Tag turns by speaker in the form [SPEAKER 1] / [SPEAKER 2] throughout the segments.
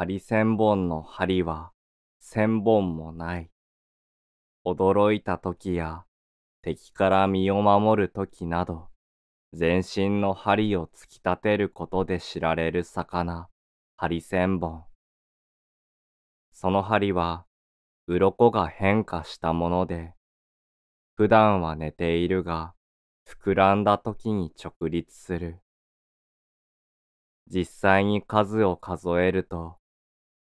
[SPEAKER 1] 針千本の針は千本もない。驚いた時や
[SPEAKER 2] 敵から身を守る時など、全身の針を突き立てることで知られる魚、針千本。その針は、鱗が変化したもので、普段は寝ているが、膨らんだ時に直立する。実際に数を数えると、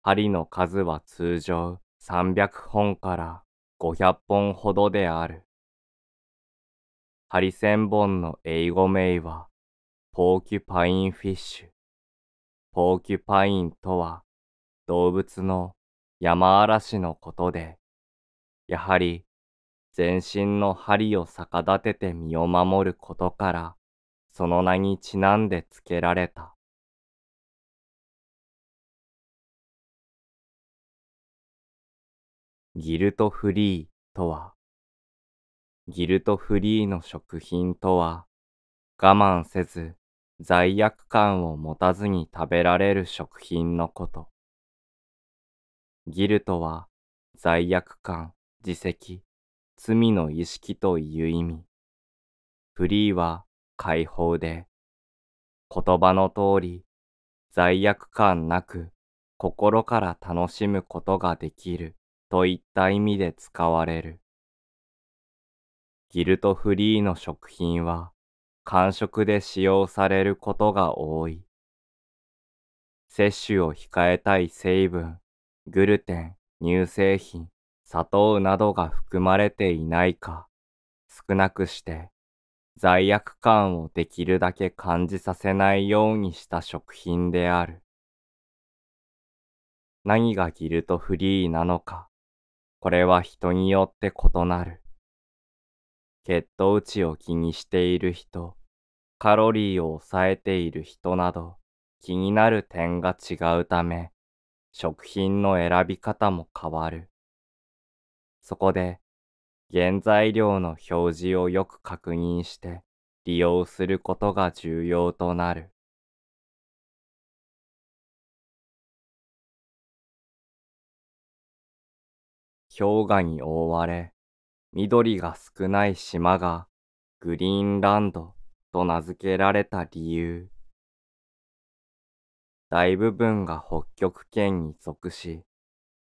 [SPEAKER 2] 針の数は通常300本から500本ほどである。針千本の英語名はポーキュパインフィッシュ。ポーキュパインとは動物の山嵐のことで、やはり全身の針を
[SPEAKER 1] 逆立てて身を守ることから、その名にちなんで付けられた。ギルトフリーとは、ギル
[SPEAKER 2] トフリーの食品とは、我慢せず罪悪感を持たずに食べられる食品のこと。ギルトは罪悪感、自責、罪の意識という意味。フリーは解放で、言葉の通り罪悪感なく心から楽しむことができる。といった意味で使われる。ギルトフリーの食品は、間食で使用されることが多い。摂取を控えたい成分、グルテン、乳製品、砂糖などが含まれていないか、少なくして罪悪感をできるだけ感じさせないように
[SPEAKER 1] した食品である。何がギルトフリーなのか、これは人によって異なる。
[SPEAKER 2] 血糖値を気にしている人、カロリーを抑えている人など、気になる点が違うため、食品の選び方も変わる。そこで、原材料の表示
[SPEAKER 1] をよく確認して利用することが重要となる。氷河に覆われ、緑が少ない島
[SPEAKER 2] がグリーンランドと名付けられた理由。大部分が北極圏に属し、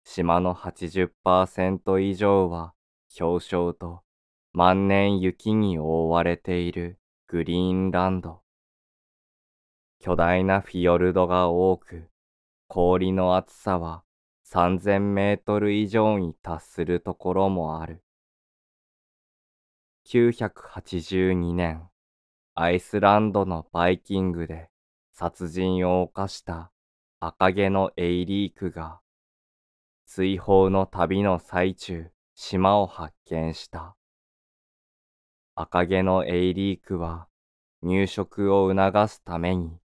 [SPEAKER 2] 島の80%以上は氷床と万年雪に覆われているグリーンランド。巨大なフィヨルドが多く、氷の厚さは3000メートル以上に達するところもある。982年、アイスランドのバイキングで殺人を犯した赤毛のエイリークが、追放の旅の最中、島を発見した。赤毛のエイリークは入植を促すために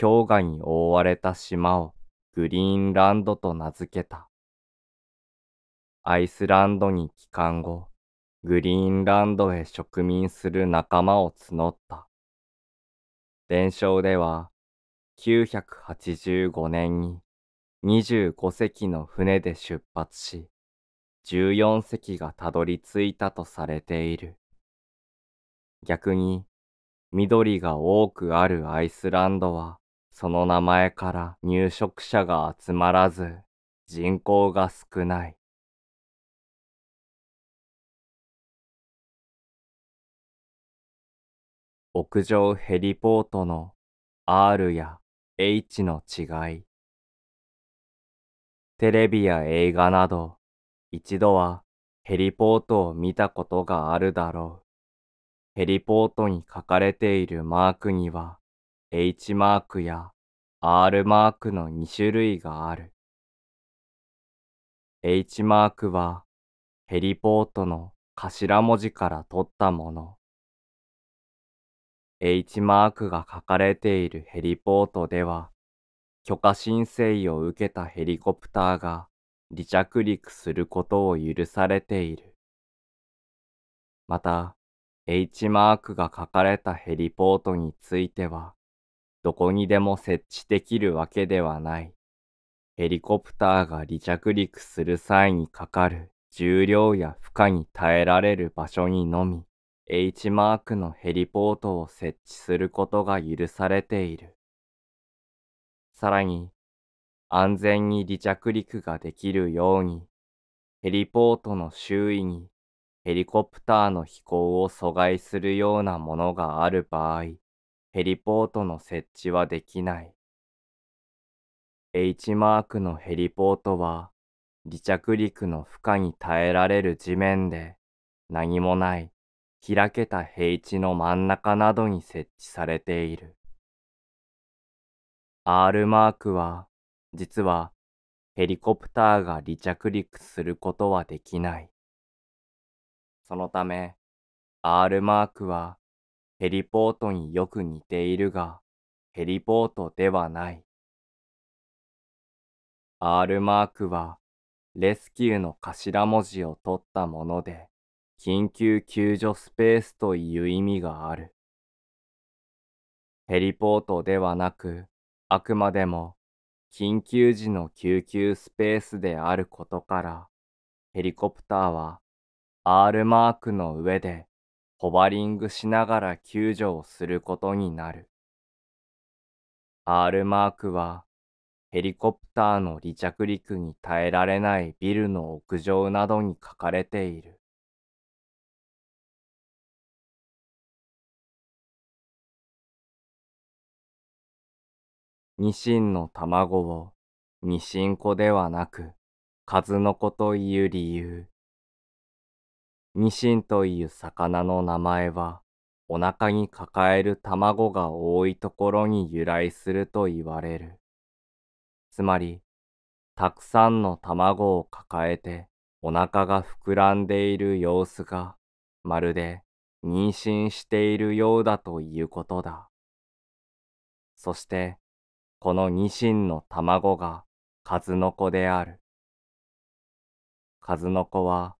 [SPEAKER 2] 氷河に覆われた島をグリーンランドと名付けた。アイスランドに帰還後、グリーンランドへ植民する仲間を募った。伝承では、985年に25隻の船で出発し、14隻がたどり着いたとされている。逆に、緑が多くあるアイスランドは、
[SPEAKER 1] その名前から入植者が集まらず、人口が少ない。屋上ヘリポートの R や H の違い。テレビや映
[SPEAKER 2] 画など、一度はヘリポートを見たことがあるだろう。ヘリポートに書かれているマークには、H マークや R マークの2種類がある。H マークはヘリポートの頭文字から取ったもの。H マークが書かれているヘリポートでは、許可申請を受けたヘリコプターが離着陸することを許されている。また、H マークが書かれたヘリポートについては、どこにでも設置できるわけではない。ヘリコプターが離着陸する際にかかる重量や負荷に耐えられる場所にのみ、H マークのヘリポートを設置することが許されている。さらに、安全に離着陸ができるように、ヘリポートの周囲にヘリコプターの飛行を阻害するようなものがある場合、ヘリポートの設置はできない。H マークのヘリポートは離着陸の負荷に耐えられる地面で何もない開けた平地の真ん中などに設置されている。R マークは実はヘリコプターが離着陸することはできない。そのため R マークはヘリポートによく似ているが、ヘリポートではない。R マークは、レスキューの頭文字を取ったもので、緊急救助スペースという意味がある。ヘリポートではなく、あくまでも緊急時の救急スペースであることから、ヘリコプターは R マークの上でホバリングしながら救助をすることになる。R マークはヘリコプターの離着陸に耐えられない
[SPEAKER 1] ビルの屋上などに書かれている。ニシンの卵をニシン子ではなく数
[SPEAKER 2] の子という理由。ニシンという魚の名前は、お腹に抱える卵が多いところに由来すると言われる。つまり、たくさんの卵を抱えてお腹が膨らんでいる様子が、まるで妊娠しているようだということだ。そして、このニシンの卵が数の子である。数の子は、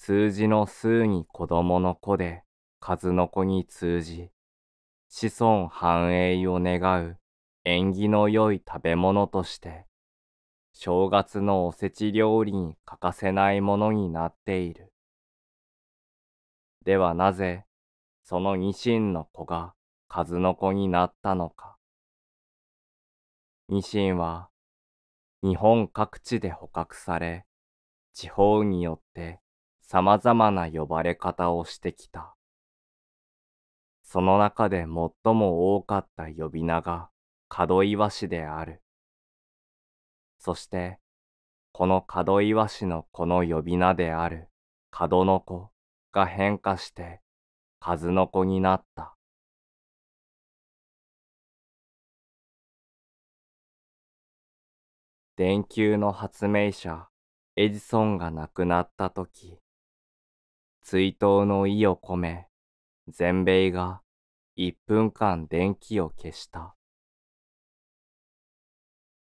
[SPEAKER 2] 数字の数に子供の子で、数の子に通じ、子孫繁栄を願う縁起の良い食べ物として、正月のおせち料理に欠かせないものになっている。ではなぜ、そのニシンの子が数の子になったのか。ニシンは、日本各地で捕獲され、地方によって様々な呼ばれ方をしてきた。その中で最も多かった呼び名が門岩氏である。そして、この門岩
[SPEAKER 1] 氏のこの呼び名である門の子が変化して数の子になった。電球の発明者エ
[SPEAKER 2] ジソンが亡くなった時、追悼の意を込め、全米が1分間電気を消した。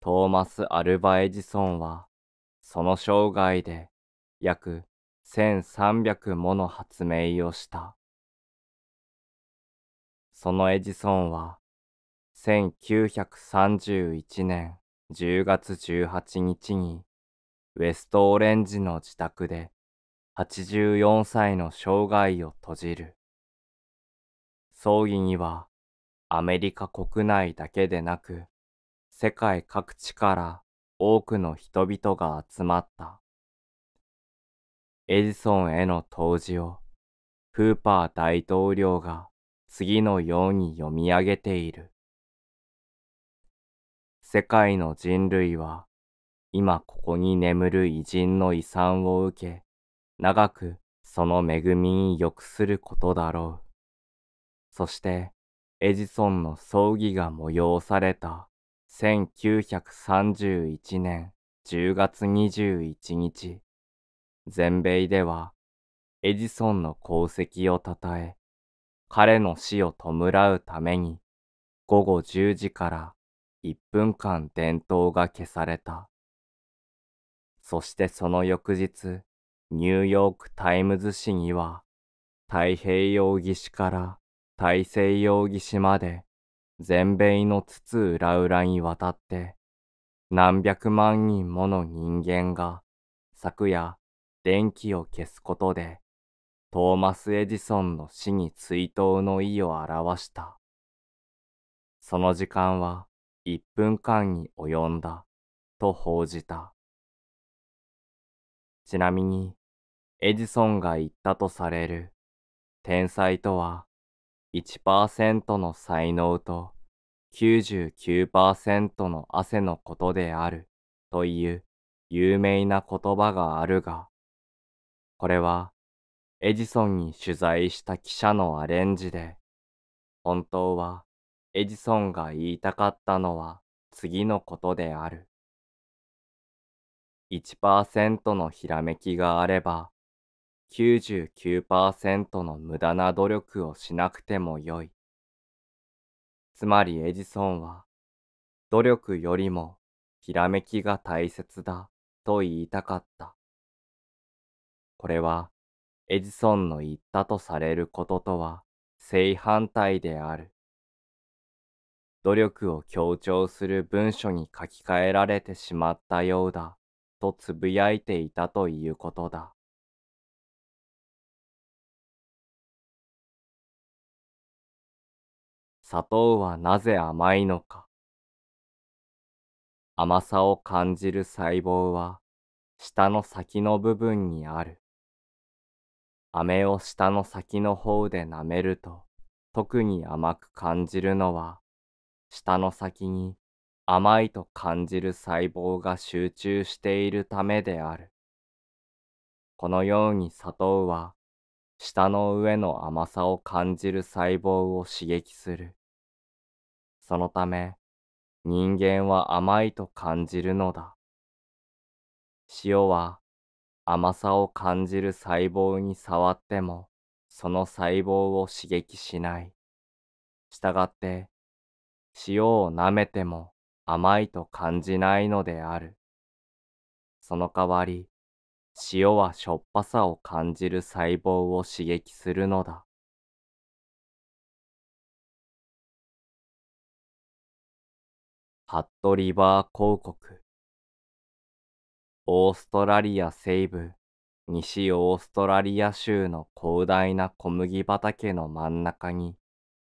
[SPEAKER 2] トーマス・アルバ・エジソンは、その生涯で約1300もの発明をした。そのエジソンは、1931年10月18日に、ウェストオレンジの自宅で84歳の生涯を閉じる。葬儀にはアメリカ国内だけでなく世界各地から多くの人々が集まった。エジソンへの投資をフーパー大統領が次のように読み上げている。世界の人類は今ここに眠る偉人の遺産を受け長くその恵みに良くすることだろう。そして、エジソンの葬儀が催された1931年10月21日、全米では、エジソンの功績をたたえ、彼の死を弔うために、午後10時から1分間伝統が消された。そしてその翌日、ニューヨーク・タイムズ紙には、太平洋岸から大西洋岸まで、全米の津々浦々にわたって、何百万人もの人間が昨夜電気を消すことでトーマス・エジソンの死に追悼の意を表した。その時間は1分間に及んだと報じた。ちなみにエジソンが言ったとされる天才とは1%の才能と99%の汗のことであるという有名な言葉があるが、これはエジソンに取材した記者のアレンジで、本当はエジソンが言いたかったのは次のことである。1%のひらめきがあれば99%の無駄な努力をしなくてもよい。つまりエジソンは、努力よりもひらめきが大切だと言いたかった。これは、エジソンの言ったとされることとは正反対である。努力を強調する文書に書き換えられてしまったようだとつぶやいていた
[SPEAKER 1] ということだ。砂糖はなぜ甘いのか。甘さを感じる細胞は舌の
[SPEAKER 2] 先の部分にある。飴を舌の先の方で舐めると特に甘く感じるのは舌の先に甘いと感じる細胞が集中しているためである。このように砂糖は舌の上の甘さを感じる細胞を刺激する。そのため、人間は甘いと感じるのだ。塩は甘さを感じる細胞に触っても、その細胞を刺激しない。したがって、塩を舐めても甘いと感じないのである。その代わり、
[SPEAKER 1] 塩はしょっぱさを感じる細胞を刺激するのだ。ットリバー広告オーストラリア
[SPEAKER 2] 西部、西オーストラリア州の広大な小麦畑の真ん中に、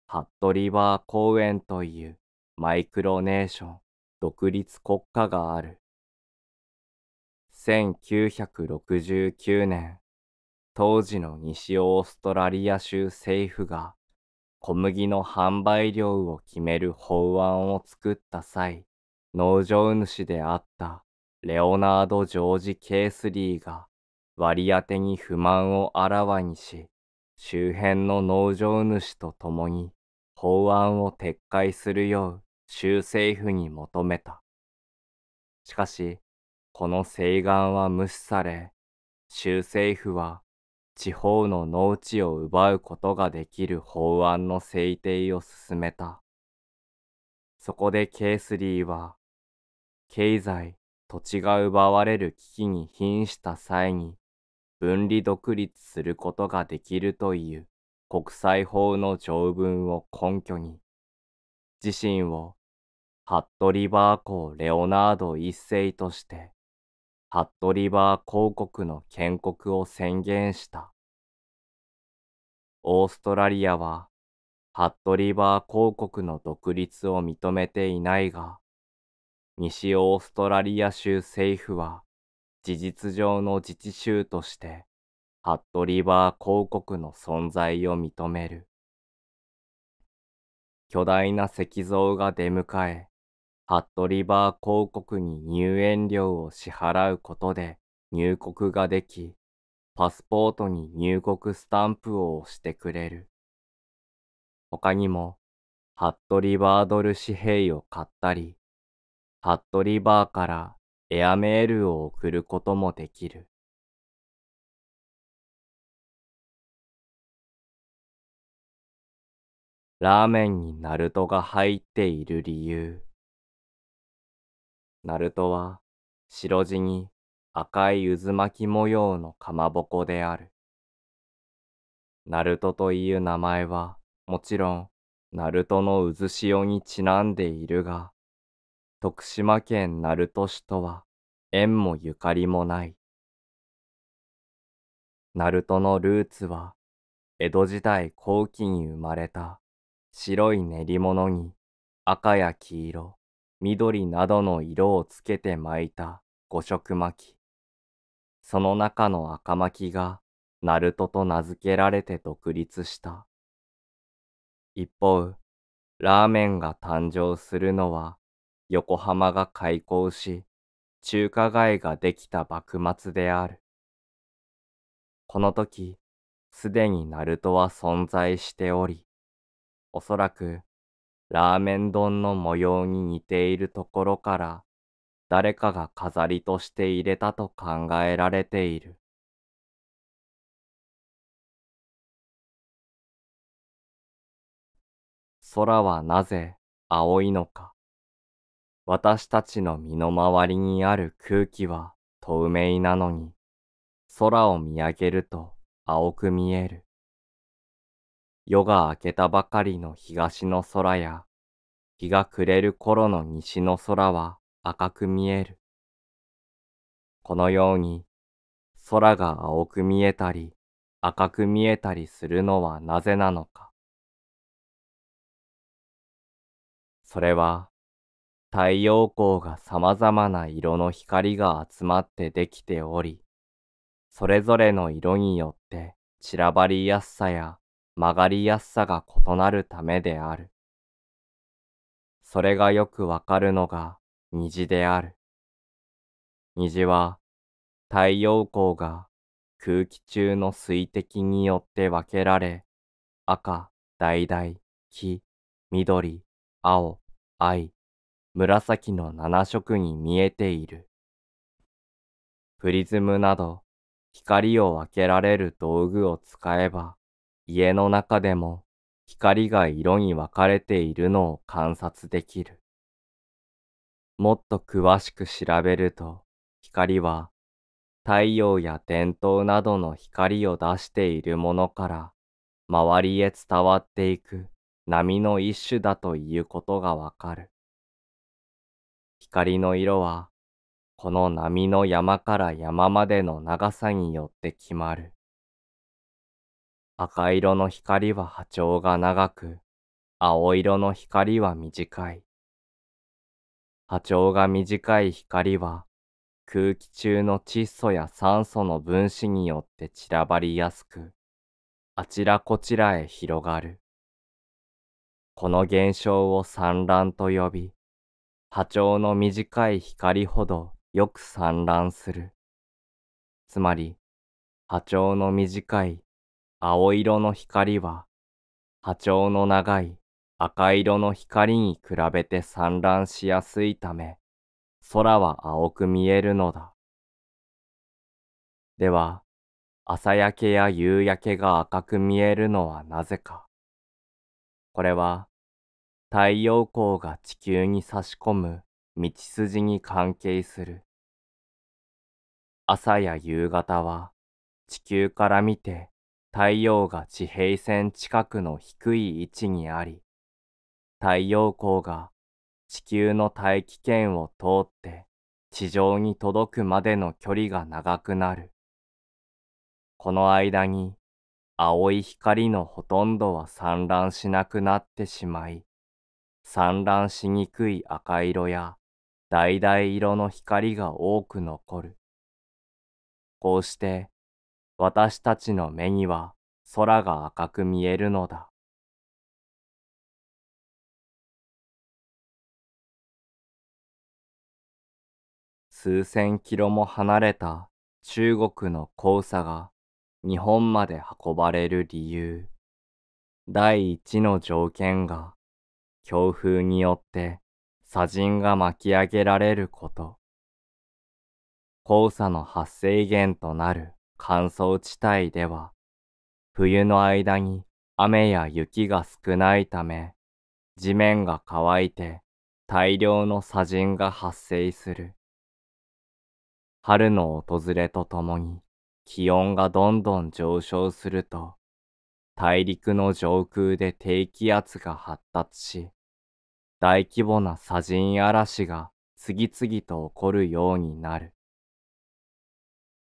[SPEAKER 2] ハットリバー公園というマイクロネーション独立国家がある。1969年、当時の西オーストラリア州政府が小麦の販売量を決める法案を作った際、農場主であったレオナード・ジョージ・ケースリーが割り当てに不満をあらわにし、周辺の農場主と共に法案を撤回するよう州政府に求めた。しかし、この請願は無視され、州政府は地方の農地を奪うことができる法案の制定を進めた。そこでケースリーは、経済、土地が奪われる危機に瀕した際に、分離独立することができるという国際法の条文を根拠に、自身を、ハットリバー公レオナード一世として服部は広国の建国を宣言した。オーストラリアは、服部は広国の独立を認めていないが、西オーストラリア州政府は、事実上の自治州として、服部は広国の存在を認める。巨大な石像が出迎え、服部バー広告に入園料を支払うことで入国ができ、パスポートに入国スタンプを押してくれる。他にも、服部バードル紙幣を買ったり、
[SPEAKER 1] 服部バーからエアメールを送ることもできる。ラーメンにナルトが入っている理由。
[SPEAKER 2] ナルトは白地に赤い渦巻き模様のかまぼこである。ナルトという名前はもちろんナルトの渦潮にちなんでいるが、徳島県鳴門市とは縁もゆかりもない。ナルトのルーツは江戸時代後期に生まれた白い練り物に赤や黄色、緑などの色をつけて巻いた五色巻き。その中の赤巻きが、ナルトと名付けられて独立した。一方、ラーメンが誕生するのは、横浜が開港し、中華街ができた幕末である。この時、すでにナルトは存在しており、おそらくラーメン丼の模様に似て
[SPEAKER 1] いるところから誰かが飾りとして入れたと考えられている。空はなぜ青いのか。
[SPEAKER 2] 私たちの身の回りにある空気は透明なのに、空を見上げると青く見える。夜が明けたばかりの東の空や、日が暮れる頃の西の空は赤く見える。このように、
[SPEAKER 1] 空が青く見えたり、赤く見えたりするのはなぜなのか。それは、
[SPEAKER 2] 太陽光が様々な色の光が集まってできており、それぞれの色によって散らばりやすさや曲がりやすさが異なるためである。それがよくわかるのが虹である。虹は太陽光が空気中の水滴によって分けられ、赤、橙、黄、緑、青、藍、紫の7色に見えている。プリズムなど光を分けられる道具を使えば、家の中でも光が色に分かれているのを観察できる。もっと詳しく調べると、光は太陽や電灯などの光を出しているものから周りへ伝わっていく波の一種だということがわかる。光の色はこの波の山から山までの長さによって決まる。赤色の光は波長が長く、青色の光は短い。波長が短い光は空気中の窒素や酸素の分子によって散らばりやすく、あちらこちらへ広がる。この現象を散乱と呼び、波長の短い光ほどよく散乱する。つまり、波長の短い青色の光は波長の長い赤色の光に比べて散乱しやすいため、空は青く見えるのだ。では、朝焼けや夕焼けが赤く見えるのはなぜか。これは、太陽光が地球に差し込む道筋に関係する。朝や夕方は地球から見て太陽が地平線近くの低い位置にあり、太陽光が地球の大気圏を通って地上に届くまでの距離が長くなる。この間に青い光のほとんどは散乱しなくなってしまい、散乱しにくい赤色や橙色の光が多く残る。
[SPEAKER 1] こうして私たちの目には空が赤く見えるのだ。数千キロも離れた中
[SPEAKER 2] 国の黄砂が日本まで運ばれる理由。第一の条件が強風によって砂塵が巻き上げられること。黄砂の発生源となる乾燥地帯では、冬の間に雨や雪が少ないため、地面が乾いて大量の砂塵が発生する。春の訪れとともに気温がどんどん上昇すると、大陸の上空で低気圧が発達し、大規模な砂塵嵐が次々と起こるようになる。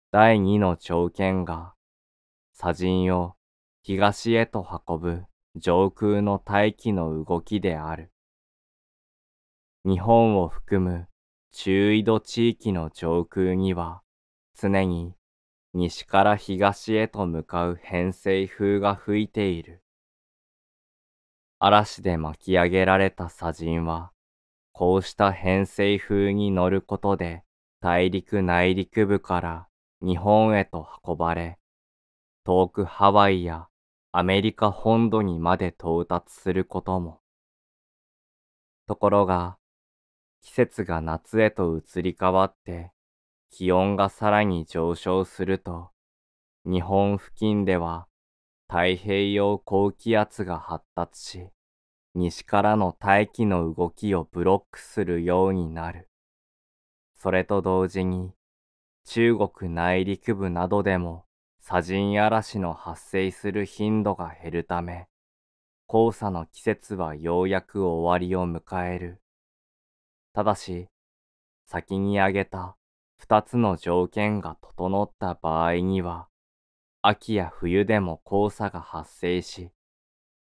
[SPEAKER 2] 第二の長剣が、砂塵を東へと運ぶ上空の大気の動きである。日本を含む中緯度地域の上空には、常に西から東へと向かう偏西風が吹いている。嵐で巻き上げられた砂塵は、こうした偏西風に乗ることで大陸内陸部から日本へと運ばれ、遠くハワイやアメリカ本土にまで到達することも。ところが、季節が夏へと移り変わって、気温がさらに上昇すると、日本付近では太平洋高気圧が発達し、西からの大気の動きをブロックするようになる。それと同時に、中国内陸部などでも砂塵嵐の発生する頻度が減るため、黄砂の季節はようやく終わりを迎える。ただし、先に挙げた二つの条件が整った場合には、秋や冬でも黄砂が発生し、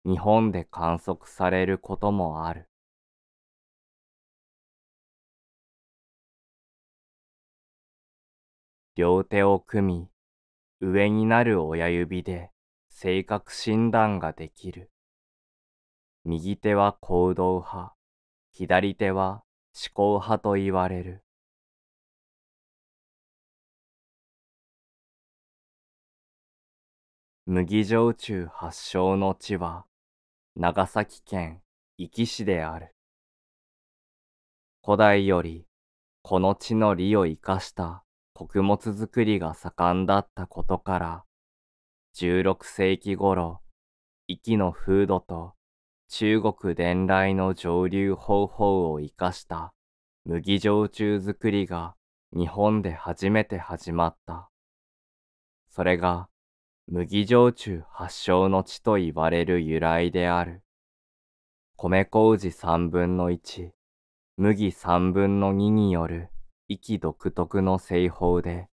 [SPEAKER 1] 日本で観測されることもある。両手を組み、上になる親指で性格診断ができる。右手は行動派、左手は思考派と言われる。麦焼酎発祥の地は長崎県壱岐市である
[SPEAKER 2] 古代よりこの地の利を生かした穀物作りが盛んだったことから、16世紀頃、息の風土と中国伝来の蒸留方法を生かした麦焼酎作りが日本で初めて始まった。それが麦焼酎発祥の地と言われる由来である。米麹三分の一、麦三分の二による息独特の製法で、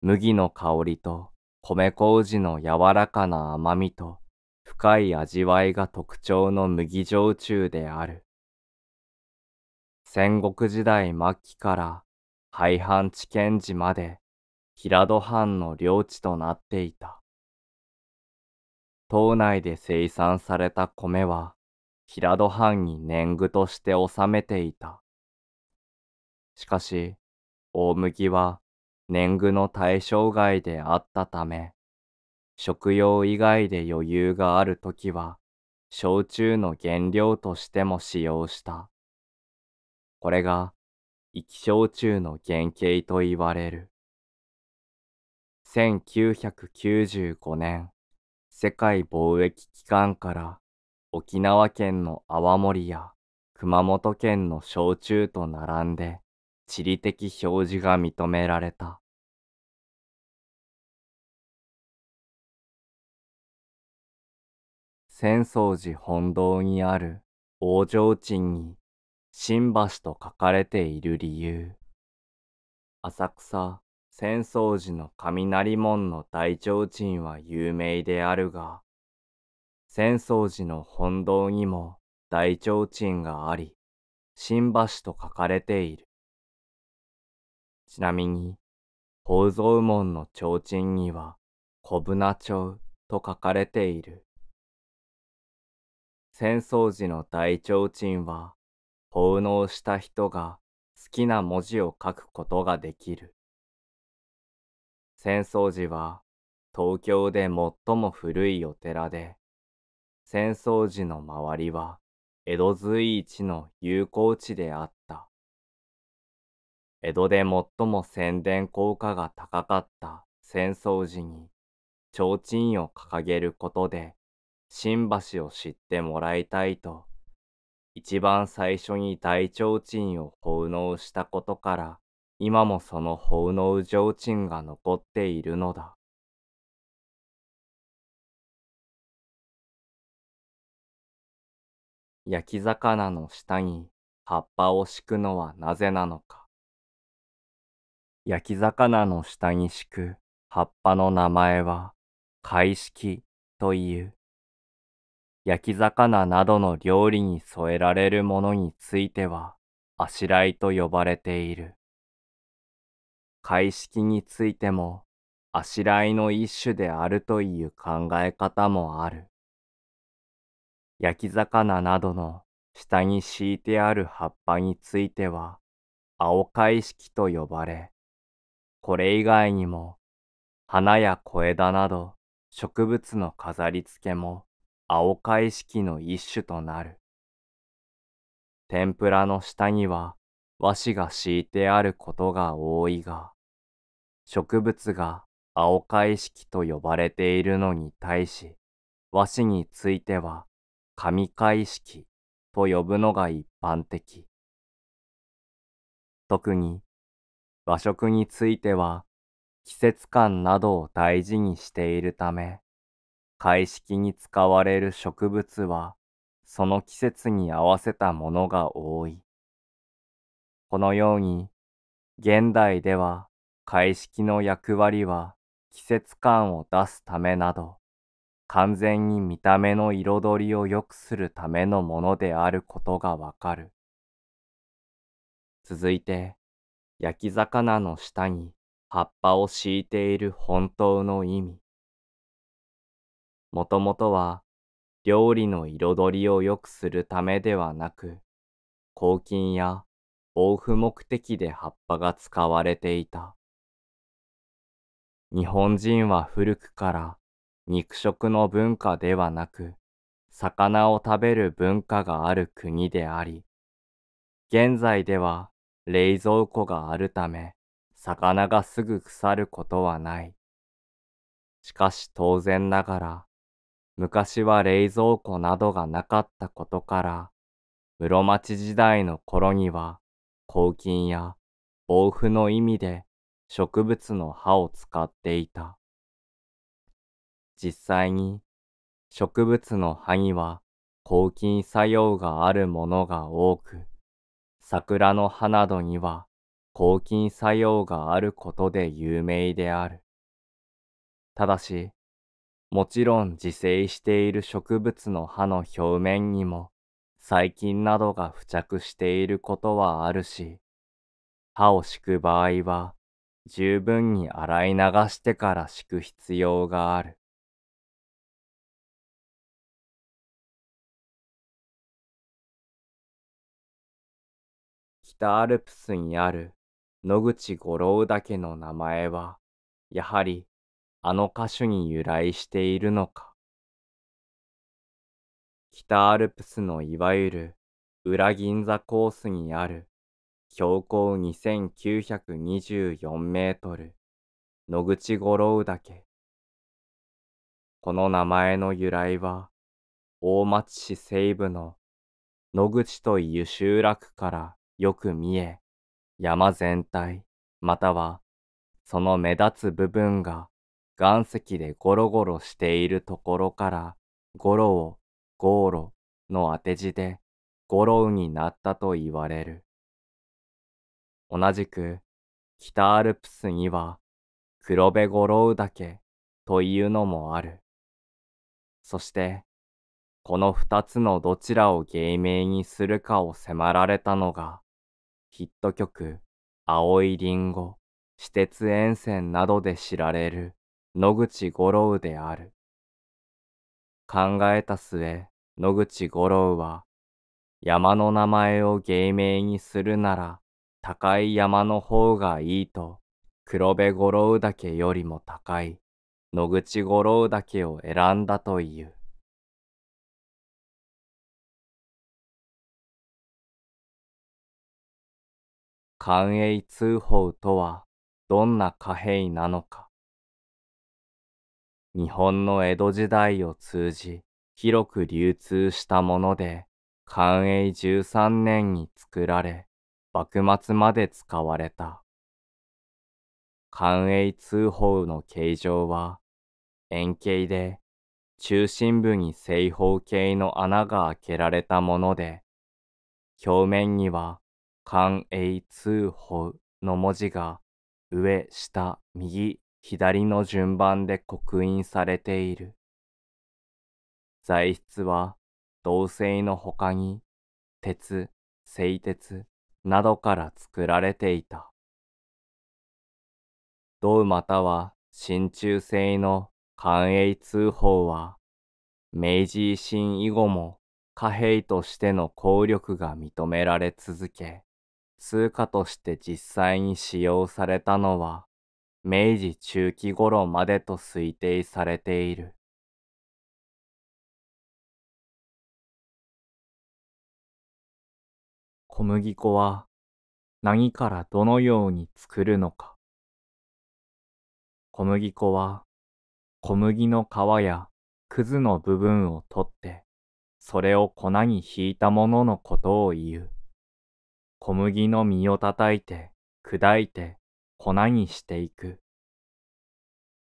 [SPEAKER 2] 麦の香りと米麹の柔らかな甘みと深い味わいが特徴の麦焼酎である。戦国時代末期から廃藩置県時まで平戸藩の領地となっていた。島内で生産された米は平戸藩に年貢として納めていた。しかし、大麦は年貢の対象外であったため、食用以外で余裕があるときは、焼酎の原料としても使用した。これが、生き焼酎の原型と言われる。1995年、世界貿易機関から沖縄県の泡盛や熊本県の焼酎
[SPEAKER 1] と並んで地理的表示が認められた。浅草寺本堂にある往生鎮に新橋と
[SPEAKER 2] 書かれている理由。浅草浅草寺の雷門の大提鎮は有名であるが、浅草寺の本堂にも大提鎮があり、新橋と書かれている。ちなみに、宝蔵門の提灯には、小舟町と書かれている。戦争時の大提灯は、奉納した人が好きな文字を書くことができる。戦争時は、東京で最も古いお寺で、戦争時の周りは江戸随一の友好地であった。江戸で最も宣伝効果が高かった戦争時に、提灯を掲げることで、新橋を知ってもらいたいと、一番最初に大提灯
[SPEAKER 1] を奉納したことから、今もその奉納提灯が残っているのだ。焼き魚の下に葉っぱを敷く
[SPEAKER 2] のはなぜなのか。焼き魚の下に敷く葉っぱの名前は、海式という。焼き魚などの料理に添えられるものについては、あしらいと呼ばれている。海式についても、あしらいの一種であるという考え方もある。焼き魚などの下に敷いてある葉っぱについては、青海式と呼ばれ、これ以外にも、花や小枝など植物の飾り付けも青貝式の一種となる。天ぷらの下には和紙が敷いてあることが多いが、植物が青貝式と呼ばれているのに対し、和紙については紙貝式と呼ぶのが一般的。特に和食については季節感などを大事にしているため、会式に使われる植物はその季節に合わせたものが多い。このように、現代では会式の役割は季節感を出すためなど、完全に見た目の彩りを良くするためのものであることがわかる。続いて、焼き魚の下に葉っぱを敷いている本当の意味。もともとは料理の彩りを良くするためではなく、抗菌や防腐目的で葉っぱが使われていた。日本人は古くから肉食の文化ではなく、魚を食べる文化がある国であり、現在では冷蔵庫があるため、魚がすぐ腐ることはない。しかし当然ながら、昔は冷蔵庫などがなかったことから、室町時代の頃には、抗菌や防腐の意味で植物の葉を使っていた。実際に植物の葉には抗菌作用があるものが多く、桜の葉などには抗菌作用があることで有名である。ただし、もちろん自生している植物の葉の表面にも細菌などが付着していることはある
[SPEAKER 1] し、歯を敷く場合は十分に洗い流してから敷く必要がある。北アルプスにある野口五郎岳の名前は、やは
[SPEAKER 2] りあの歌手に由来しているのか。北アルプスのいわゆる裏銀座コースにある標高2924メートル野口五郎岳。この名前の由来は、大町市西部の野口という集落からよく見え、山全体、またはその目立つ部分が岩石でゴロゴロしているところからゴロをゴーロの当て字でゴロウになったと言われる。同じく北アルプスには黒部ゴロウ岳というのもある。そしてこの二つのどちらを芸名にするかを迫られたのがヒット曲、青いリンゴ、私鉄沿線などで知られる野口五郎である。考えた末、野口五郎は、山の名前を芸名にするなら、高い山の方がいいと、黒部五郎岳よりも
[SPEAKER 1] 高い野口五郎岳を選んだという。官営通報とはどんな貨幣なのか。
[SPEAKER 2] 日本の江戸時代を通じ広く流通したもので、寛永13年に作られ、幕末まで使われた。寛永通報の形状は、円形で、中心部に正方形の穴が開けられたもので、表面には寛営通報の文字が上、下、右、左の順番で刻印されている。材質は銅製の他に鉄、製鉄などから作られていた。銅または真鍮製の寛営通報は明治維新以後も貨幣としての効力が認められ続け、通貨として実際に使用されたのは明治中期
[SPEAKER 1] 頃までと推定されている。小麦粉は何からどのように作るのか。小麦
[SPEAKER 2] 粉は小麦の皮やくずの部分を取って、それを粉にひいたもののことを言う。小麦の実を叩いて、砕いて、粉にしていく。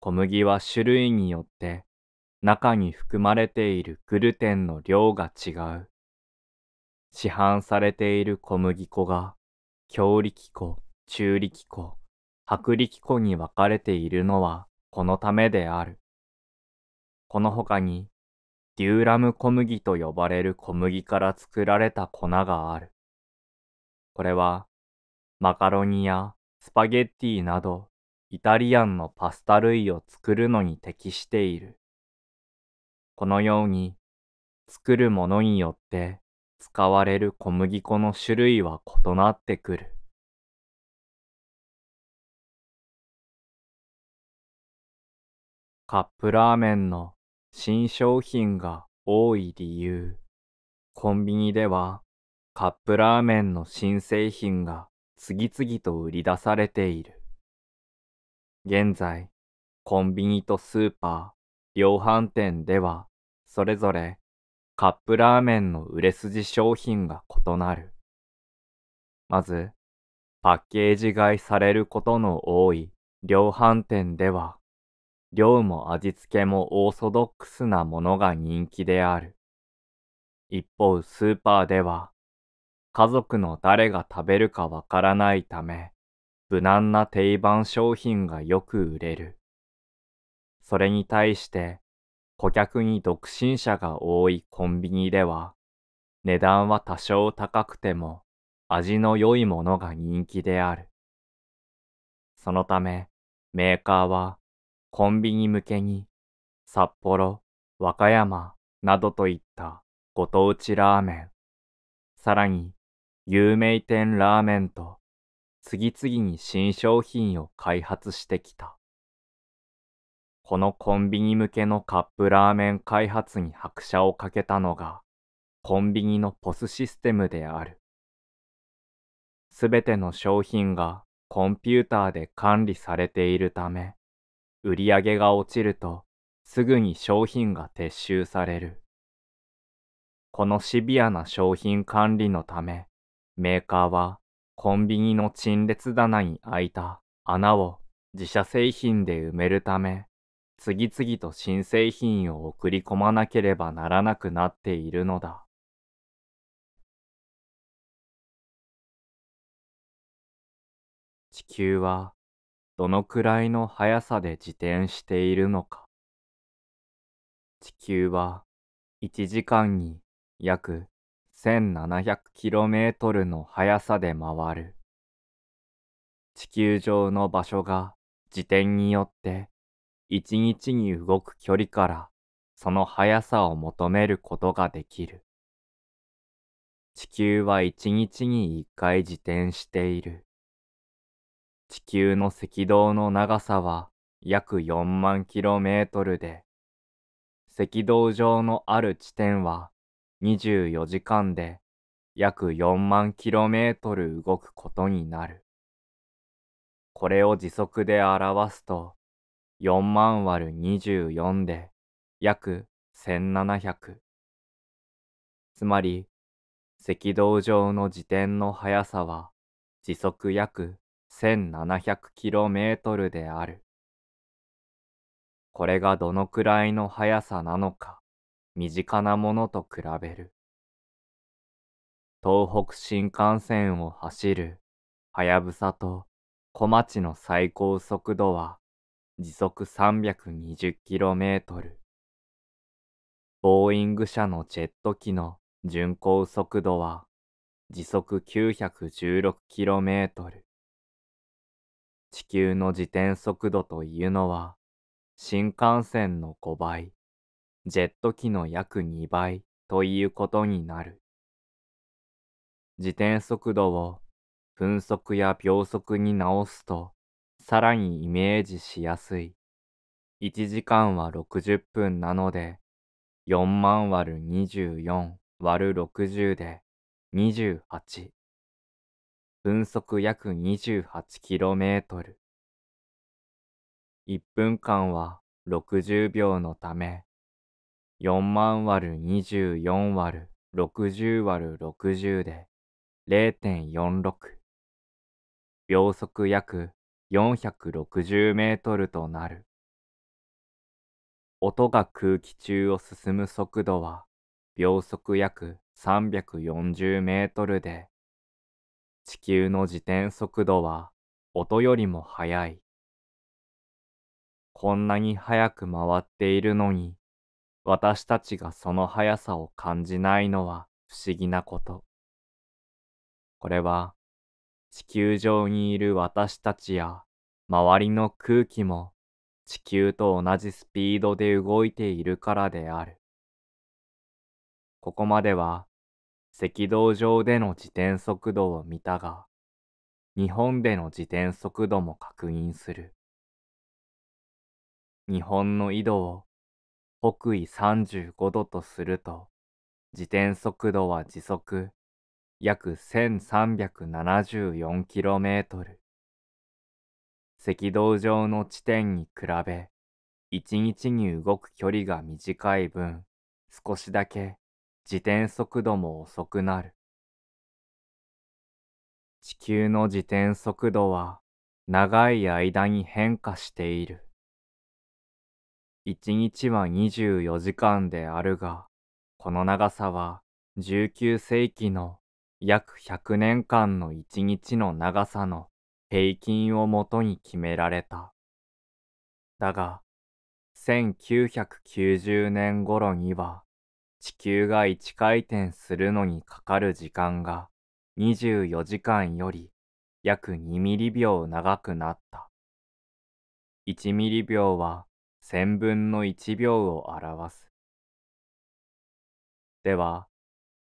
[SPEAKER 2] 小麦は種類によって中に含まれているグルテンの量が違う。市販されている小麦粉が強力粉、中力粉、薄力粉に分かれているのはこのためである。この他にデューラム小麦と呼ばれる小麦から作られた粉がある。これは、マカロニやスパゲッティなど、イタリアンのパスタ類を作るのに適している。このように、
[SPEAKER 1] 作るものによって使われる小麦粉の種類は異なってくる。カップラーメンの新商品が多い
[SPEAKER 2] 理由。コンビニではカップラーメンの新製品が次々と売り出されている。現在、コンビニとスーパー、量販店では、それぞれカップラーメンの売れ筋商品が異なる。まず、パッケージ買いされることの多い量販店では、量も味付けもオーソドックスなものが人気である。一方、スーパーでは、家族の誰が食べるかわからないため、無難な定番商品がよく売れる。それに対して、顧客に独身者が多いコンビニでは、値段は多少高くても味の良いものが人気である。そのため、メーカーはコンビニ向けに札幌、和歌山などといったご当地ラーメン、さらに有名店ラーメンと次々に新商品を開発してきた。このコンビニ向けのカップラーメン開発に拍車をかけたのがコンビニのポスシステムである。すべての商品がコンピューターで管理されているため、売り上げが落ちるとすぐに商品が撤収される。このシビアな商品管理のため、メーカーはコンビニの陳列棚に開いた穴を自社製品で埋めるため、次々と新製品を送り込まなければならなくなって
[SPEAKER 1] いるのだ。地球はどのくらいの速さで自
[SPEAKER 2] 転しているのか。地球は1時間に約 1700km の速さで回る。地球上の場所が自転によって一日に動く距離からその速さを求めることができる。地球は一日に一回自転している。地球の赤道の長さは約4万キロメートルで、赤道上のある地点は24時間で約4万 km 動くことになる。これを時速で表すと、4万割る24で約1700。つまり、赤道上の自転の速さは時速約 1700km である。これがどのくらいの速さなのか。身近なものと比べる。東北新幹線を走るはやぶさと小町の最高速度は時速 320km。ボーイング社のジェット機の巡航速度は時速 916km。地球の自転速度というのは新幹線の5倍ジェット機の約2倍ということになる。自転速度を分速や秒速に直すとさらにイメージしやすい。1時間は60分なので4万割る24割る60で28。分速約 28km。1分間は60秒のため4万割る24割る60割る60で0.46秒速約460メートルとなる音が空気中を進む速度は秒速約340メートルで地球の自転速度は音よりも速いこんなに速く回っているのに私たちがその速さを感じないのは不思議なこと。これは地球上にいる私たちや周りの空気も地球と同じスピードで動いているからである。ここまでは赤道上での自転速度を見たが、日本での自転速度も確認する。日本の緯度を北緯35度とすると、自転速度は時速約 1374km。赤道上の地点に比べ、一日に動く距離が短い分、少しだけ自転速度も遅くなる。地球の自転速度は長い間に変化している。一日は24時間であるが、この長さは19世紀の約100年間の一日の長さの平均をもとに決められた。だが、1990年頃には、地球が1回転するのにかかる時間が24時間より約2ミリ秒長くなった。1ミリ秒は千分の一秒を表す。では、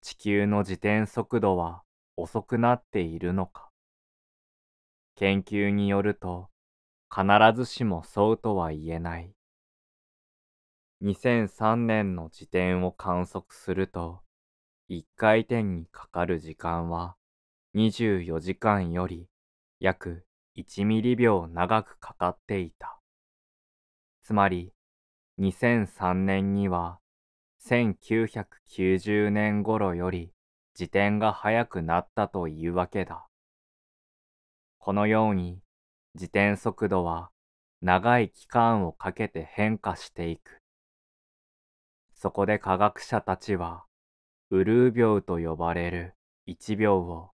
[SPEAKER 2] 地球の自転速度は遅くなっているのか研究によると、必ずしもそうとは言えない。2003年の時点を観測すると、1回転にかかる時間は24時間より約1ミリ秒長くかかっていた。つまり2003年には1990年頃より自転が速くなったというわけだ。このように自転速度は長い期間をかけて変化していく。そこで科学者たちはウルー秒と呼ばれる1秒を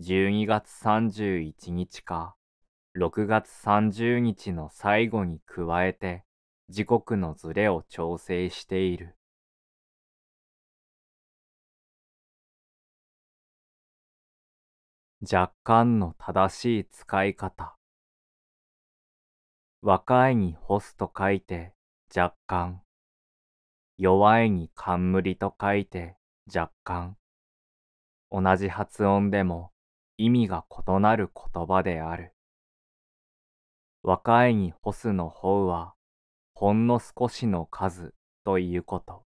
[SPEAKER 2] 12月31日か6月30日の最後に加え
[SPEAKER 1] て時刻のズレを調整している。若干の正しい使い方。若いに干す
[SPEAKER 2] と書いて若干。弱いに冠と書いて若干。同じ発音でも意味が異なる言葉である。若いに干すの方は、
[SPEAKER 1] ほんの少しの数ということ。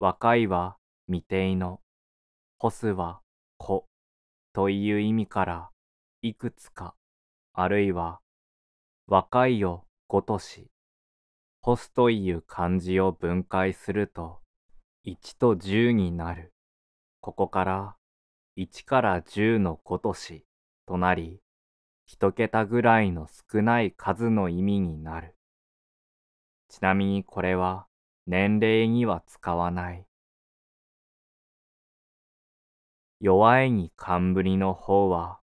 [SPEAKER 1] 若いは未定の、干すは子とい
[SPEAKER 2] う意味から、いくつか、あるいは、若いをごとし、干すという漢字を分解すると、1と10になる。ここから、1から10のごとしとなり、一桁ぐらいの少ない数の意味に
[SPEAKER 1] なる。ちなみにこれは年齢には使わない。弱いに冠の
[SPEAKER 2] 方は、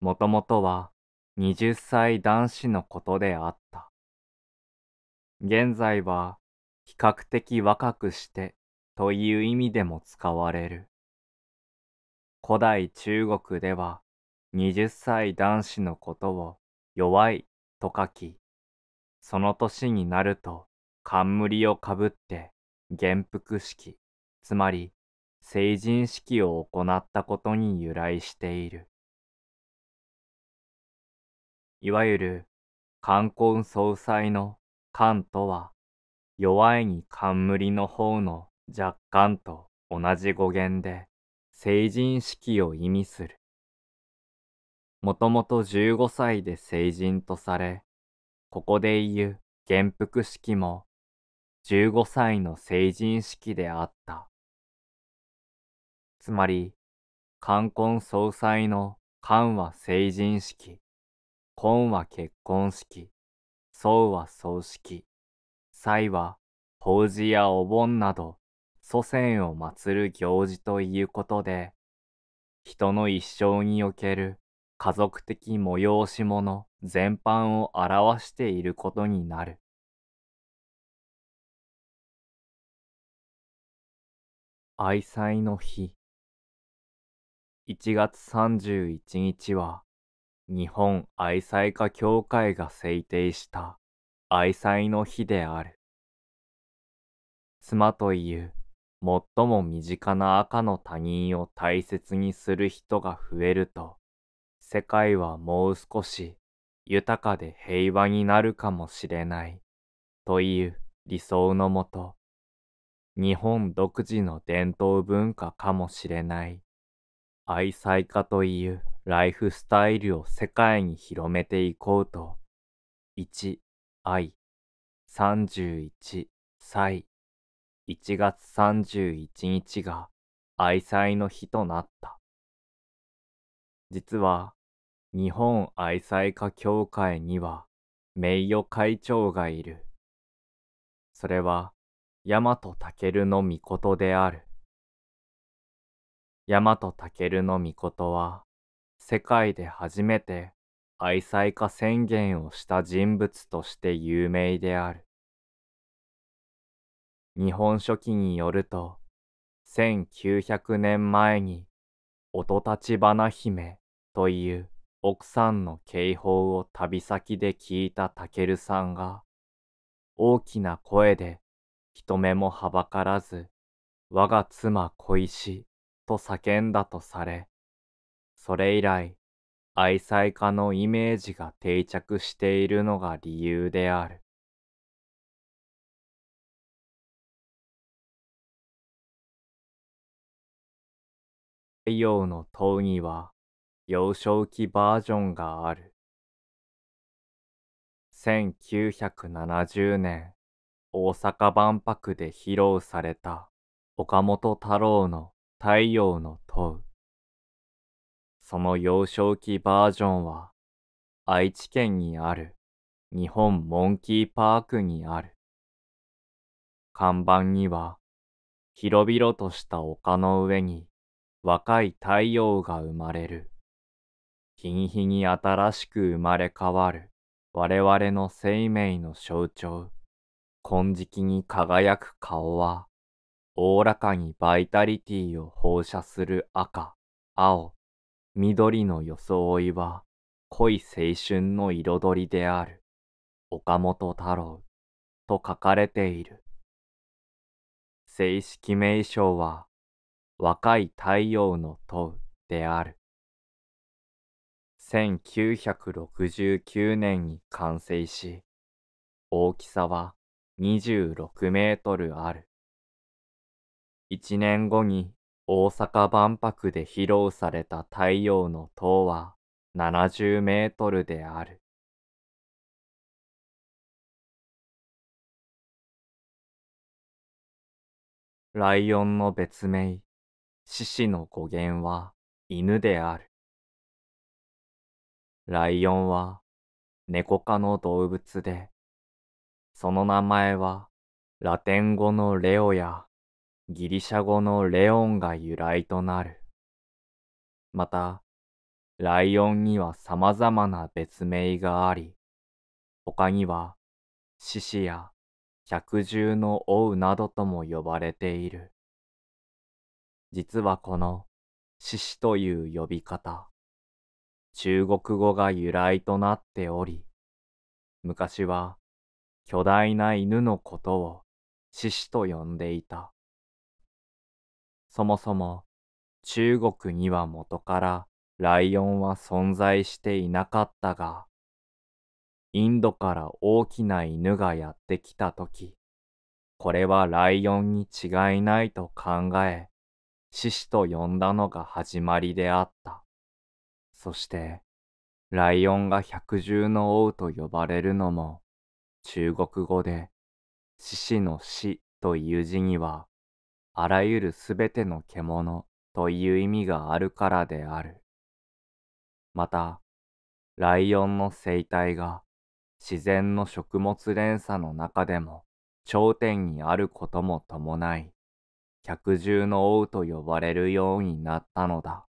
[SPEAKER 2] もともとは20歳男子のことであった。現在は比較的若くしてという意味でも使われる。古代中国では20歳男子のことを弱いと書き、その年になると冠をかぶって元服式、つまり成人式を行ったことに由来している。いわゆる冠婚葬祭の冠とは、弱いに冠の方の若干と同じ語源で成人式を意味する。もともと15歳で成人とされ、ここで言う元服式も15歳の成人式であった。つまり、冠婚葬祭の冠は成人式、婚は結婚式、葬は葬式、祭は法事やお盆など祖先を祀る行事ということで、人の一生にお
[SPEAKER 1] ける家族的催し物全般を表していることになる。愛妻の日1月31
[SPEAKER 2] 日は日本愛妻家協会が制定した愛妻の日である。妻という最も身近な赤の他人を大切にする人が増えると世界はもう少し豊かで平和になるかもしれないという理想のもと、日本独自の伝統文化かもしれない愛妻家というライフスタイルを世界に広めていこうと、1愛31歳1月31日が愛妻の日となった。実は日本愛妻家協会には名誉会長がいる。それは大和健の御事である。大和健の御事は世界で初めて愛妻家宣言をした人物として有名である。日本書紀によると、1900年前に、音立花姫という奥さんの警報を旅先で聞いたタケルさんが、大きな声で人目もはばからず、我が妻小石と叫んだとされ、それ以
[SPEAKER 1] 来、愛妻家のイメージが定着しているのが理由である。太陽の塔には、幼少期バージョンがある。
[SPEAKER 2] 1970年、大阪万博で披露された岡本太郎の太陽の塔。その幼少期バージョンは、愛知県にある日本モンキーパークにある。看板には、広々とした丘の上に若い太陽が生まれる。日に日に新しく生まれ変わる我々の生命の象徴、金色に輝く顔は、おおらかにバイタリティを放射する赤、青、緑の装いは、濃い青春の彩りである、岡本太郎、と書かれている。正式名称は、若い太陽の塔である。1969年に完成し、大きさは26メートルある。1年後に大阪万博で披露された太陽の塔
[SPEAKER 1] は70メートルである。ライオンの別名、獅子の語源は犬である。
[SPEAKER 2] ライオンは猫科の動物で、その名前はラテン語のレオやギリシャ語のレオンが由来となる。また、ライオンには様々な別名があり、他には獅子や百獣の王などとも呼ばれている。実はこの獅子という呼び方、中国語が由来となっており、昔は巨大な犬のことを獅子と呼んでいた。そもそも中国には元からライオンは存在していなかったが、インドから大きな犬がやってきたとき、これはライオンに違いないと考え、獅子と呼んだのが始まりであった。そして、ライオンが百獣の王と呼ばれるのも、中国語で、獅子の死という字には、あらゆるすべての獣という意味があるからである。また、ライオンの生態が自然の食物連鎖の中でも頂点にあることも伴い、百獣の王と呼ばれるようになったのだ。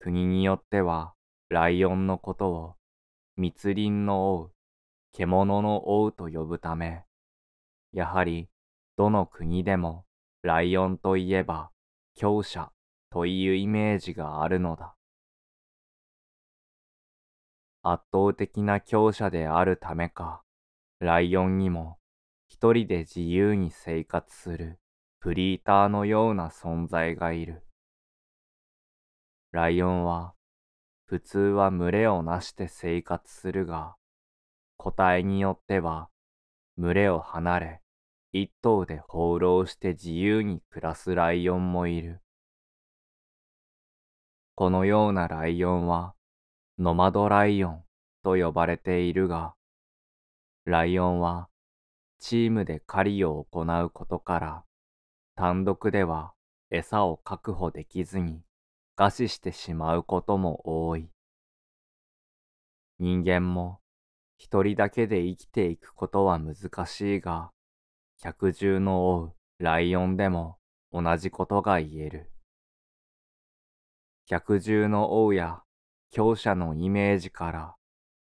[SPEAKER 2] 国によっては、ライオンのことを、密林の王、獣の王と呼ぶため、やはり、どの国でも、ライオンといえば、強者というイメージがあるのだ。圧倒的な強者であるためか、ライオンにも一人で自由に生活するフリーターのような存在がいる。ライオンは、普通は群れをなして生活するが、個体によっては、群れを離れ、一頭で放浪して自由に暮らすライオンもいる。このようなライオンは、ノマドライオンと呼ばれているが、ライオンは、チームで狩りを行うことから、単独では餌を確保できずに、餓死してしまうことも多い。人間も一人だけで生きていくことは難しいが、百獣の王、ライオンでも同じことが言える。百獣の王や強者のイメージから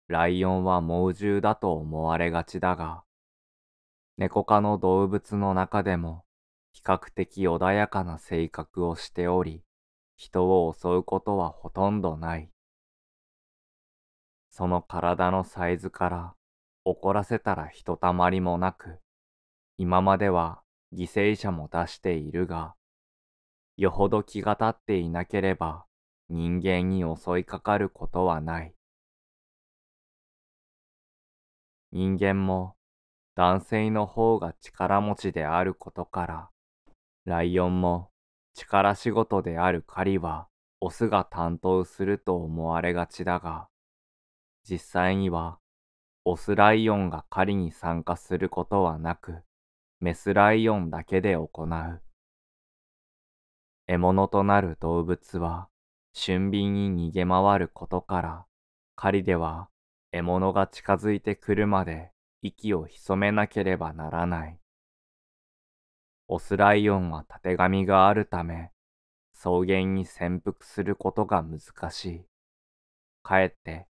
[SPEAKER 2] ライオンは猛獣だと思われがちだが、猫科の動物の中でも比較的穏やかな性格をしており、人を襲うことはほとんどない。その体のサイズから怒らせたらひとたまりもなく、今までは犠牲者も出しているが、よほど気が立っていなければ人間に襲いかかることはない。人間も男性の方が力持ちであることから、ライオンも力仕事である狩りは、オスが担当すると思われがちだが、実際には、オスライオンが狩りに参加することはなく、メスライオンだけで行う。獲物となる動物は、俊敏に逃げ回ることから、狩りでは獲物が近づいてくるまで息を潜めなければならない。オスライオンはたてがみがあるため、草原に潜伏することが難しい。かえって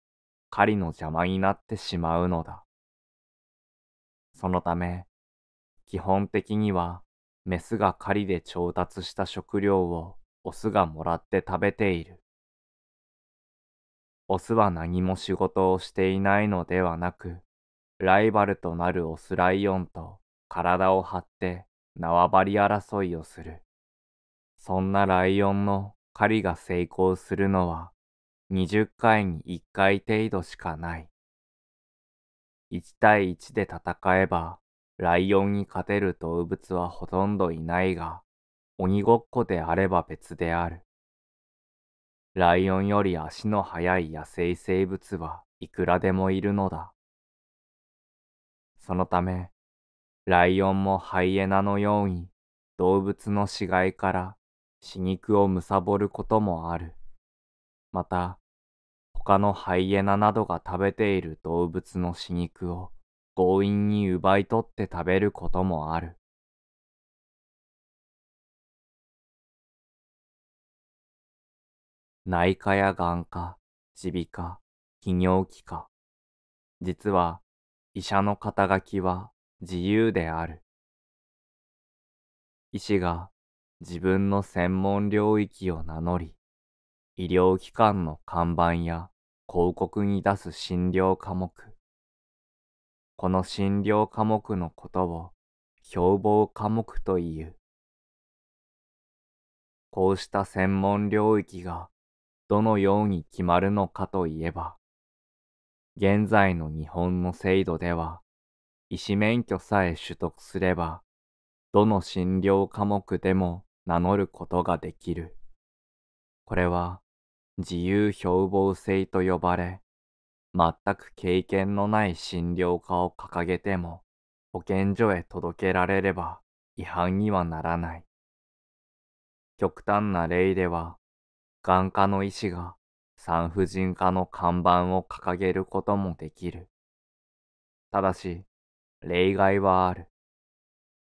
[SPEAKER 2] 狩りの邪魔になってしまうのだ。そのため、基本的にはメスが狩りで調達した食料をオスがもらって食べている。オスは何も仕事をしていないのではなく、ライバルとなるオスライオンと体を張って縄張り争いをする。そんなライオンの狩りが成功するのは20回に1回程度しかない。1対1で戦えばライオンに勝てる動物はほとんどいないが、鬼ごっこであれば別である。ライオンより足の速い野生生物はいくらでもいるのだ。そのため、ライオンもハイエナのように動物の死骸から死肉を貪ることもある。また、他のハイエナなどが食べている動物の死肉
[SPEAKER 1] を強引に奪い取って食べることもある。内科や眼科、耳鼻科、泌尿器科。実は、医者の肩書きは自由である。
[SPEAKER 2] 医師が自分の専門領域を名乗り、医療機関の看板や広告に出す診療科目。この診療科目のことを標暴科目という。こうした専門領域がどのように決まるのかといえば、現在の日本の制度では医師免許さえ取得すれば、どの診療科目でも名乗ることができる。これは自由標榜性と呼ばれ、全く経験のない診療科を掲げても保健所へ届けられれば違反にはならない。極端な例では、眼科の医師が産婦人科の看板を掲げることもできる。ただし、例外はある。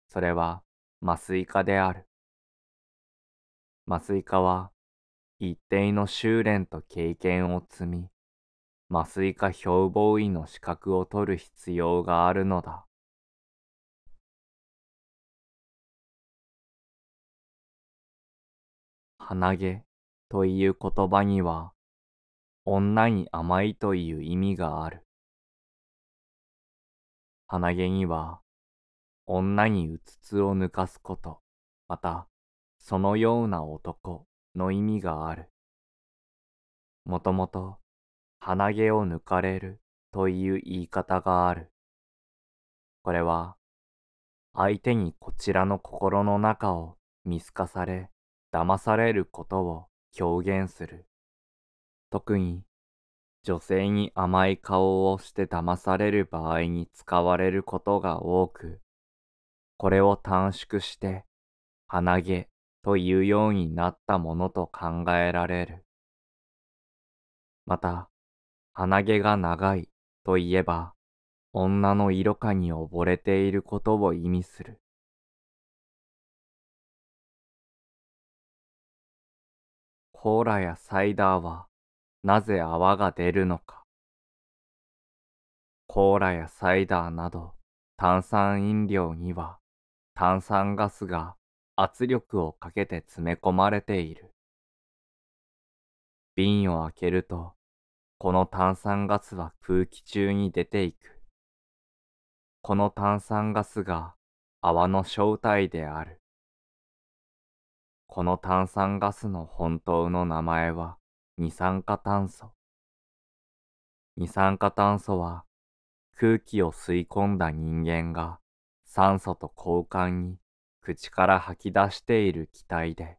[SPEAKER 2] それは麻酔科である。麻酔科は一定の修練と経験を積み、麻酔科標防医の資格を取る必
[SPEAKER 1] 要があるのだ。鼻毛という言葉には、女に甘いという意味がある。
[SPEAKER 2] 鼻毛には、女にうつつを抜かすこと、また、そのような男の意味がある。もともと、鼻毛を抜かれるという言い方がある。これは、相手にこちらの心の中を見透かされ、騙されることを表現する。特に、女性に甘い顔をして騙される場合に使われることが多く、これを短縮して、鼻毛というようになったものと考えられる。また、鼻毛が長いといえば、
[SPEAKER 1] 女の色化に溺れていることを意味する。コーラやサイダーは、なぜ泡が出るのか。コーラや
[SPEAKER 2] サイダーなど炭酸飲料には炭酸ガスが圧力をかけて詰め込まれている。瓶を開けると、この炭酸ガスは空気中に出ていく。この炭酸ガスが泡の正体である。この炭酸ガスの本当の名前は、二酸化炭素。二酸化炭素は空気を吸い込んだ人間が酸素と交換に口から吐き出している気体で、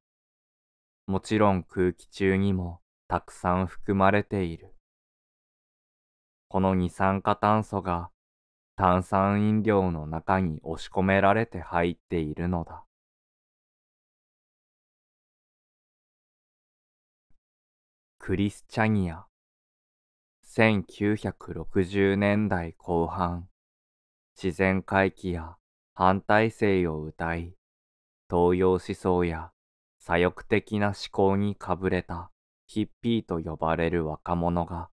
[SPEAKER 2] もちろん空気中にもたくさん含まれている。この二酸化炭素が
[SPEAKER 1] 炭酸飲料の中に押し込められて入っているのだ。クリスチャニア1960年代後半
[SPEAKER 2] 自然回帰や反体制を歌い東洋思想や左翼的な思考にかぶれたヒッピーと呼ばれる若者が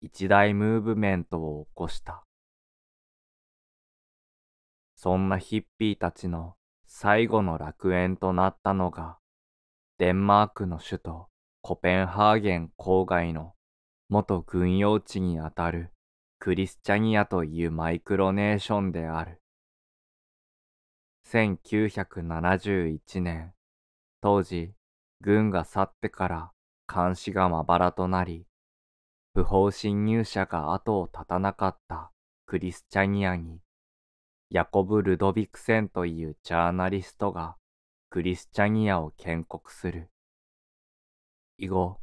[SPEAKER 2] 一大ムーブメントを起こしたそんなヒッピーたちの最後の楽園となったのがデンマークの首都コペンハーゲン郊外の元軍用地にあたるクリスチャニアというマイクロネーションである。1971年、当時、軍が去ってから監視がまばらとなり、不法侵入者が後を絶たなかったクリスチャニアに、ヤコブ・ルドビクセンというジャーナリストがクリスチャニアを建国する。以後、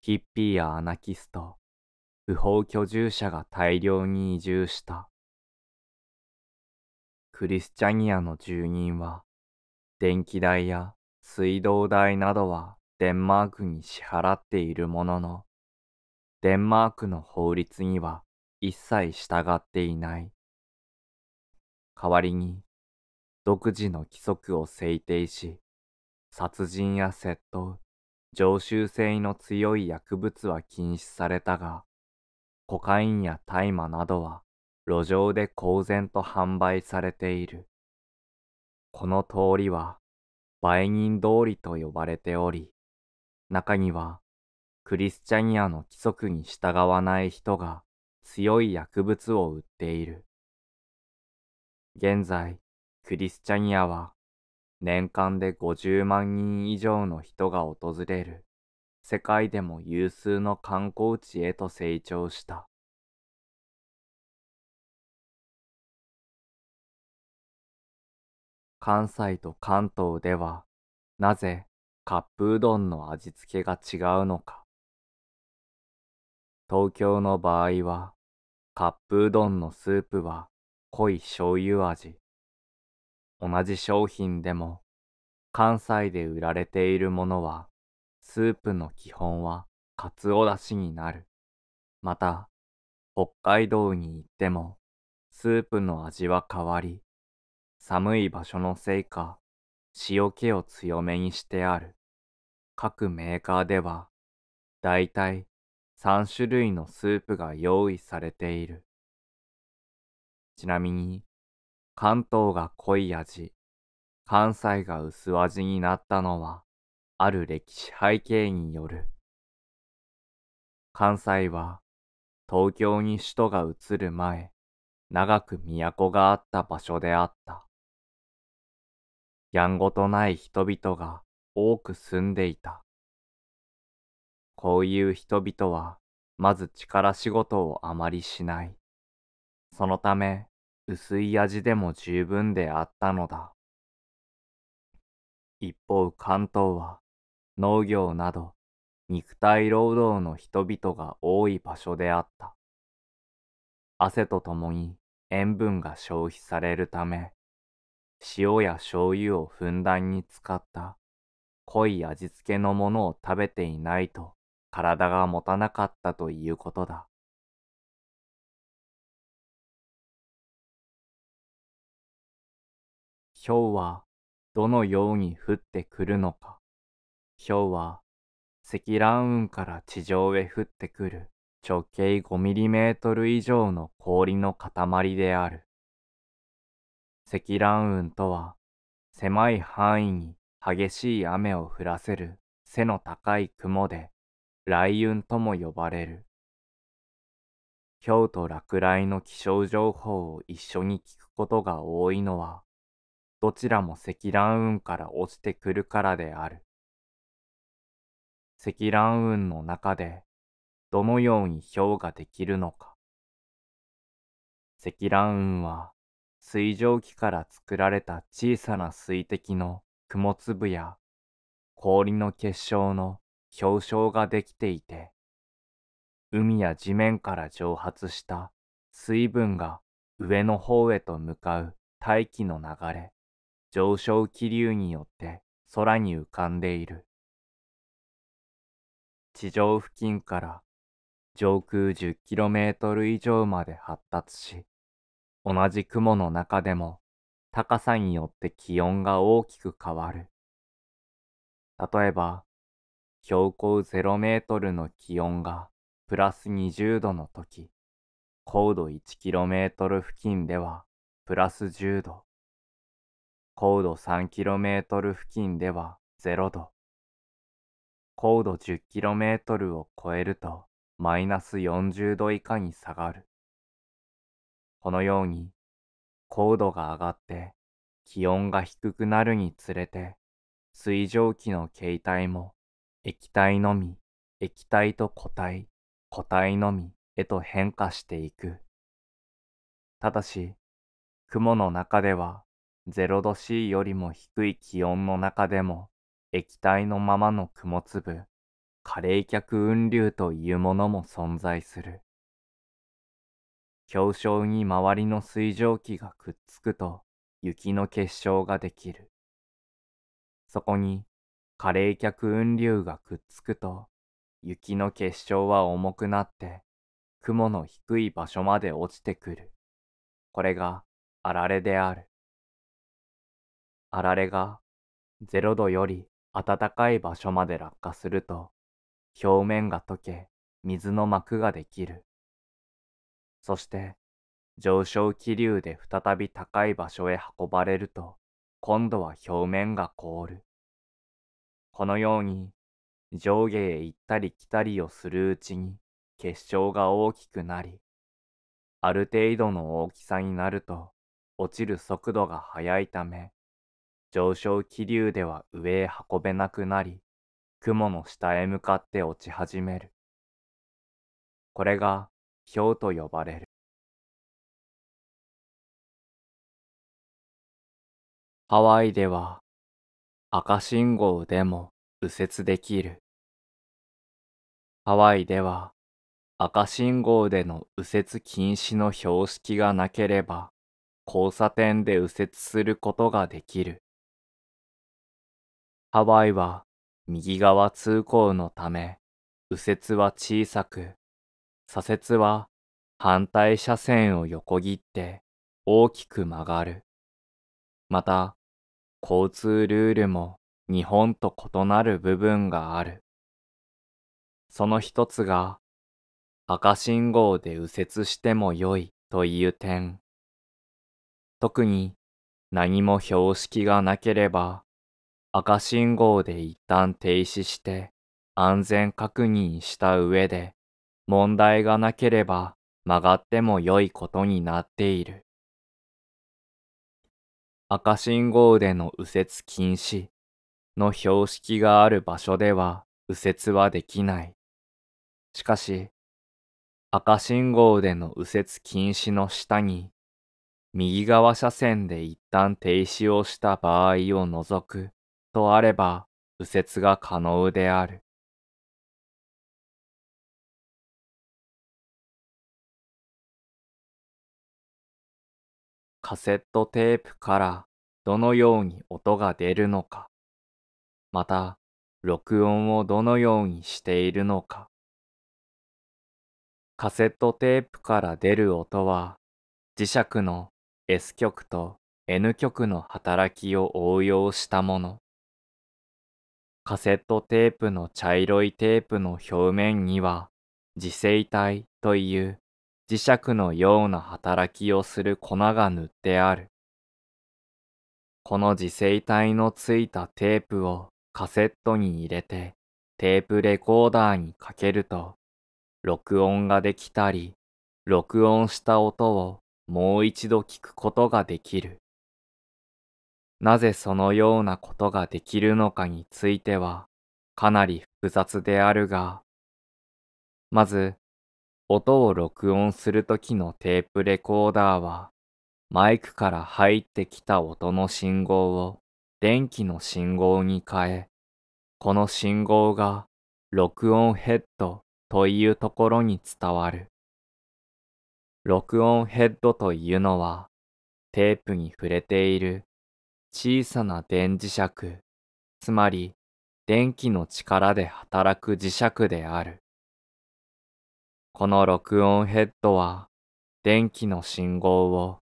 [SPEAKER 2] ヒッピーやアナキスト、不法居住者が大量に移住した。クリスチャニアの住人は、電気代や水道代などはデンマークに支払っているものの、デンマークの法律には一切従っていない。代わりに、独自の規則を制定し、殺人や窃盗、常習性の強い薬物は禁止されたが、コカインや大麻などは路上で公然と販売されている。この通りは売人通りと呼ばれており、中にはクリスチャニアの規則に従わない人が強い薬物を売っている。現在、クリスチャニアは年間で50万人以上の人が訪れる世界でも有
[SPEAKER 1] 数の観光地へと成長した関西と関東ではなぜカップうどんの味付けが違うのか
[SPEAKER 2] 東京の場合はカップうどんのスープは濃い醤油味同じ商品でも関西で売られているものはスープの基本はかつおだしになる。また北海道に行ってもスープの味は変わり寒い場所のせいか塩気を強めにしてある。各メーカーではだいたい3種類のスープが用意されている。ちなみに関東が濃い味、関西が薄味になったのは、ある歴史背景による。関西は、東京に首都が移る前、長く都があった場所であった。やんごとない人々が多く住んでいた。こういう人々は、まず力仕事をあまりしない。そのため、薄い味でも十分であったのだ。一方関東は農業など肉体労働の人々が多い場所であった。汗とともに塩分が消費されるため、塩や醤油をふんだんに使った濃い味付けのものを食べていないと体が
[SPEAKER 1] 持たなかったということだ。氷はどのように降ってくるのか。氷は積乱雲から地
[SPEAKER 2] 上へ降ってくる直径5ミリメートル以上の氷の塊である。積乱雲とは狭い範囲に激しい雨を降らせる背の高い雲で雷雲とも呼ばれる。ひょと落雷の気象情報を一緒に聞くことが多いのはどちらも積乱雲から落ちてくるからである。積乱雲の中でどのように氷ができるのか。積乱雲は水蒸気から作られた小さな水滴の雲粒や氷の結晶の氷晶ができていて、海や地面から蒸発した水分が上の方へと向かう大気の流れ、上昇気流によって空に浮かんでいる。地上付近から上空 10km 以上まで発達し、同じ雲の中でも高さによって気温が大きく変わる。例えば、標高0メートルの気温がプラス20度の時、高度1キロメートル付近ではプラス10度、高度 3km 付近では0度。高度 10km を超えるとマイナス40度以下に下がる。このように高度が上がって気温が低くなるにつれて水蒸気の形態も液体のみ液体と固体固体のみへと変化していくただし雲の中では0度 C よりも低い気温の中でも液体のままの雲粒、過冷却雲流というものも存在する。氷床に周りの水蒸気がくっつくと雪の結晶ができる。そこに過冷却雲流がくっつくと雪の結晶は重くなって雲の低い場所まで落ちてくる。これがあられである。あられが0度より暖かい場所まで落下すると、表面が溶け、水の膜ができる。そして、上昇気流で再び高い場所へ運ばれると、今度は表面が凍る。このように、上下へ行ったり来たりをするうちに、結晶が大きくなり、ある程度の大きさになると、落ちる速度が速いため、上昇気流では上へ運べなくなり、雲の下へ向かって落ち始める。
[SPEAKER 1] これが氷と呼ばれる。ハワイでは赤信号でも右折できる。ハワ
[SPEAKER 2] イでは赤信号での右折禁止の標識がなければ交差点で右折することができる。ハワイは右側通行のため、右折は小さく、左折は反対車線を横切って大きく曲がる。また、交通ルールも日本と異なる部分がある。その一つが、赤信号で右折しても良いという点。特に何も標識がなければ赤信号で一旦停止して安全確認した上で問題がなければ曲がっても良いことになっている。赤信号での右折禁止の標識がある場所では右折はできない。しかし、赤信号での右折禁止の下に、右側車線で一旦停止をした場合を除く
[SPEAKER 1] とあれば右折が可能である。カセットテープからどのように音が出るのか、
[SPEAKER 2] また録音をどのようにしているのか。カセットテープから出る音は磁石の S 極と N 極の働きを応用したもの。カセットテープの茶色いテープの表面には磁性体という磁石のような働きをする粉が塗ってある。この磁性体のついたテープをカセットに入れてテープレコーダーにかけると録音ができたり録音した音をもう一度聞くことができる。なぜそのようなことができるのかについてはかなり複雑であるが、まず、音を録音するときのテープレコーダーは、マイクから入ってきた音の信号を電気の信号に変え、この信号が録音ヘッドというところに伝わる。録音ヘッドというのは、テープに触れている小さな電磁石、つまり電気の力で働く磁石である。この録音ヘッドは電気の信号を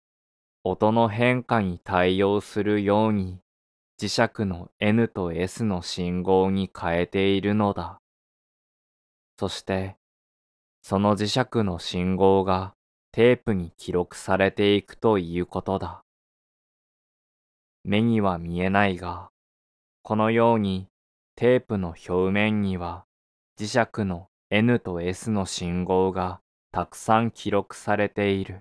[SPEAKER 2] 音の変化に対応するように磁石の N と S の信号に変えているのだ。そして、その磁石の信号がテープに記録されていくということだ。目には見えないが、このようにテープの表面には磁石の N と S の信号がたくさん記録されている。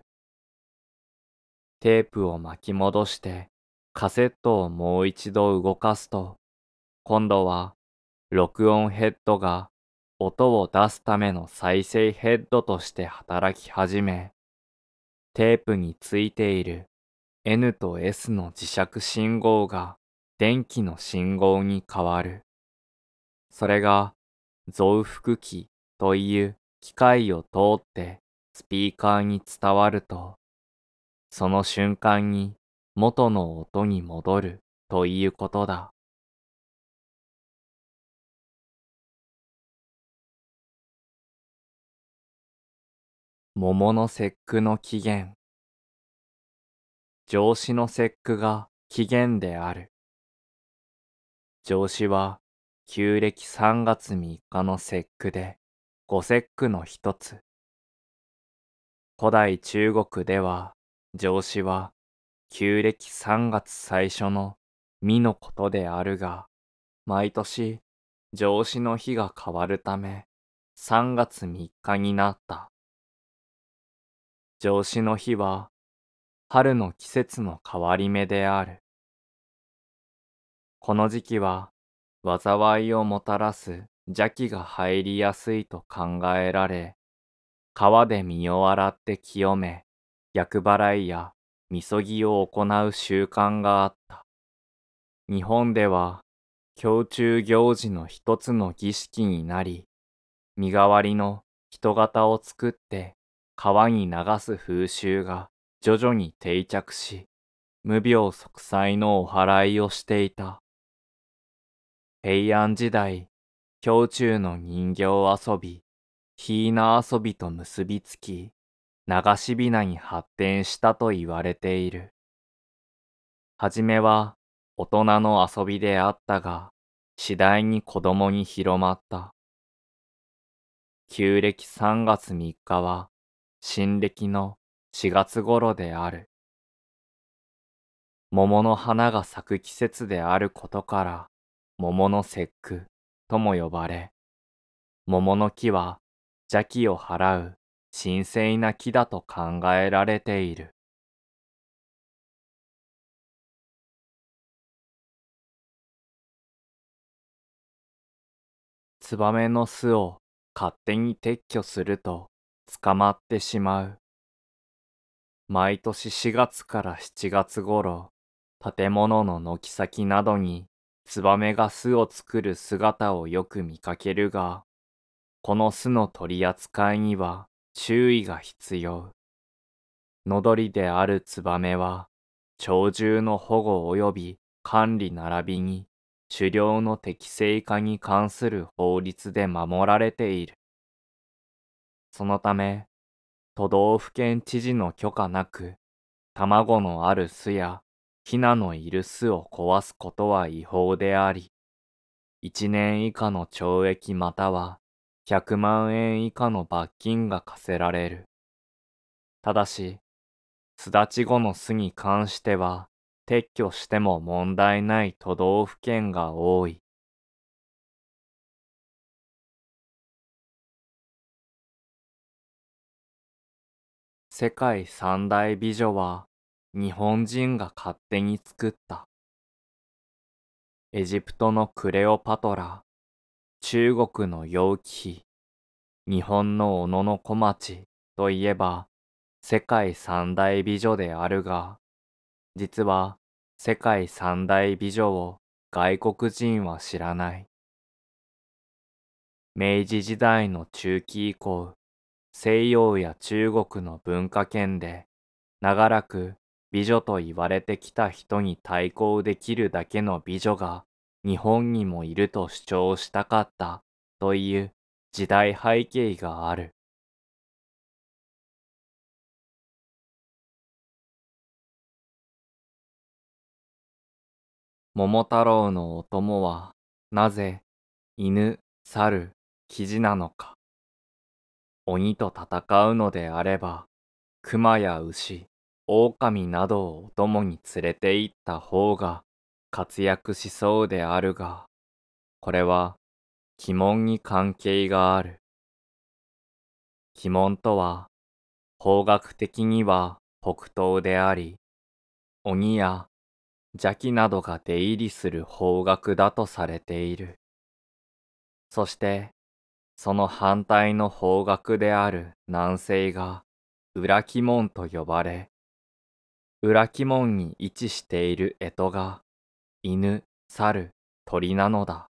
[SPEAKER 2] テープを巻き戻してカセットをもう一度動かすと、今度は録音ヘッドが音を出すための再生ヘッドとして働き始め、テープについている N と S の磁石信号が電気の信号に変わる。それが増幅器という機械を通ってスピーカーに伝わると、そ
[SPEAKER 1] の瞬間に元の音に戻るということだ。桃の節句の起源上司の節句が起源である。
[SPEAKER 2] 上司は旧暦3月3日の節句で五節句の一つ。古代中国では上司は旧暦3月最初の美のことであるが、毎年上司の日が変わるため3月
[SPEAKER 1] 3日になった。上司の日は春の季節の変わり目である。この時期
[SPEAKER 2] は災いをもたらす邪気が入りやすいと考えられ、川で身を洗って清め、厄払いやみそぎを行う習慣があった。日本では、胸中行事の一つの儀式になり、身代わりの人型を作って川に流す風習が徐々に定着し、無病息災のお祓いをしていた。平安時代、胸中の人形遊び、ひいな遊びと結びつき、流しびなに発展したと言われている。はじめは大人の遊びであったが、次第に子供に広まった。旧暦3月3日は、新暦の4月頃である。桃の花が咲く季節であることから、桃の節句とも呼ばれ、桃の木は
[SPEAKER 1] 邪気を払う神聖な木だと考えられている。ツバメの巣を勝手に撤去すると捕まってしまう。毎年4
[SPEAKER 2] 月から7月頃、建物の軒先などにツバメが巣を作る姿をよく見かけるが、この巣の取り扱いには注意が必要。のどりであるツバメは、鳥獣の保護及び管理並びに狩猟の適正化に関する法律で守られている。そのため、都道府県知事の許可なく、卵のある巣やヒナのいる巣を壊すことは違法であり、1年以下の懲役または100万円以下の罰金が課せられる。ただし、巣立ち後
[SPEAKER 1] の巣に関しては撤去しても問題ない都道府県が多い。世界三大美女は日本人が勝手に作った。エジプ
[SPEAKER 2] トのクレオパトラ、中国の楊貴妃、日本の小野の小町といえば世界三大美女であるが、実は世界三大美女を外国人は知らない。明治時代の中期以降、西洋や中国の文化圏で長らく美女と言われてきた人に対抗できるだけの美女が日
[SPEAKER 1] 本にもいると主張したかったという時代背景がある。桃太郎のお供はなぜ犬、猿、キジなのか。
[SPEAKER 2] 鬼と戦うのであれば、熊や牛、狼などをお供に連れて行った方が活躍しそうであるが、これは鬼門に関係がある。鬼門とは、方角的には北東であり、鬼や邪気などが出入りする方角だとされている。そして、その反対の方角である南西が裏鬼門と呼ばれ、裏鬼門に位置している干支が犬、猿、鳥なのだ。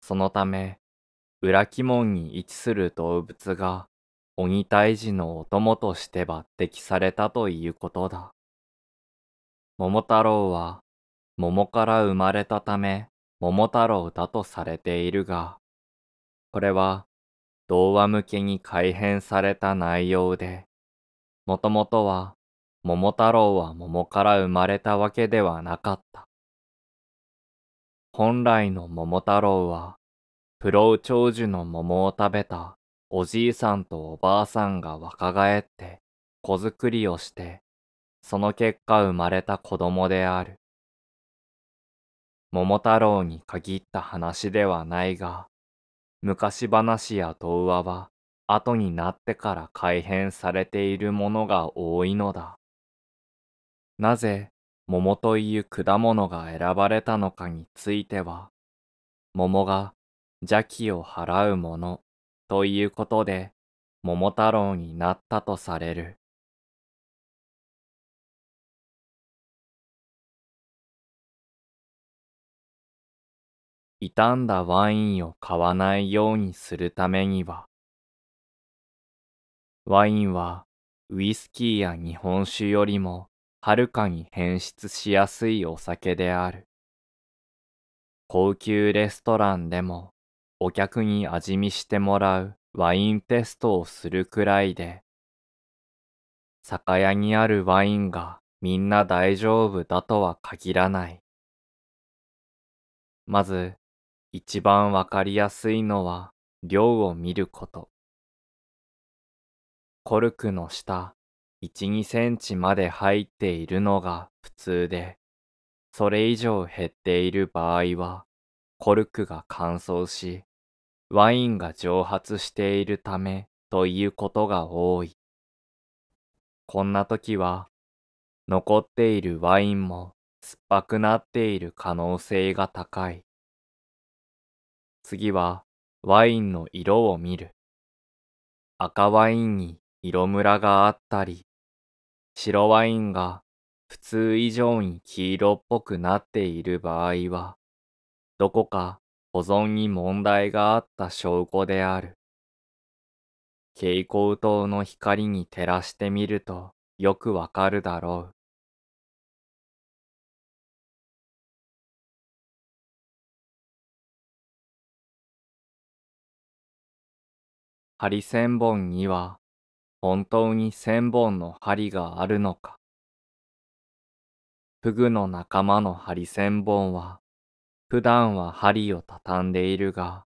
[SPEAKER 2] そのため、裏鬼門に位置する動物が鬼退治のお供として抜擢されたということだ。桃太郎は桃から生まれたため桃太郎だとされているが、これは、童話向けに改変された内容で、もともとは、桃太郎は桃から生まれたわけではなかった。本来の桃太郎は、不老長寿の桃を食べたおじいさんとおばあさんが若返って子作りをして、その結果生まれた子供である。桃太郎に限った話ではないが、昔話や童話は後になってから改変されているものが多いのだ。なぜ桃という果物が選ばれたのかについては、桃が邪気を払うもの
[SPEAKER 1] ということで桃太郎になったとされる。傷んだワインを買わないようにするために
[SPEAKER 2] は、ワインはウイスキーや日本酒よりもはるかに変質しやすいお酒である。高級レストランでもお客に味見してもらうワインテストをするくらいで、酒屋にあるワインがみんな大丈夫だとは限らない。まず、一番わかりやすいのは量を見ること。コルクの下1、2センチまで入っているのが普通で、それ以上減っている場合は、コルクが乾燥し、ワインが蒸発しているためということが多い。こんな時は、残っているワインも酸っぱくなっている可能性
[SPEAKER 1] が高い。次はワインの色を見る。赤ワインに色ムラがあったり、
[SPEAKER 2] 白ワインが普通以上に黄色っぽくなっている場合は、どこか保存に問題があった証拠である。
[SPEAKER 1] 蛍光灯の光に照らしてみるとよくわかるだろう。針千本には本当に千本の針がある
[SPEAKER 2] のか。フグの仲間の針千本は普段は針を畳んでいるが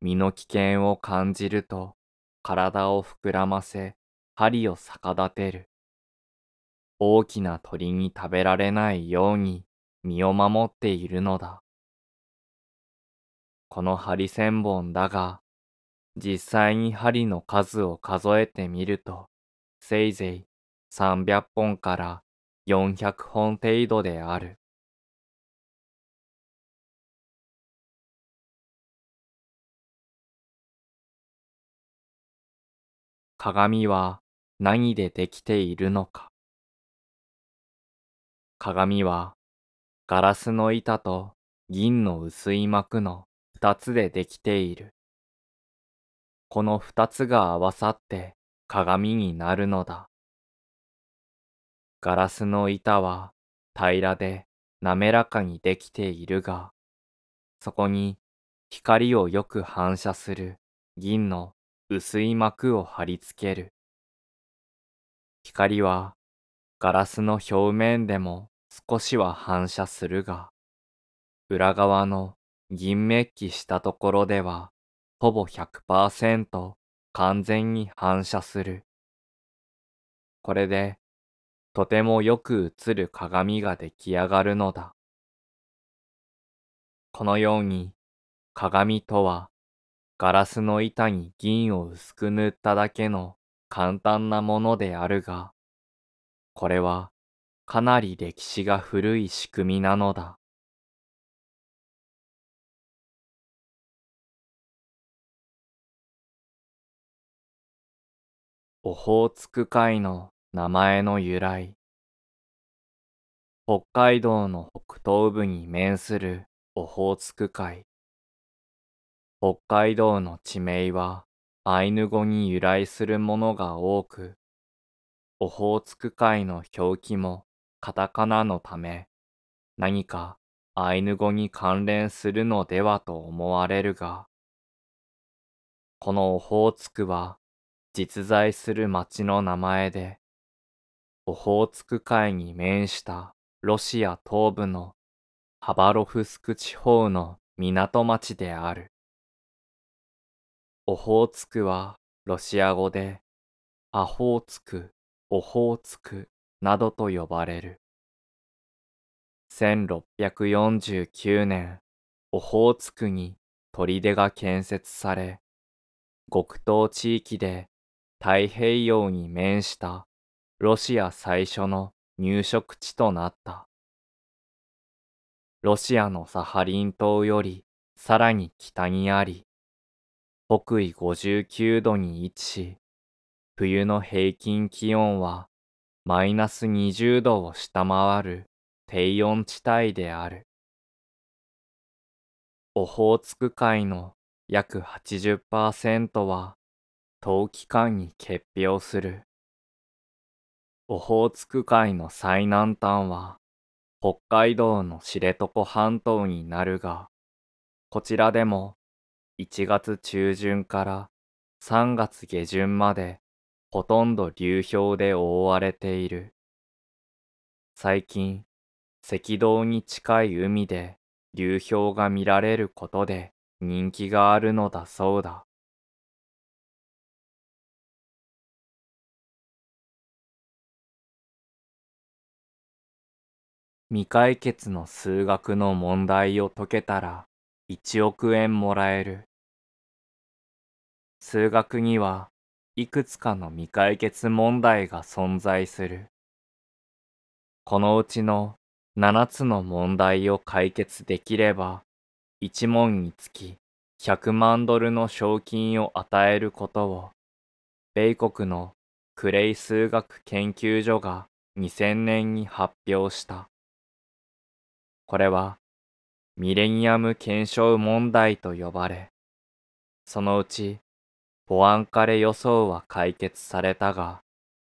[SPEAKER 2] 身の危険を感じると体を膨らませ針を逆立てる。大きな鳥に食べられないように身を守っているのだ。この針千本だが実際に針の数を数えてみると、せいぜい300本
[SPEAKER 1] から400本程度である。鏡は何でできているのか。鏡はガラスの板と銀の薄い膜の二つでできている。こ
[SPEAKER 2] の二つが合わさって鏡になるのだ。ガラスの板は平らで滑らかにできているが、そこに光をよく反射する銀の薄い膜を貼り付ける。光はガラスの表面でも少しは反射するが、裏側の銀メッキしたところではほぼ100%完全に反射する。これで、とてもよく映る鏡が出来上がるのだ。このように、鏡とは、ガラスの板に銀を薄く塗っただけの簡単なものであるが、こ
[SPEAKER 1] れはかなり歴史が古い仕組みなのだ。オホーツク海の名前の由来
[SPEAKER 2] 北海道の北東部に面するオホーツク海北海道の地名はアイヌ語に由来するものが多くオホーツク海の表記もカタカナのため何かアイヌ語に関連するのではと思われるがこのオホーツクは実在する町の名前で、オホーツク海に面したロシア東部のハバロフスク地方の港町である。オホーツクはロシア語でアホーツク、オホーツクなどと呼ばれる。1649年、オホーツクに砦が建設され、極東地域で太平洋に面したロシア最初の入植地となった。ロシアのサハリン島よりさらに北にあり、北緯59度に位置し、冬の平均気温はマイナス20度を下回る低温地帯である。オホーツク海の約80%は冬季間に結氷する。オホーツク海の最南端は、北海道の知床半島になるが、こちらでも1月中旬から3月下旬までほとんど流氷で覆われている。最近、赤道に近い海で流
[SPEAKER 1] 氷が見られることで人気があるのだそうだ。未解決の数学の問題を解
[SPEAKER 2] けたら1億円もらえる。数学にはいくつかの未解決問題が存在する。このうちの7つの問題を解決できれば1問につき100万ドルの賞金を与えることを米国のクレイ数学研究所が2000年に発表した。これはミレニアム検証問題と呼ばれ、そのうちポアンカレ予想は解決されたが、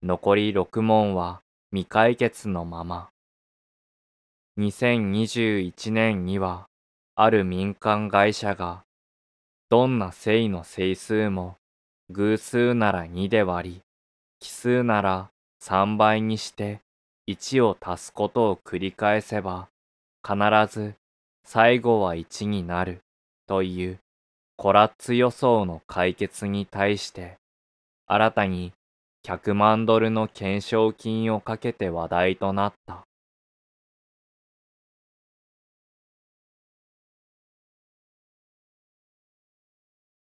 [SPEAKER 2] 残り6問は未解決のまま。2021年には、ある民間会社が、どんな正の整数も偶数なら2で割り、奇数なら3倍にして1を足すことを繰り返せば、必ず最後は一になるというコラッツ予想の解決に対
[SPEAKER 1] して新たに100万ドルの懸賞金をかけて話題となった。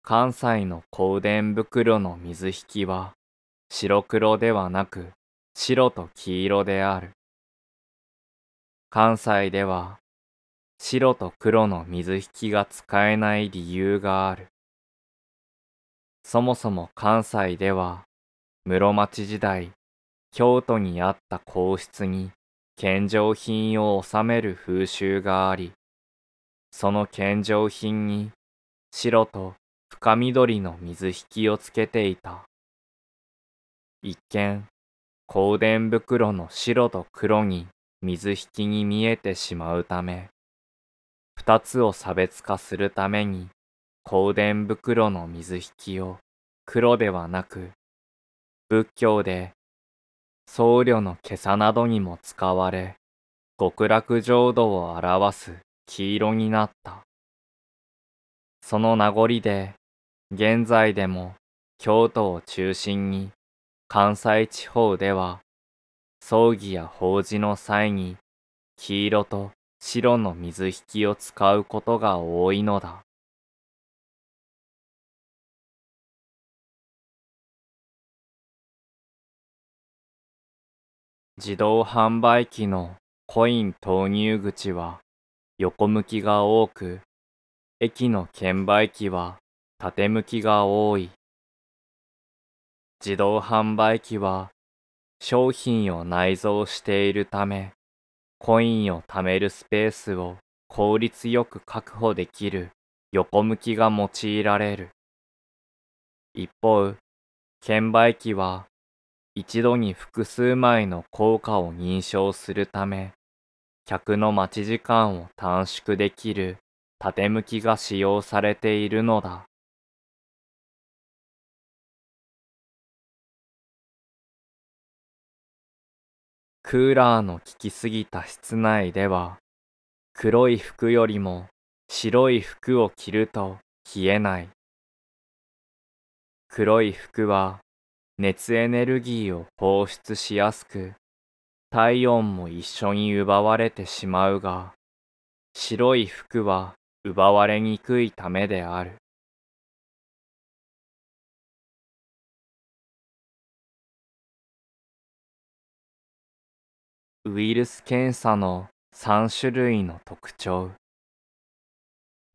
[SPEAKER 1] 関西の香典
[SPEAKER 2] 袋の水引は白黒ではなく白と黄色である。関西では白と黒の水引が使えない理由がある。そもそも関西では室町時代京都にあった皇室に献上品を納める風習があり、その献上品に白と深緑の水引をつけていた。一見、香典袋の白と黒に水引に見えてしまうため、二つを差別化するために、香典袋の水引を黒ではなく、仏教で僧侶の袈裟などにも使われ、極楽浄土を表す黄色になった。その名残で、現在でも京都を中心に関西地方では葬儀や法事の際に黄色と白の水引を使う
[SPEAKER 1] ことが多いのだ。自動販売機のコイン投入口は横向きが多
[SPEAKER 2] く、駅の券売機は縦向きが多い。自動販売機は商品を内蔵しているため、コインを貯めるスペースを効率よく確保できる横向きが用いられる。一方、券売機は一度に複数枚の効果を認証するため、客の待ち時間を短縮できる
[SPEAKER 1] 縦向きが使用されているのだ。クーラーの効きすぎた室内では、黒い服よりも
[SPEAKER 2] 白い服を着ると冷えない。黒い服は熱エネルギーを放出しやすく、体温も一緒に奪われてしまうが、白い服は
[SPEAKER 1] 奪われにくいためである。ウイルス検査の3種類の特徴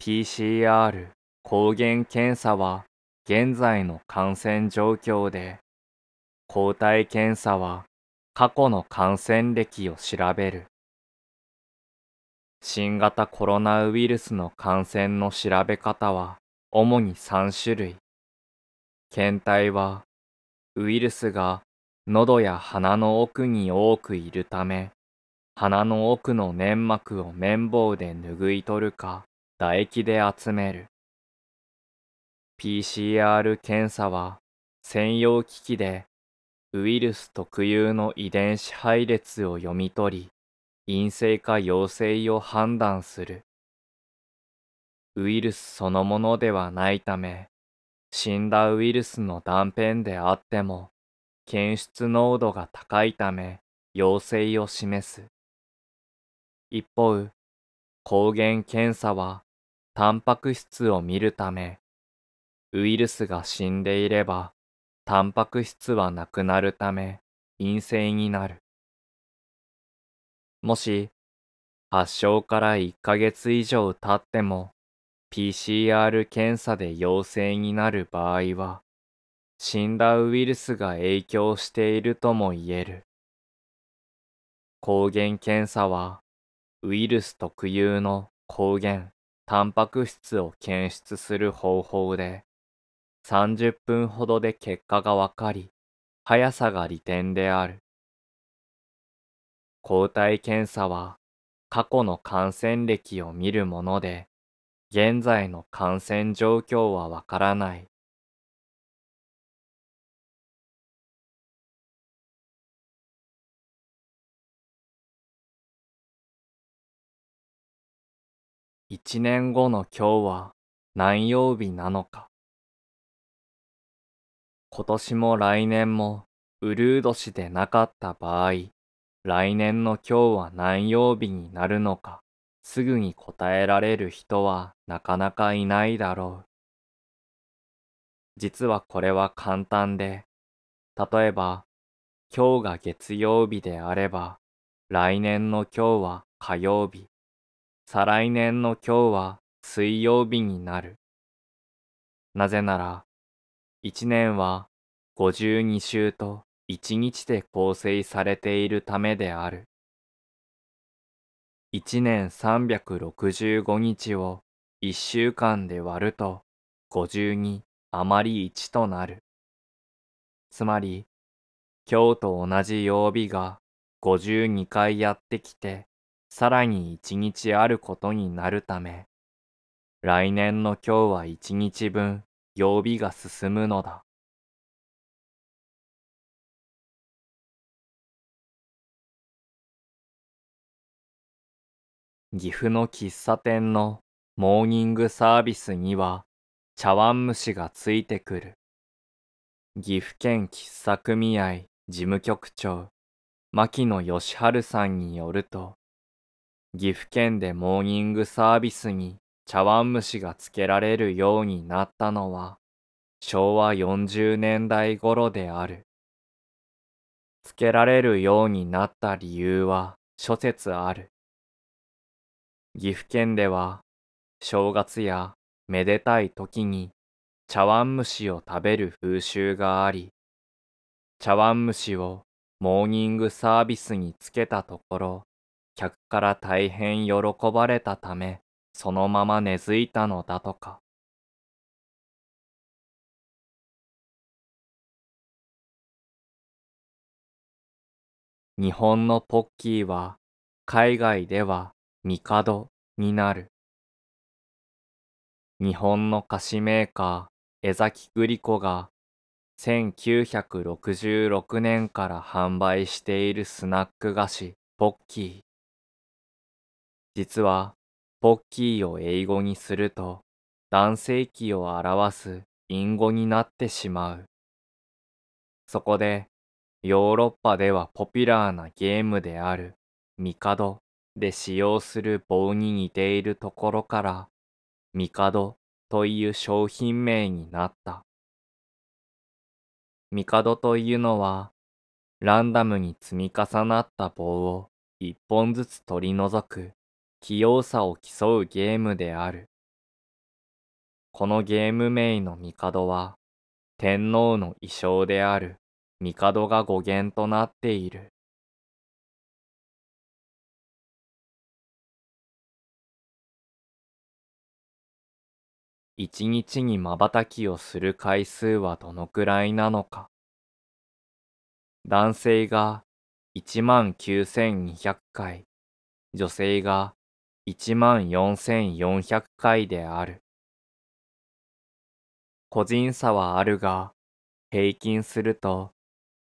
[SPEAKER 2] PCR 抗原検査は現在の感染状況で抗体検査は過去の感染歴を調べる新型コロナウイルスの感染の調べ方は主に3種類検体はウイルスが喉や鼻の奥に多くいるため、鼻の奥の粘膜を綿棒で拭い取るか、唾液で集める。PCR 検査は専用機器でウイルス特有の遺伝子配列を読み取り、陰性か陽性を判断する。ウイルスそのものではないため、死んだウイルスの断片であっても、検出濃度が高いため陽性を示す。一方、抗原検査はタンパク質を見るため、ウイルスが死んでいればタンパク質はなくなるため陰性になる。もし、発症から1ヶ月以上経っても PCR 検査で陽性になる場合は、死んだウイルスが影響しているとも言える。抗原検査はウイルス特有の抗原、タンパク質を検出する方法で30分ほどで結果がわかり、速さが利点である。抗体検査は過去の感染歴を見るもので、
[SPEAKER 1] 現在の感染状況はわからない。一年後の今日は何曜日なのか。
[SPEAKER 2] 今年も来年もうるう年でなかった場合、来年の今日は何曜日になるのか、すぐに答えられる人はなかなかいないだろう。実はこれは簡単で、例えば、今日が月曜日であれば、来年の今日は火曜日。再来年の今日は水曜日になる。なぜなら、一年は52週と1日で構成されているためである。一年365日を一週間で割ると52余り1となる。つまり、今日と同じ曜日が52回やってきてさらに一日あることになるため、
[SPEAKER 1] 来年の今日は一日分曜日が進むのだ。岐阜の喫茶店の
[SPEAKER 2] モーニングサービスには茶碗蒸しがついてくる。岐阜県喫茶組合事務局長牧野義春さんによると岐阜県でモーニングサービスに茶碗蒸しがつけられるようになったのは昭和40年代頃である。つけられるようになった理由は諸説ある。岐阜県では正月やめでたい時に茶碗蒸しを食べる風習があり、茶碗蒸しをモーニングサービスにつけたところ、客から大変喜ばれたため、そのま
[SPEAKER 1] ま根付いたのだとか。日本のポッキーは海外では帝になる。
[SPEAKER 2] 日本の菓子メーカー江崎グリコが1966年から販売しているスナック菓子ポッキー。実は、ポッキーを英語にすると、男性器を表す隠語になってしまう。そこで、ヨーロッパではポピュラーなゲームである、ミカドで使用する棒に似ているところから、ミカドという商品名になった。ミカドというのは、ランダムに積み重なった棒を一本ずつ取り除く器用さを競うゲームである。このゲーム名の帝は、天皇
[SPEAKER 1] の意匠である帝が語源となっている。一日に瞬きをする回数はどのく
[SPEAKER 2] らいなのか。男性が19,200回、女性が14,400回である。個人差はあるが、平均すると、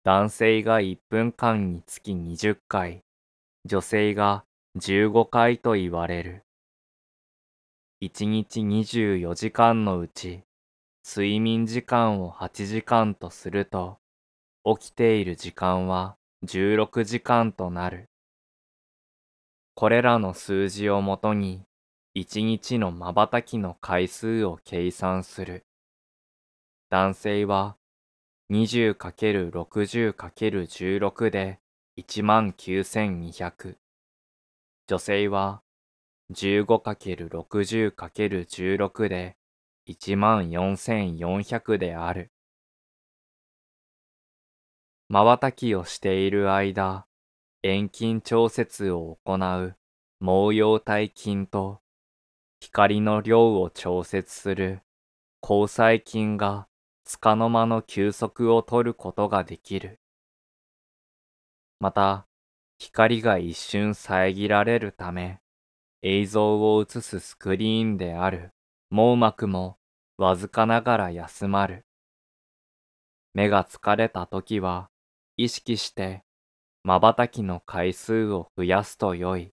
[SPEAKER 2] 男性が1分間につき20回、女性が15回と言われる。1日24時間のうち、睡眠時間を8時間とすると、起きている時間は16時間となる。これらの数字をもとに一日のまばたきの回数を計算する。男性は 20×60×16 で19,200。女性は 15×60×16 で14,400である。瞬きをしている間、遠近調節を行う毛様体筋と光の量を調節する交際筋が束の間の休息を取ることができる。また、光が一瞬遮られるため、映像を映すスクリーンである網膜もわずかながら休まる。
[SPEAKER 1] 目が疲れた時は意識して瞬きの回数を増やすと良い。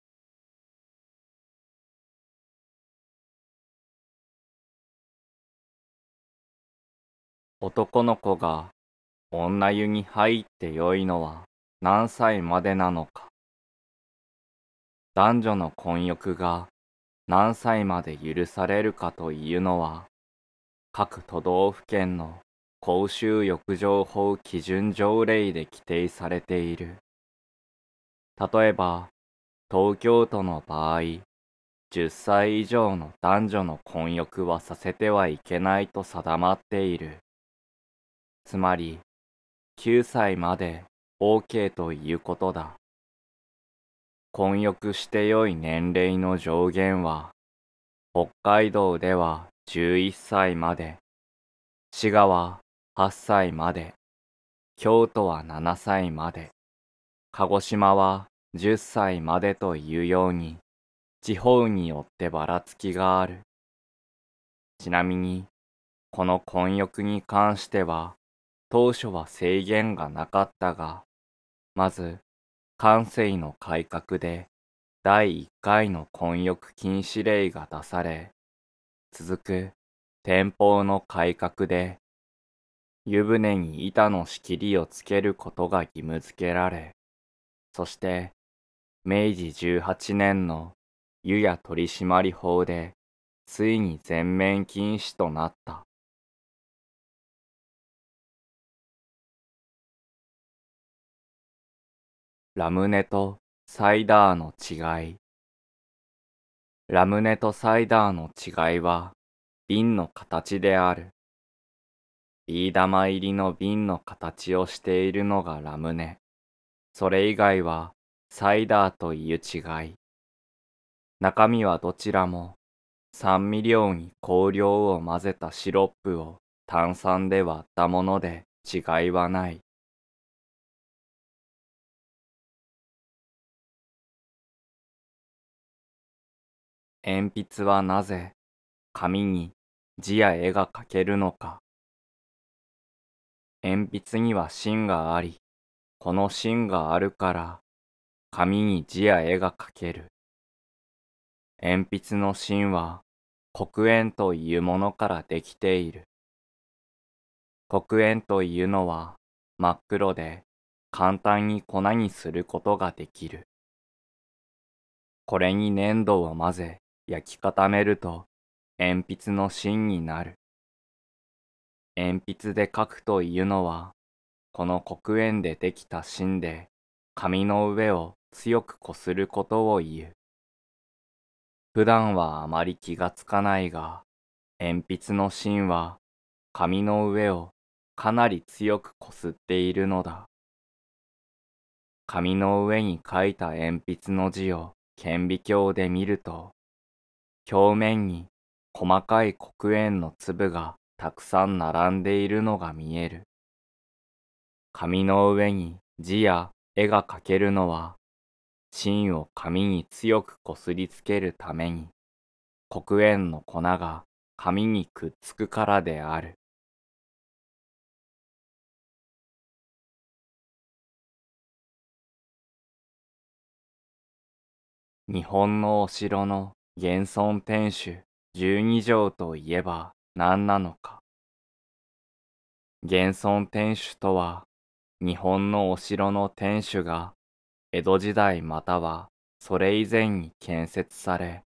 [SPEAKER 1] 男の子が女湯に入って良いのは何歳までなのか。
[SPEAKER 2] 男女の婚欲が何歳まで許されるかというのは各都道府県の公衆浴場法基準条例で規定されている。例えば、東京都の場合、10歳以上の男女の混浴はさせてはいけないと定まっている。つまり、9歳まで OK ということだ。混浴して良い年齢の上限は、北海道では11歳まで、滋賀は8歳まで、京都は7歳まで、鹿児島は10歳までというように、地方によってばらつきがある。ちなみに、この混浴に関しては、当初は制限がなかったが、まず、関西の改革で、第1回の混浴禁止令が出され、続く天保の改革で、湯船に板の仕切りをつけることが義務付けられ、そして明治18年の湯屋取締法で
[SPEAKER 1] ついに全面禁止となったラムネとサイダーの違いラムネとサイダーの
[SPEAKER 2] 違いは瓶の形であるビー玉入りの瓶の形をしているのがラムネそれ以外はサイダーという違い。中身はどちらも酸味料に香料を混ぜたシロップを炭酸で割ったもので
[SPEAKER 1] 違いはない。鉛筆はなぜ紙に字や絵が描けるのか。鉛筆には芯があり、この芯があるから
[SPEAKER 2] 紙に字や絵が描ける。鉛筆の芯は黒鉛というものからできている。黒鉛というのは真っ黒で簡単に粉にすることができる。これに粘土を混ぜ焼き固めると鉛筆の芯になる。鉛筆で描くというのはこの黒鉛でできた芯で紙の上を強くこすることを言う。普段はあまり気がつかないが、鉛筆の芯は紙の上をかなり強くこすっているのだ。紙の上に書いた鉛筆の字を顕微鏡で見ると、表面に細かい黒鉛の粒がたくさん並んでいるのが見える。紙の上に字や絵が描けるのは芯を紙に強くこすりつけるために、黒煙の
[SPEAKER 1] 粉が紙にくっつくからである。日本のお城の現存天守
[SPEAKER 2] 十二条といえば何なのか。現存天守とは、日本のお城の天守が江戸時代またはそれ以前に建設され、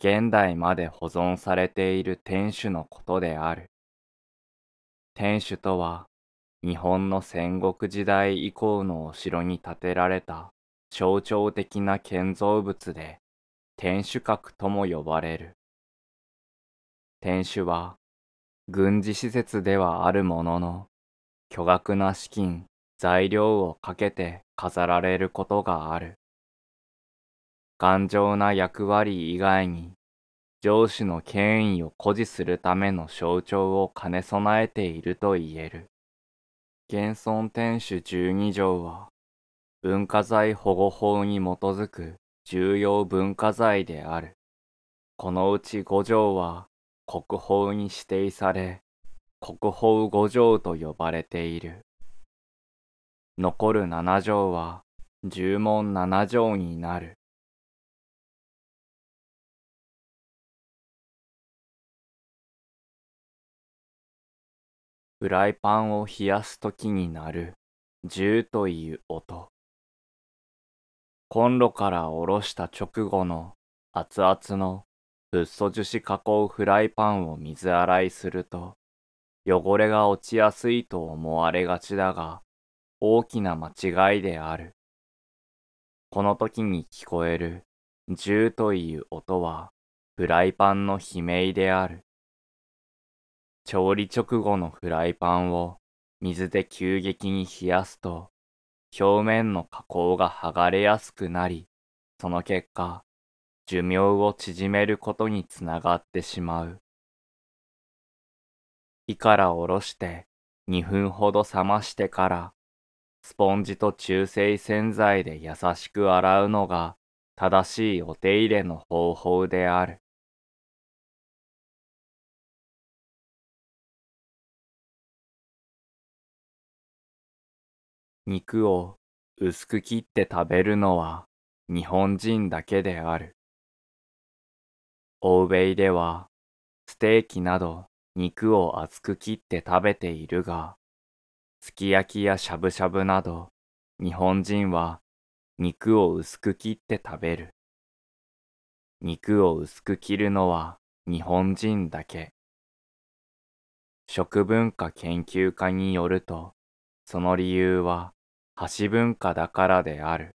[SPEAKER 2] 現代まで保存されている天守のことである。天守とは、日本の戦国時代以降のお城に建てられた象徴的な建造物で、天守閣とも呼ばれる。天守は、軍事施設ではあるものの、巨額な資金、材料をかけて飾られることがある。頑丈な役割以外に、上司の権威を誇示するための象徴を兼ね備えていると言える。現存天守12条は、文化財保護法に基づく重要文化財である。このうち五条は国宝に指定され、国宝五条と呼ばれ
[SPEAKER 1] ている。残る7条は十文七7条になる。フライパンを冷やすときになる十という音。
[SPEAKER 2] コンロからおろした直後の熱々のフッ素樹脂加工フライパンを水洗いすると汚れが落ちやすいと思われがちだが大きな間違いである。この時に聞こえる銃という音はフライパンの悲鳴である。調理直後のフライパンを水で急激に冷やすと表面の加工が剥がれやすくなり、その結果、寿命を縮めることにつながってしまう。火からおろして2分ほど冷ましてからスポンジと中性洗剤で優しく洗
[SPEAKER 1] うのが正しいお手入れの方法である。肉を薄く切って食べるのは日本人だけである。欧米では
[SPEAKER 2] ステーキなど肉を厚く切って食べているが、すき焼きやしゃぶしゃぶなど、日本人は肉を薄く切って食べる。肉を薄く切るのは日本人だけ。食文化研究家によると、その理由は箸文化だからである。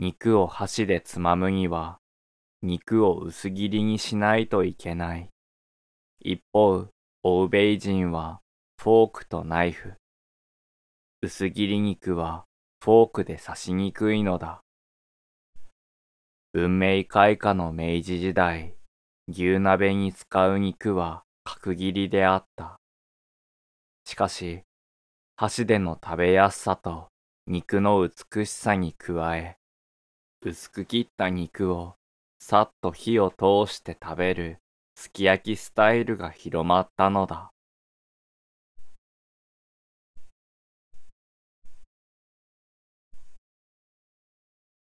[SPEAKER 2] 肉を箸でつまむには、肉を薄切りにしないといけない。一方、欧米人はフォークとナイフ。薄切り肉はフォークで刺しにくいのだ。文明開化の明治時代、牛鍋に使う肉は角切りであった。しかし、箸での食べやすさと肉の美しさに加え、薄く切った肉をさっと火を通して食べ
[SPEAKER 1] るすき焼きスタイルが広まったのだ。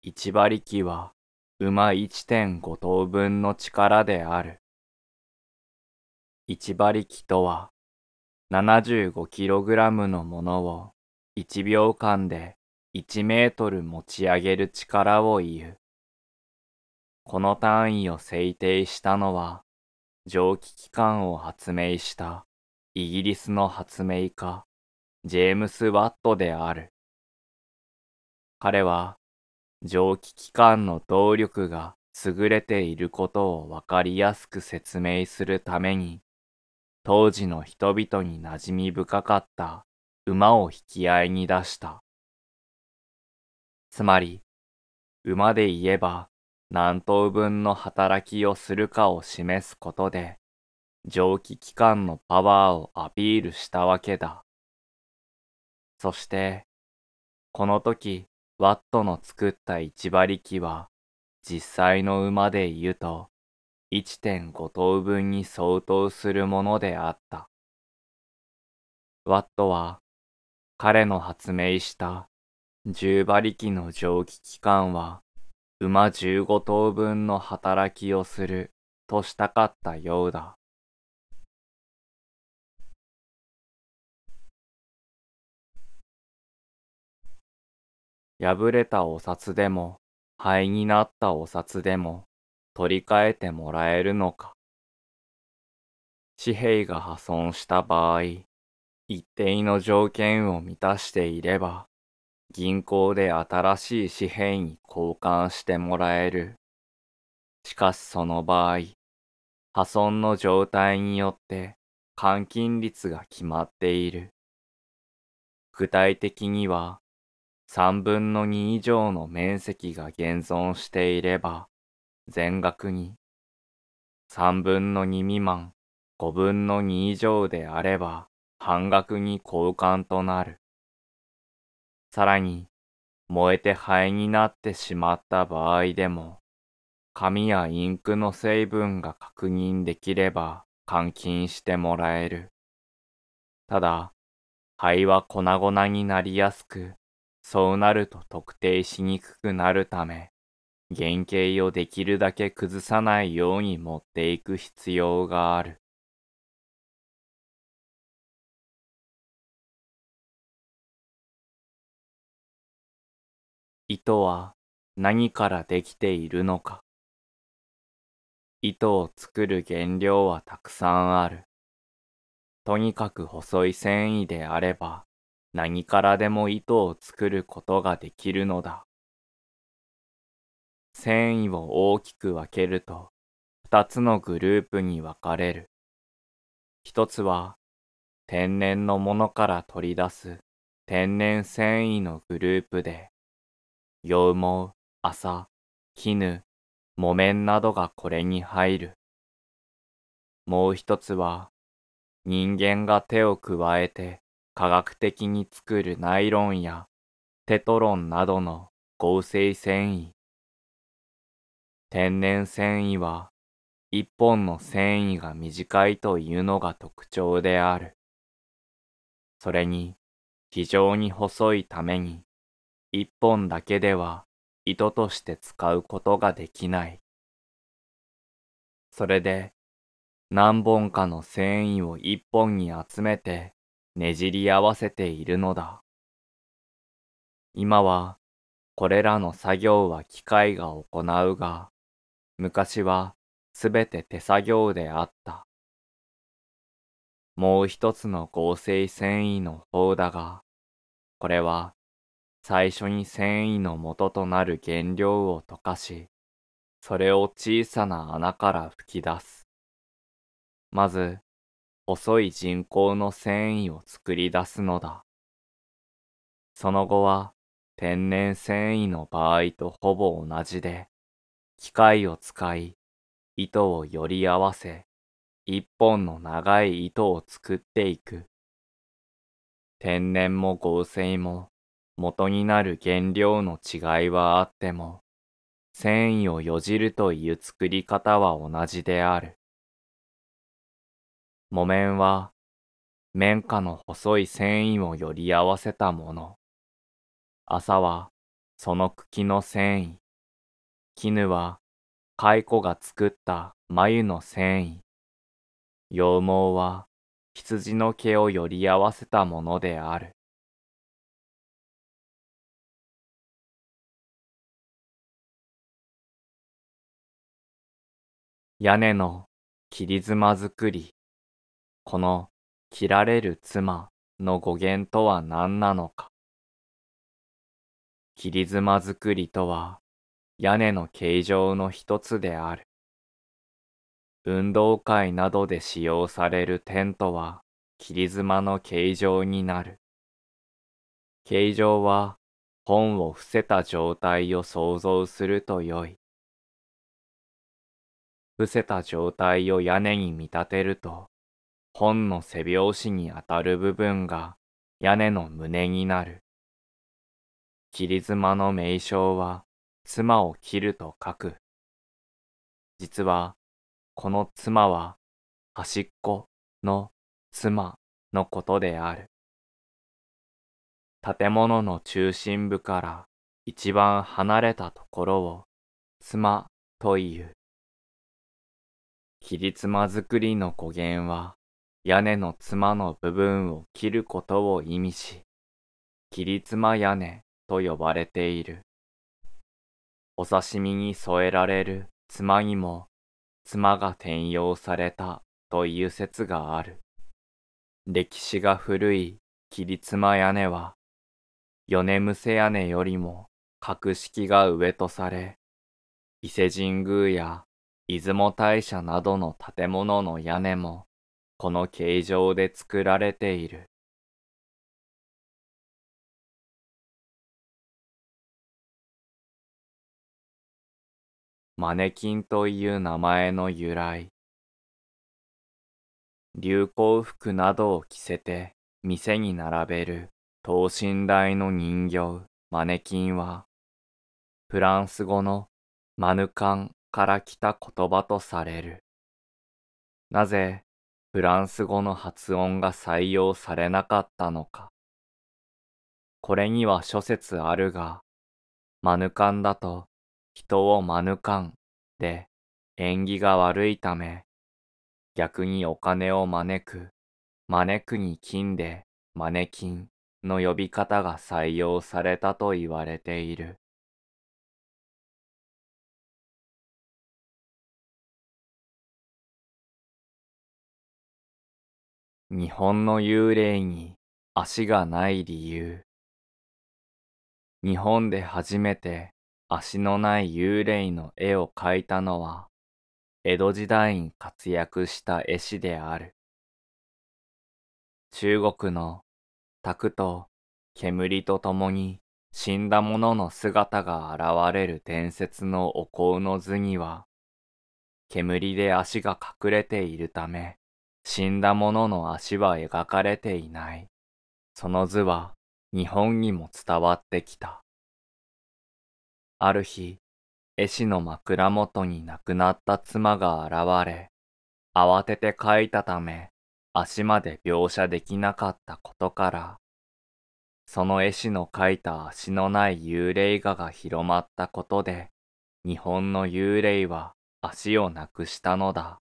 [SPEAKER 1] 1馬力は馬1.5等分の力であ
[SPEAKER 2] る。1馬力とは 75kg のものを1秒間で1メートル持ち上げる力を言う。この単位を制定したのは蒸気機関を発明したイギリスの発明家ジェームス・ワットである。彼は蒸気機関の動力が優れていることをわかりやすく説明するために、当時の人々に馴染み深かった馬を引き合いに出した。つまり、馬で言えば何等分の働きをするかを示すことで、蒸気機関のパワーをアピールしたわけだ。そして、この時、ワットの作った1馬力は、実際の馬で言うと、1.5頭分に相当するものであった。ワットは、彼の発明した10馬力の蒸気機関は、馬15頭分の働きをするとし
[SPEAKER 1] たかったようだ。破れたお
[SPEAKER 2] 札でも、灰になったお札でも、取り替えてもらえるのか。紙幣が破損した場合、一定の条件を満たしていれば、銀行で新しい紙幣に交換してもらえる。しかしその場合、破損の状態によって換金率が決まっている。具体的には、3分の2以上の面積が現存していれば、全額に。3分の2未満、5分の2以上であれば、半額に交換となる。さらに、燃えて灰になってしまった場合でも、紙やインクの成分が確認できれば換金してもらえる。ただ、灰は粉々になりやすく、そうなると特定しにくくなるため、原型をできるだけ崩さないように持ってい
[SPEAKER 1] く必要がある。糸は何からできているのか。糸を作
[SPEAKER 2] る原料はたくさんある。とにかく細い繊維であれば、何からでも糸を作ることができるのだ。繊維を大きく分けると、二つのグループに分かれる。一つは、天然のものから取り出す天然繊維のグループで、羊毛、麻、絹、木綿などがこれに入る。もう一つは、人間が手を加えて科学的に作るナイロンやテトロンなどの合成繊維。天然繊維は一本の繊維が短いというのが特徴である。それに非常に細いために一本だけでは糸として使うことができない。それで何本かの繊維を一本に集めてねじり合わせているのだ。今はこれらの作業は機械が行うが、昔はすべて手作業であった。もう一つの合成繊維の方だが、これは最初に繊維の元となる原料を溶かし、それを小さな穴から吹き出す。まず、細い人工の繊維を作り出すのだ。その後は天然繊維の場合とほぼ同じで、機械を使い、糸をより合わせ、一本の長い糸を作っていく。天然も合成も元になる原料の違いはあっても、繊維をよじるという作り方は同じである。
[SPEAKER 1] 木綿は綿花の細い繊維をより合わせたもの。麻はその茎の
[SPEAKER 2] 繊維。絹は蚕が作った眉の
[SPEAKER 1] 繊維。羊毛は羊の毛をより合わせたものである。屋根の切り妻作り。この切られる妻の
[SPEAKER 2] 語源とは何なのか。切り妻作りとは屋根の形状の一つである。運動会などで使用されるテントは切り妻の形状になる。形状は本を伏せた状態を想像するとよい。伏せた状態を屋根に見立てると、本の背表紙にあたる部分が屋根の胸になる。切妻の名称は
[SPEAKER 1] 妻を切ると書く。実は、この妻は端っこの妻のことである。建物の中心部から一番離れたところを妻という。
[SPEAKER 2] 切妻作りの語源は屋根の妻の部分を切ることを意味し、切り妻屋根と呼ばれている。お刺身に添えられる妻にも、妻が転用されたという説がある。歴史が古い切妻屋根は、米むせ屋根よりも格式が上とされ、伊勢神宮や出雲大社などの
[SPEAKER 1] 建物の屋根もこの形状で作られている。マネキンという名前の由来。流行服などを着せて店に
[SPEAKER 2] 並べる等身大の人形マネキンはフランス語のマヌカンから来た言葉とされる。なぜフランス語の発音が採用されなかったのか。これには諸説あるが、マヌカンだと人をマヌカンで縁起が悪いため、逆にお金を招く、招くに金でマ
[SPEAKER 1] ネキンの呼び方が採用されたと言われている。日本の幽霊に足がない理由日本で初めて
[SPEAKER 2] 足のない幽霊の絵を描いたのは江戸時代に活躍した絵師である中国の拓と煙と共に死んだ者の姿が現れる伝説のお香の図には煙で足が隠れているため死んだ者の足は描かれていない。その図は日本にも伝わってきた。ある日、絵師の枕元に亡くなった妻が現れ、慌てて描いたため、足まで描写できなかったことから、その絵師の描いた足のない幽霊画が広まっ
[SPEAKER 1] たことで、日本の幽霊は足をなくしたのだ。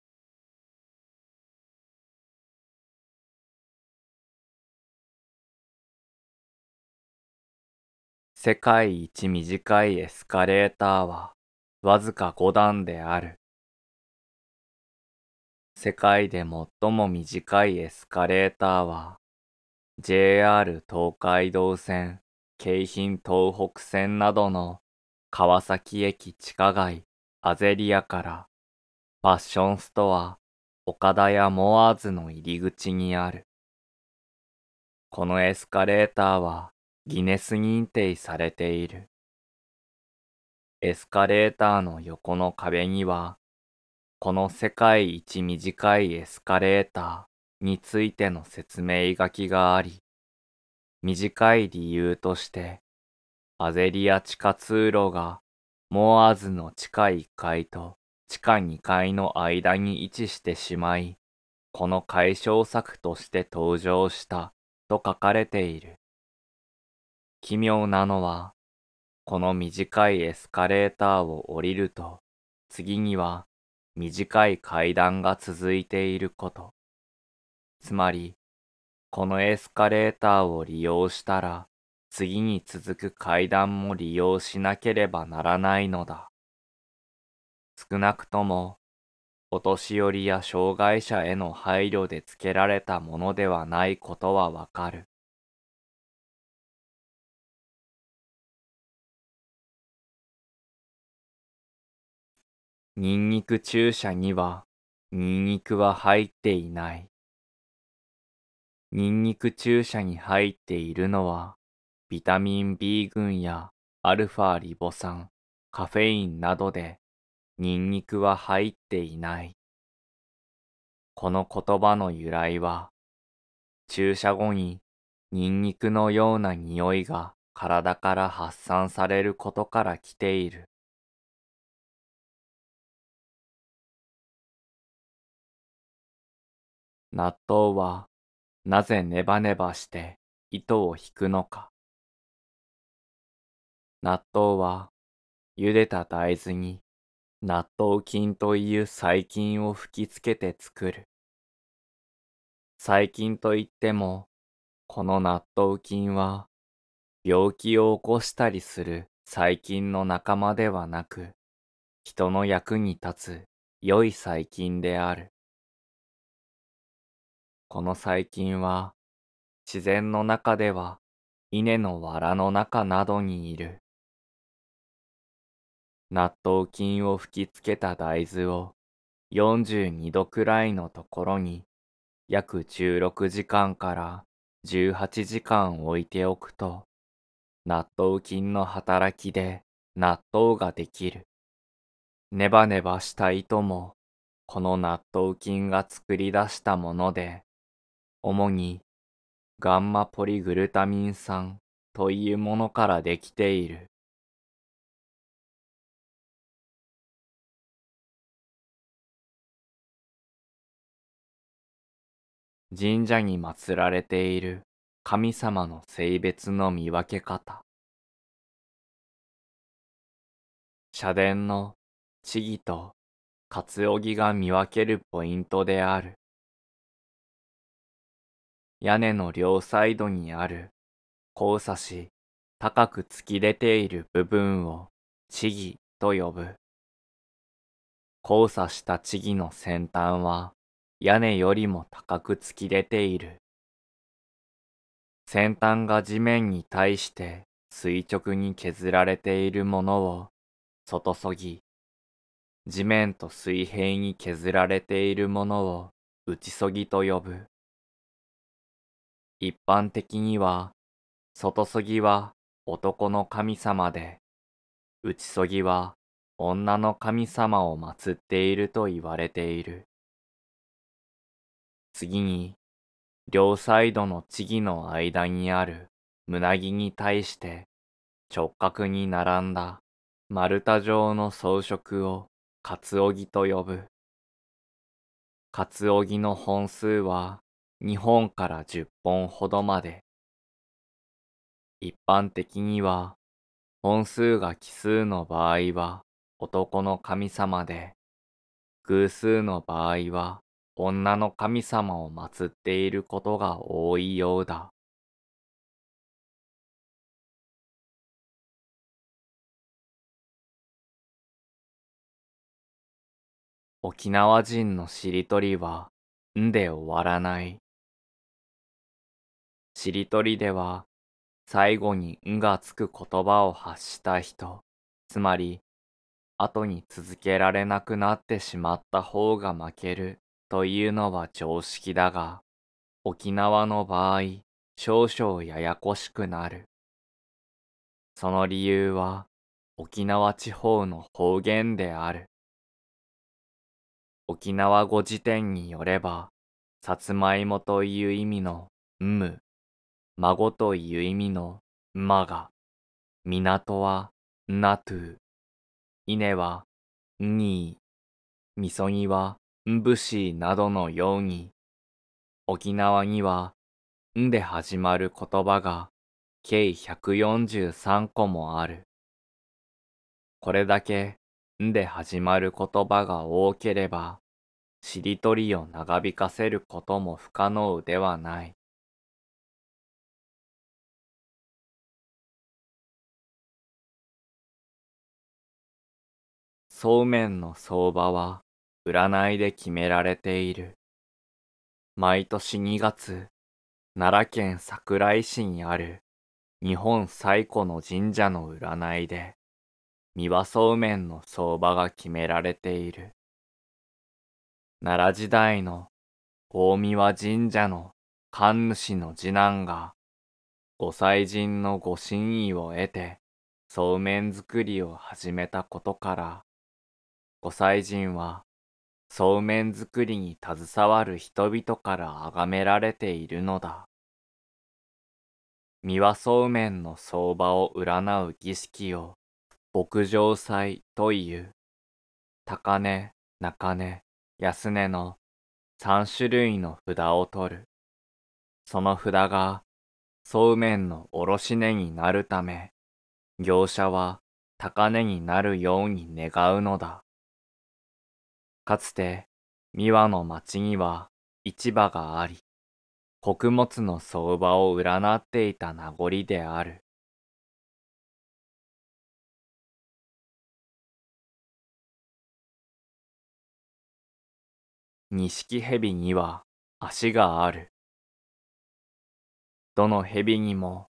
[SPEAKER 1] 世界一短いエスカレーターはわずか5段である。
[SPEAKER 2] 世界で最も短いエスカレーターは JR 東海道線、京浜東北線などの川崎駅地下街アゼリアからファッションストア岡田やモアーズの入り口にある。このエスカレーターはギネス認定されている。エスカレーターの横の壁には、この世界一短いエスカレーターについての説明書きがあり、短い理由として、アゼリア地下通路がモアーズの地下1階と地下2階の間に位置してしまい、この解消策として登場したと書かれている。奇妙なのは、この短いエスカレーターを降りると、次には短い階段が続いていること。つまり、このエスカレーターを利用したら、次に続く階段も利用しなければならないのだ。少なくとも、お年寄りや
[SPEAKER 1] 障害者への配慮でつけられたものではないことはわかる。ニンニク注射にはニンニクは入っていない。ニンニク注射に
[SPEAKER 2] 入っているのはビタミン B 群やアルファリボ酸、カフェインなどでニンニクは入っていない。この言葉の由来は注射後に
[SPEAKER 1] ニンニクのような匂いが体から発散されることから来ている。納豆はなぜネバネバして糸を引くのか。納豆は
[SPEAKER 2] 茹でた大豆に納豆菌という細菌を吹きつけて作る。細菌といっても、この納豆菌は病気を起こしたりする細菌の仲間ではなく、人の役に立つ良い細菌である。
[SPEAKER 1] この細菌は自然の中では稲の藁の中などにいる。
[SPEAKER 2] 納豆菌を吹きつけた大豆を42度くらいのところに約16時間から18時間置いておくと納豆菌の働きで納豆ができる。ネバネバした糸もこの納豆菌が作り出したもので主にガンマポリ
[SPEAKER 1] グルタミン酸というものからできている。神社に祀られている神様の性別の見分け方。
[SPEAKER 2] 社殿の地義とツおぎが見分けるポイントである。屋根の両サイドにある交差し高く突き出ている部分を地義と呼ぶ。交差した地義の先端は屋根よりも高く突き出ている。先端が地面に対して垂直に削られているものを外そぎ、地面と水平に削られているものを内そぎと呼ぶ。一般的には、外そぎは男の神様で、内そぎは女の神様を祀っていると言われている。次に、両サイドの地儀の間にある胸木に対して直角に並んだ丸太状の装飾をカツオギと呼ぶ。カツオギの本数は日本から10本ほどまで。一般的には、本数が奇数の場合は男の神様で、偶数の場合は
[SPEAKER 1] 女の神様を祀っていることが多いようだ。沖縄人のしりとりは、んで終わらない。しりとり
[SPEAKER 2] では、最後にんがつく言葉を発した人、つまり、後に続けられなくなってしまった方が負けるというのは常識だが、沖縄の場合、少々ややこしくなる。その理由は、沖縄地方の方言である。沖縄語辞典によれば、さつまいもという意味の、うむ孫という意味の馬が、港はナトゥ、稲はニー、みそぎは武士などのように、沖縄には、んで始まる言葉が計143個もある。これだけ、んで始まる言葉が多ければ、しりと
[SPEAKER 1] りを長引かせることも不可能ではない。そうめんの相場は占いで決められて
[SPEAKER 2] いる。毎年2月、奈良県桜井市にある日本最古の神社の占いで、三輪そうめんの相場が決められている。奈良時代の大三輪神社の神主の次男が、御祭神の御神意を得て、そうめん作りを始めたことから、御祭神は、そうめん作りに携わる人々から崇められているのだ。三輪そうめんの相場を占う儀式を、牧場祭という、高値、中値、安値の三種類の札を取る。その札が、そうめんのおろし値になるため、業者は高値になるように願うのだ。かつて、三輪の
[SPEAKER 1] 町には市場があり、穀物の相場を占っていた名残である。錦蛇には足がある。どの蛇
[SPEAKER 2] にも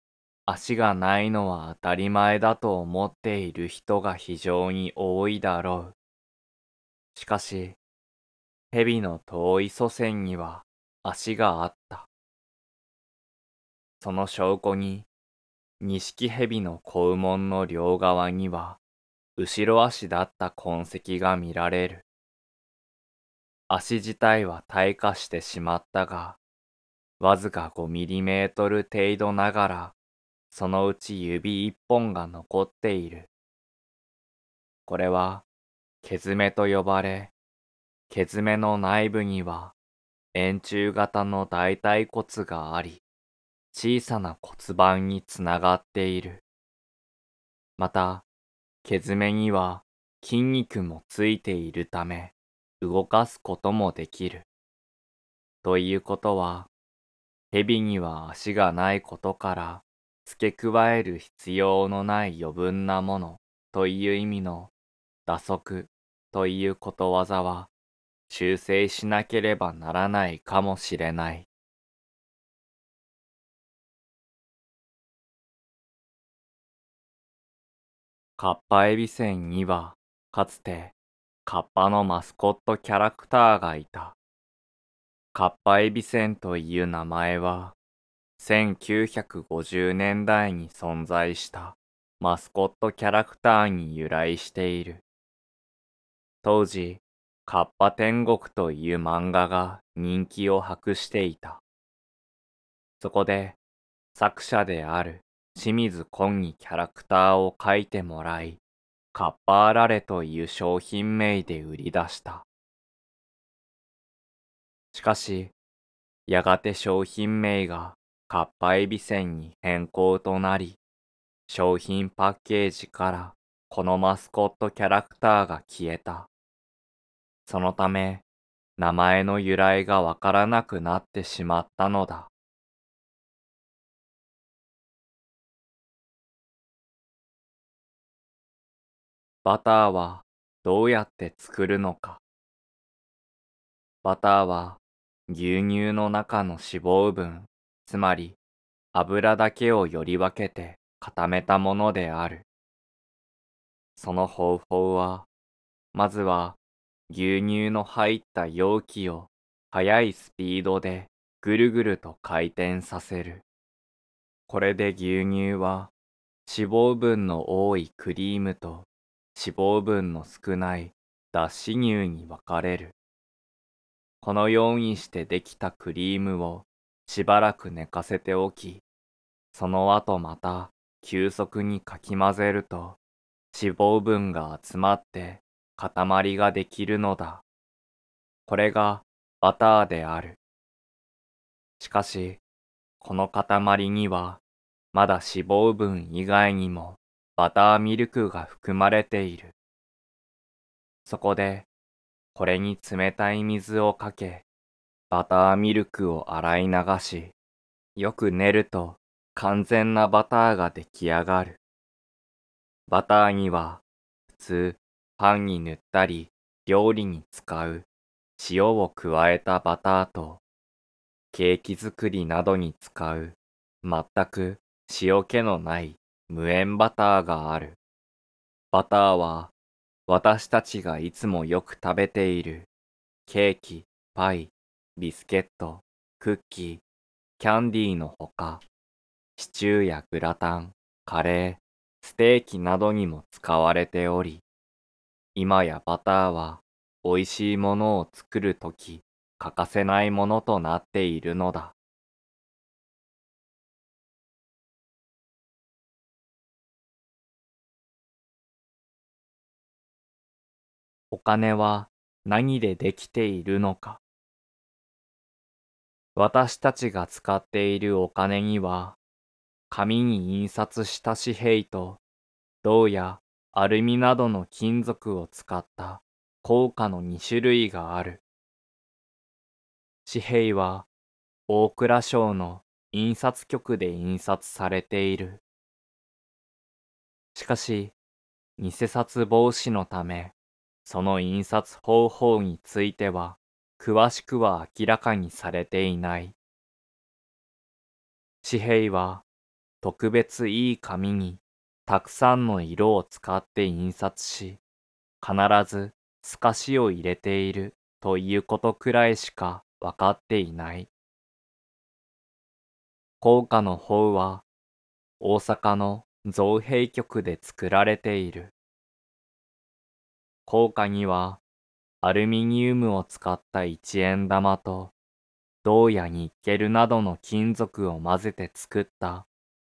[SPEAKER 2] 足がないのは当たり前だと思っている人が非常に多いだろう。しかし、蛇の遠い祖先には足があった。その証拠に、錦蛇の肛門の両側には、後ろ足だった痕跡が見られる。足自体は退化してしまったが、わずか5ミリメートル程度ながら、そのうち指一本が残っている。これは、けずめと呼ばれ、けずめの内部には円柱型の大腿骨があり、小さな骨盤につながっている。また、けずめには筋肉もついているため、動かすこともできる。ということは、蛇には足がないことから、付け加える必要のない余分なものという意味の打足ということわざは修正しなけ
[SPEAKER 1] ればならないかもしれない。カッパエビセンにはかつてカッパのマスコットキャラクターがいた。
[SPEAKER 2] カッパエビセンという名前は1950年代に存在したマスコットキャラクターに由来している。当時、カッパ天国という漫画が人気を博していた。そこで、作者である清水紺にキャラクターを描いてもらい、カッパーラレという商品名で売り出した。しかし、やがて商品名がカッパエビセンに変更となり、商品パッケージからこのマスコットキャラクターが消えた。そのため、名前の
[SPEAKER 1] 由来がわからなくなってしまったのだ。バターはどうやって作るのか。バター
[SPEAKER 2] は牛乳の中の脂肪分、つまり油だけをより分けて固めたものである。その方法は、まずは牛乳の入った容器を速いスピードでぐるぐると回転させる。これで牛乳は脂肪分の多いクリームと脂肪分の少ない脱脂乳に分かれる。このようにしてできたクリームをしばらく寝かせておき、その後また急速にかき混ぜると脂肪分が集まって塊ができるのだ。これがバターである。しかし、この塊には、まだ脂肪分以外にもバターミルクが含まれている。そこで、これに冷たい水をかけ、バターミルクを洗い流し、よく練ると完全なバターが出来上がる。バターには、普通、パンに塗ったり、料理に使う、塩を加えたバターと、ケーキ作りなどに使う、全く塩気のない無塩バターがある。バターは、私たちがいつもよく食べている、ケーキ、パイ、ビスケット、クッキー、キャンディーのほか、シチューやグラタン、カレー、ステーキなどにも使われており、今やバターは美味しいものを作るとき
[SPEAKER 1] 欠かせないものとなっているのだ。お金は何でできているのか。私たちが使っているお金には、
[SPEAKER 2] 紙に印刷した紙幣と銅やアルミなどの金属を使った硬貨の2種類がある。紙幣は大蔵省の印刷局で印刷されている。しかし、偽札防止のため、その印刷方法については詳しくは明らかにされていない。紙幣は特別いい紙にたくさんの色を使って印刷し、必ず透かしを入れているということくらいしかわかっていない。効果の方は大阪の造幣局で作られている。硬貨にはアルミニウムを使った一円玉と銅やニッケルなどの金属を混ぜて作った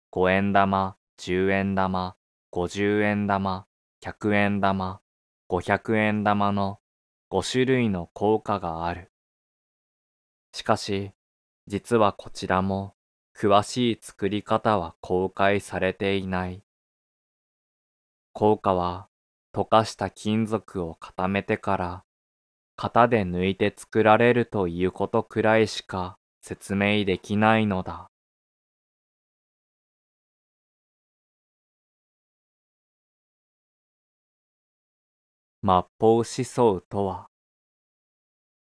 [SPEAKER 2] 五円玉10円玉、50円玉、100円玉、500円玉の5種類の効果がある。しかし、実はこちらも詳しい作り方は公開されていない。効果は溶かした金属を固めてから型で抜いて作られるとい
[SPEAKER 1] うことくらいしか説明できないのだ。末法思想とは、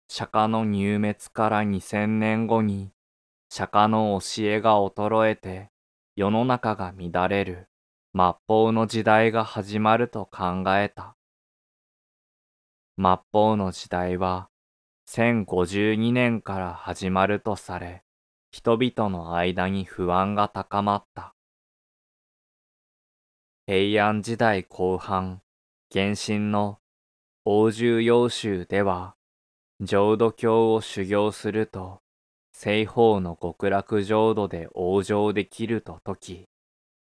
[SPEAKER 1] 釈迦の入
[SPEAKER 2] 滅から2000年後に、釈迦の教えが衰えて、世の中が乱れる末法の時代が始まると考えた。末法の時代は、1052年から始まるとされ、人々の間に不安が高まった。平安時代後半、原神の王獣陽州では、浄土教を修行すると、西方の極楽浄土で往生できると説き、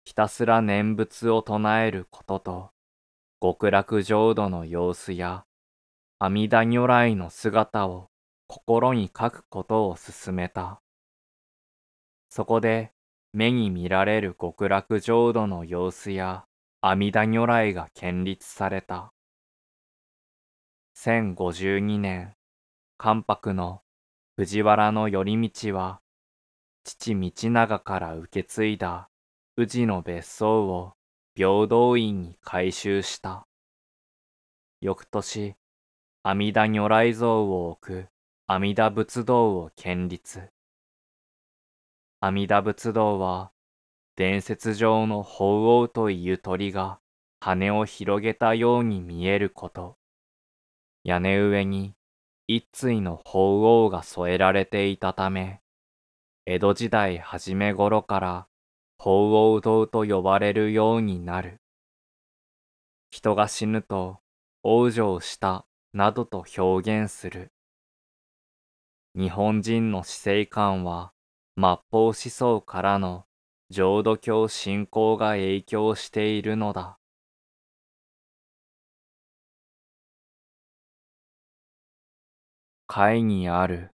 [SPEAKER 2] ひたすら念仏を唱えることと、極楽浄土の様子や、阿弥陀如来の姿を心に書くことを勧めた。そこで目に見られる極楽浄土の様子や、阿弥陀如来が建立された。1052年、関白の藤原頼道は、父道長から受け継いだ宇治の別荘を平等院に改修した。翌年、阿弥陀如来像を置く阿弥陀仏道を建立。阿弥陀仏道は伝説上の鳳凰という鳥が羽を広げたように見えること。屋根上に一対の鳳凰が添えられていたため、江戸時代初め頃から鳳凰堂と呼ばれるようになる。人が死ぬと往生したなどと表現する。日本人の死生観は末法思想からの浄
[SPEAKER 1] 土教信仰が影響しているのだ。貝にある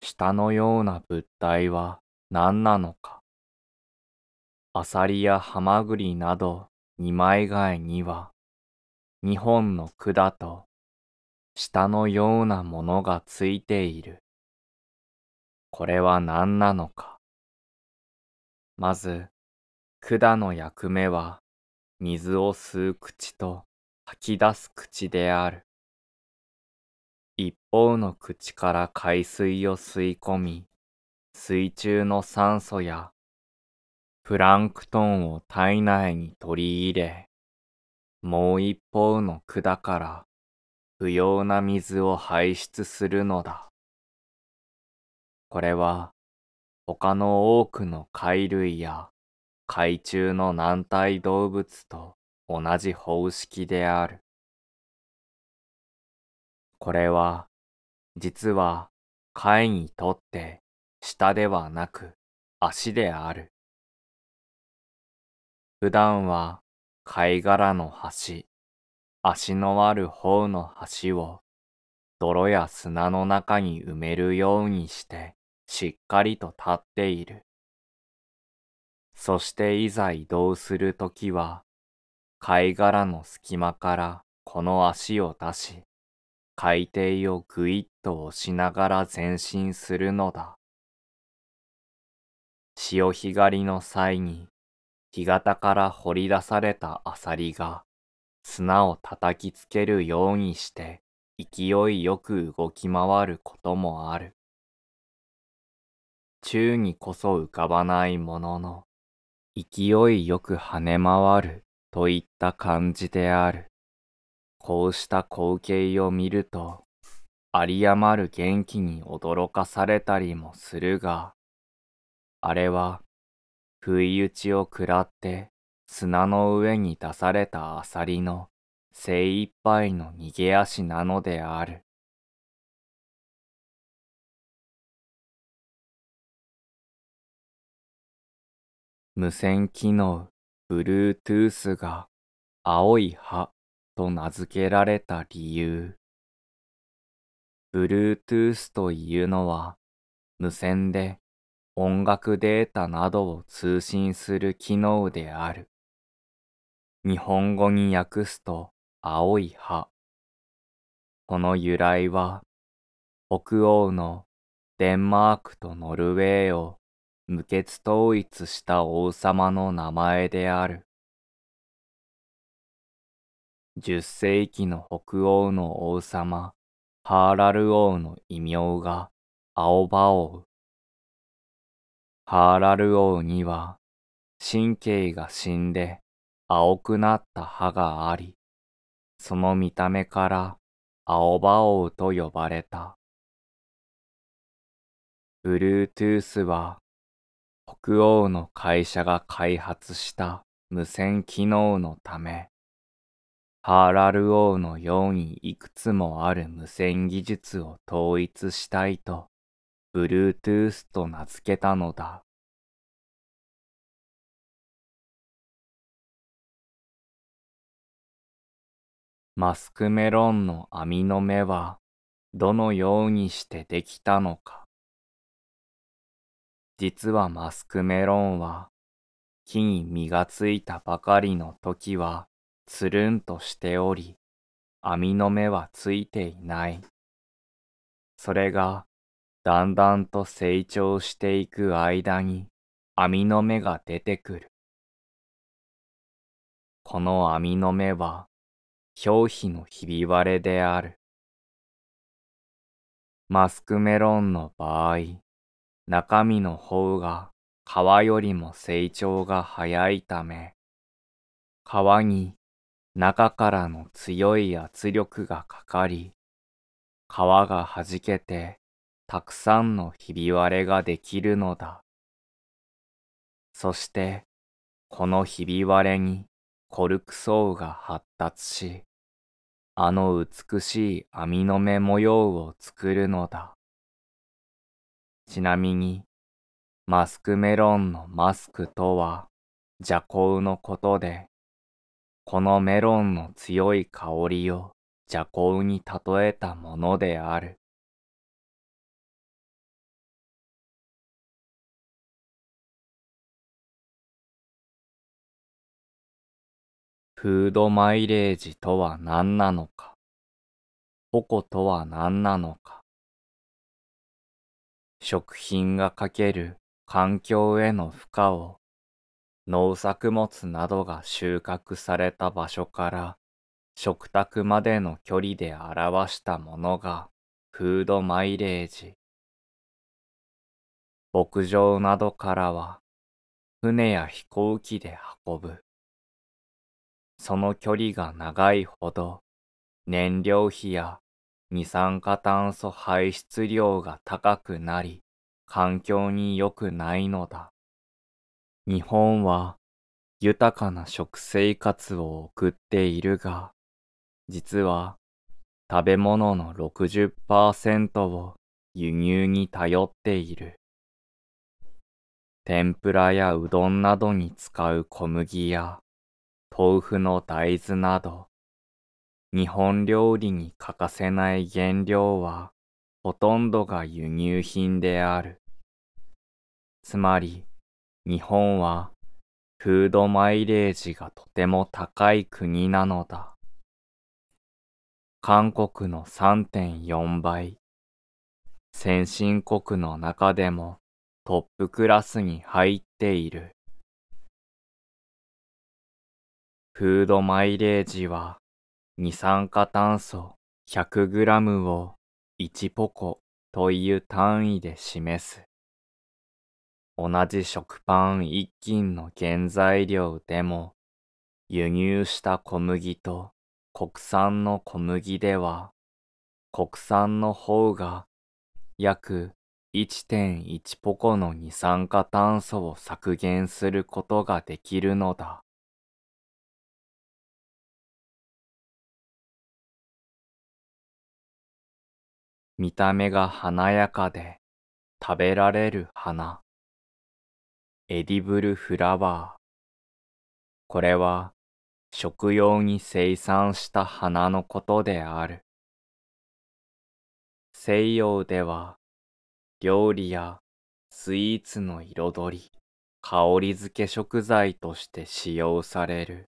[SPEAKER 1] 舌のような物体は何なのか。
[SPEAKER 2] アサリやハマグリなど二枚貝には二本の管と舌のようなものがついている。
[SPEAKER 1] これは何なのか。まず、管の役目は、水を吸う口と吐
[SPEAKER 2] き出す口である。一方の口から海水を吸い込み、水中の酸素やプランクトンを体内に取り入れ、もう一方の管から不要な水を排出するのだ。これは他の多くの貝類や海中の軟体動物と同じ方式である。
[SPEAKER 1] これは実は貝にとって舌ではなく足である。普段は貝殻の端、
[SPEAKER 2] 足のある方の端を泥や砂の中に埋めるようにしてしっかりと立っている。そしていざ移動するときは、貝殻の隙間からこの足を出し、海底をぐいっと押しながら前進するのだ。潮干狩りの際に、干潟から掘り出されたアサリが、砂を叩きつけるようにして勢いよく動き回ることもある。宙にこそ浮かばないものの、勢いよく跳ね回るといった感じである。こうした光景を見ると、有り余る元気に驚かされたりもするが、あれは、不意打ちを食らって砂の上に出されたアサリの精
[SPEAKER 1] 一杯の逃げ足なのである。無線機能 Bluetooth が青い葉と名
[SPEAKER 2] 付けられた理由。Bluetooth というのは無線で音楽データなどを通信する機能である。日本語に訳すと青い葉。この由来は北欧のデンマークとノルウェーを無血統一した王様の名前である。10世紀の北欧の王様、ハーラル王の異名が青葉王。ハーラル王には神経が死んで青くなった歯があり、その見た目から青葉王と呼ばれた。ブルートゥースは北欧の会社が開発した無線機能のため、ハーラル王のようにいくつもある無線技術を統一したいと、
[SPEAKER 1] ブルートゥースと名付けたのだ。マスクメロンの網の目はどのようにしてできたの
[SPEAKER 2] か。実はマスクメロンは、木に実がついたばかりの時は、つるんとしており、網の目はついていない。それが、だんだんと成長していく間に、網の目が出てくる。
[SPEAKER 1] この網の目は、表皮のひび割れである。マスクメロン
[SPEAKER 2] の場合、中身の方が皮よりも成長が早いため、皮に中からの強い圧力がかかり、皮が弾けてたくさんのひび割れができるのだ。そして、このひび割れにコルク層が発達し、あの美しい網の目模様を作るのだ。ちなみに、マスクメロンのマスクとは、ジャコウのことで、このメロンの強い香り
[SPEAKER 1] をジャコウに例えたものである。フードマイレージとは何なのか、ポコとは何なのか、食品がかける環境への負荷を
[SPEAKER 2] 農作物などが収穫された場所から食卓までの距離で表したものがフードマイレージ。牧場などからは船や飛行機で運ぶ。その距離が長いほど燃料費や二酸化炭素排出量が高くなり、環境に良くないのだ。日本は豊かな食生活を送っているが、実は食べ物の60%を輸入に頼っている。天ぷらやうどんなどに使う小麦や豆腐の大豆など日本料理に欠かせない原料はほとんどが輸入品である。つまり日本はフードマイレージがとても高い国なのだ。韓国の3.4倍。先進国の中でもトップクラスに入っている。フードマイレージは二酸化炭素 100g を1ポコという単位で示す。同じ食パン1斤の原材料でも輸入した小麦と国産の小麦では国産の方が約1.1ポコの二酸化炭素を削減することが
[SPEAKER 1] できるのだ。見た目が華やかで食べられる花。エディブルフラワー。これは食用に生産した花のことである。西洋では
[SPEAKER 2] 料理やスイーツの彩り、香り付け食材として使用される。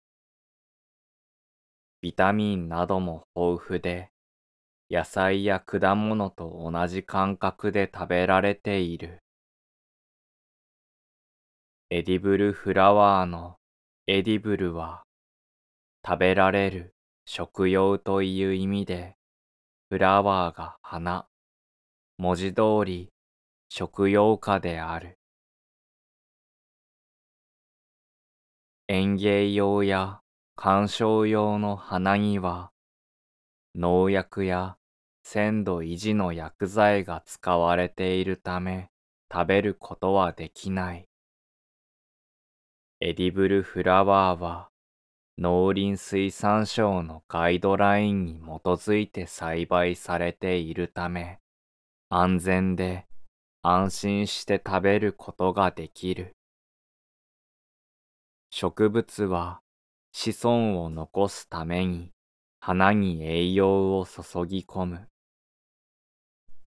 [SPEAKER 2] ビタミンなども豊富で野菜や果物と同じ感覚で食べられている。エディブルフラワーのエディブルは食べられる食用と
[SPEAKER 1] いう意味でフラワーが花文字通り食用花である園芸用や観賞用の花には
[SPEAKER 2] 農薬や鮮度維持の薬剤が使われているため食べることはできない。エディブルフラワーは農林水産省のガイドラインに基づいて栽培されているため安全で安心して食べることができる。植物は子孫を残すために花に栄養を注ぎ込む。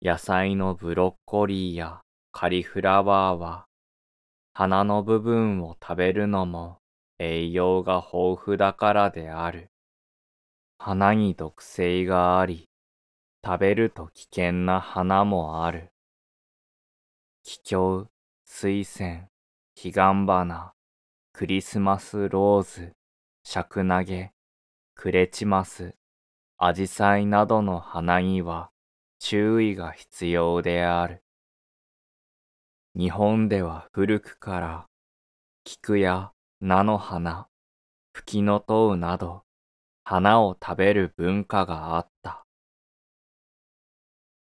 [SPEAKER 2] 野菜のブロッコリーやカリフラワーは、花の部分を食べるのも栄養が豊富だからである。花に毒性があり、食べると危険な花もある。気境、水仙、彼岸花、クリスマスローズ、シャクナゲ、クレチマス、アジサイなどの花には注意が必要である。日本では古くから菊や菜の花、吹きのとうなど花を食べる文化があった。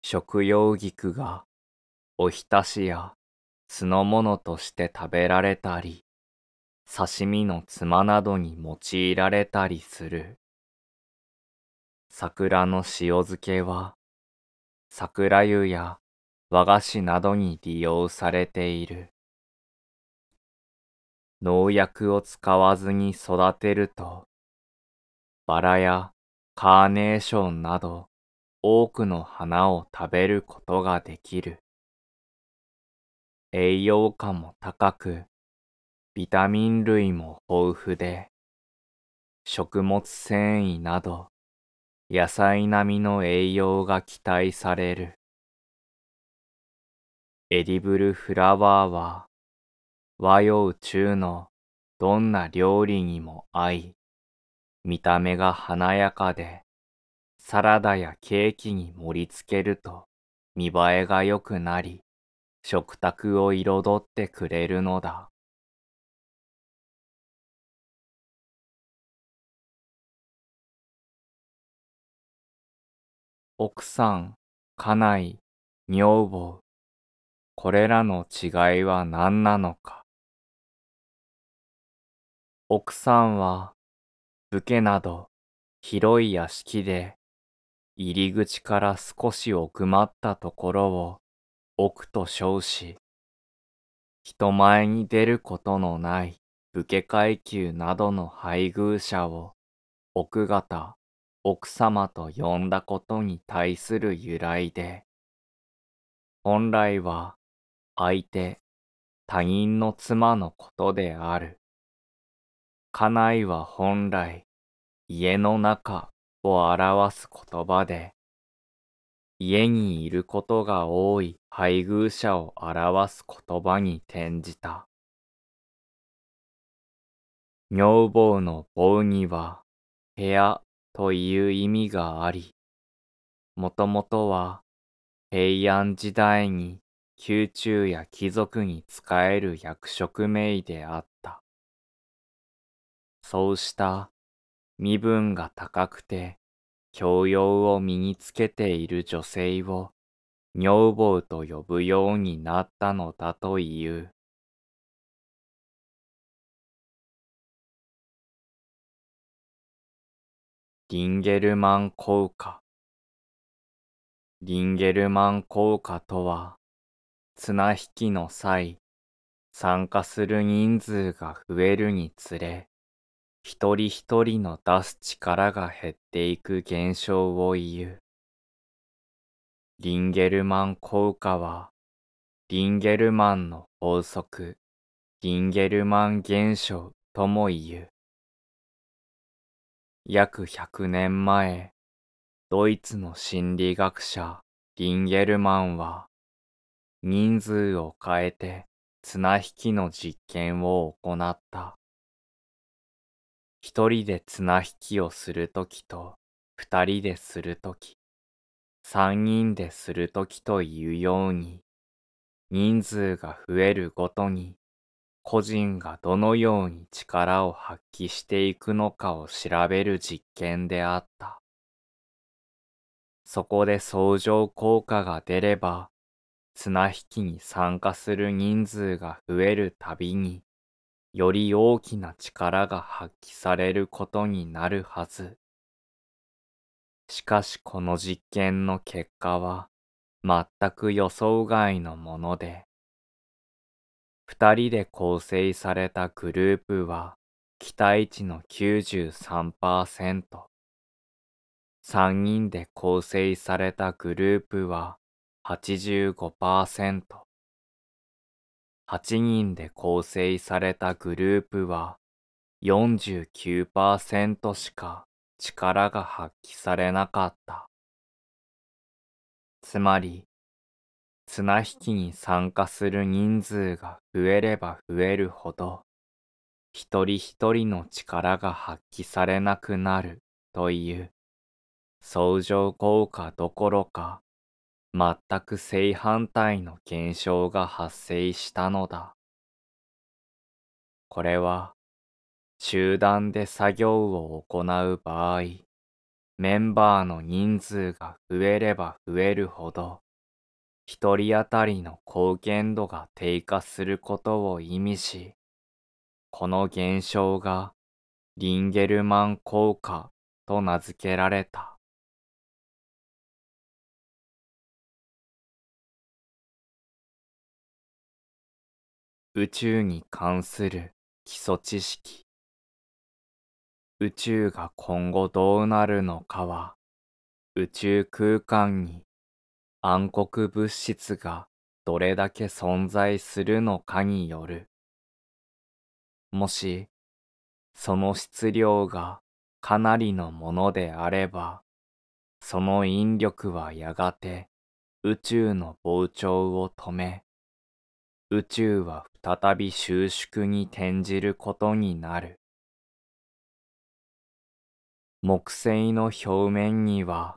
[SPEAKER 2] 食用菊がおひたしや酢の物として食べられたり、刺身のつまなどに用いられたりする。桜の塩漬けは桜湯や和菓子などに利用されている。農薬を使わずに育てると、バラやカーネーションなど多くの花を食べることができる。
[SPEAKER 1] 栄養価も高く、ビタミン類も豊富で、食物繊維など
[SPEAKER 2] 野菜並みの栄養が期待される。エディブルフラワーは和洋中のどんな料理にも合い、見た目が華やかで、サラダやケーキに盛り付けると見栄えが良くな
[SPEAKER 1] り、食卓を彩ってくれるのだ。奥さん、家内、女房。これらの違いは何なのか。奥さんは、武家など広い屋敷
[SPEAKER 2] で、入り口から少し奥まったところを奥と称し、人前に出ることのない武家階級などの配偶者を奥方、奥様と呼んだことに対する由来で、本来は相手、他人の妻のことである。家内は本来、家の中を表す言葉で、家にいることが多い配偶者を表す言葉に転じた。女房の棒には部屋という意味があり、もともとは平安時代に宮中や貴族に仕える役職名であった。そうした身分が高くて教養を身につけている女性を女房と呼ぶ
[SPEAKER 1] ようになったのだという。リンゲルマン効果リンゲルマン効果とは、
[SPEAKER 2] 綱引きの際、参加する人数が増えるにつれ、一人一人の出す力が減っていく現象を言う。リンゲルマン効果は、リンゲルマンの法則、リンゲルマン現象とも言う。約100年前、ドイツの心理学者リンゲルマンは、人数を変えて綱引きの実験を行った。一人で綱引きをするときと、二人でするとき、三人でするときというように、人数が増えるごとに個人がどのように力を発揮していくのかを調べる実験であった。そこで相乗効果が出れば、綱引きに参加する人数が増えるたびに、より大きな力が発揮されることになるはず。しかしこの実験の結果は、全く予想外のもので、二人で構成されたグループは期待値の93%。三人で構成されたグループは85%。八人で構成されたグループは49%しか力が発揮されなかった。つまり綱引きに参加する人数が増えれば増えるほど、一人一人の力が発揮されなくなるという、相乗効果どころか、全く正反対の現象が発生したのだ。これは、集団で作業を行う場合、メンバーの人数が増えれば増えるほど、一人当たりの貢献度が低下することを意味し、この現
[SPEAKER 1] 象がリンゲルマン効果と名付けられた。宇宙に関する基礎知識宇宙が今後どうなるのかは
[SPEAKER 2] 宇宙空間に暗黒物質がどれだけ存在するのかによる。もし、その質量がかなりのものであれば、その引力はやがて宇宙の膨張を止め、宇宙は再び収縮に転じることになる。木星の表面には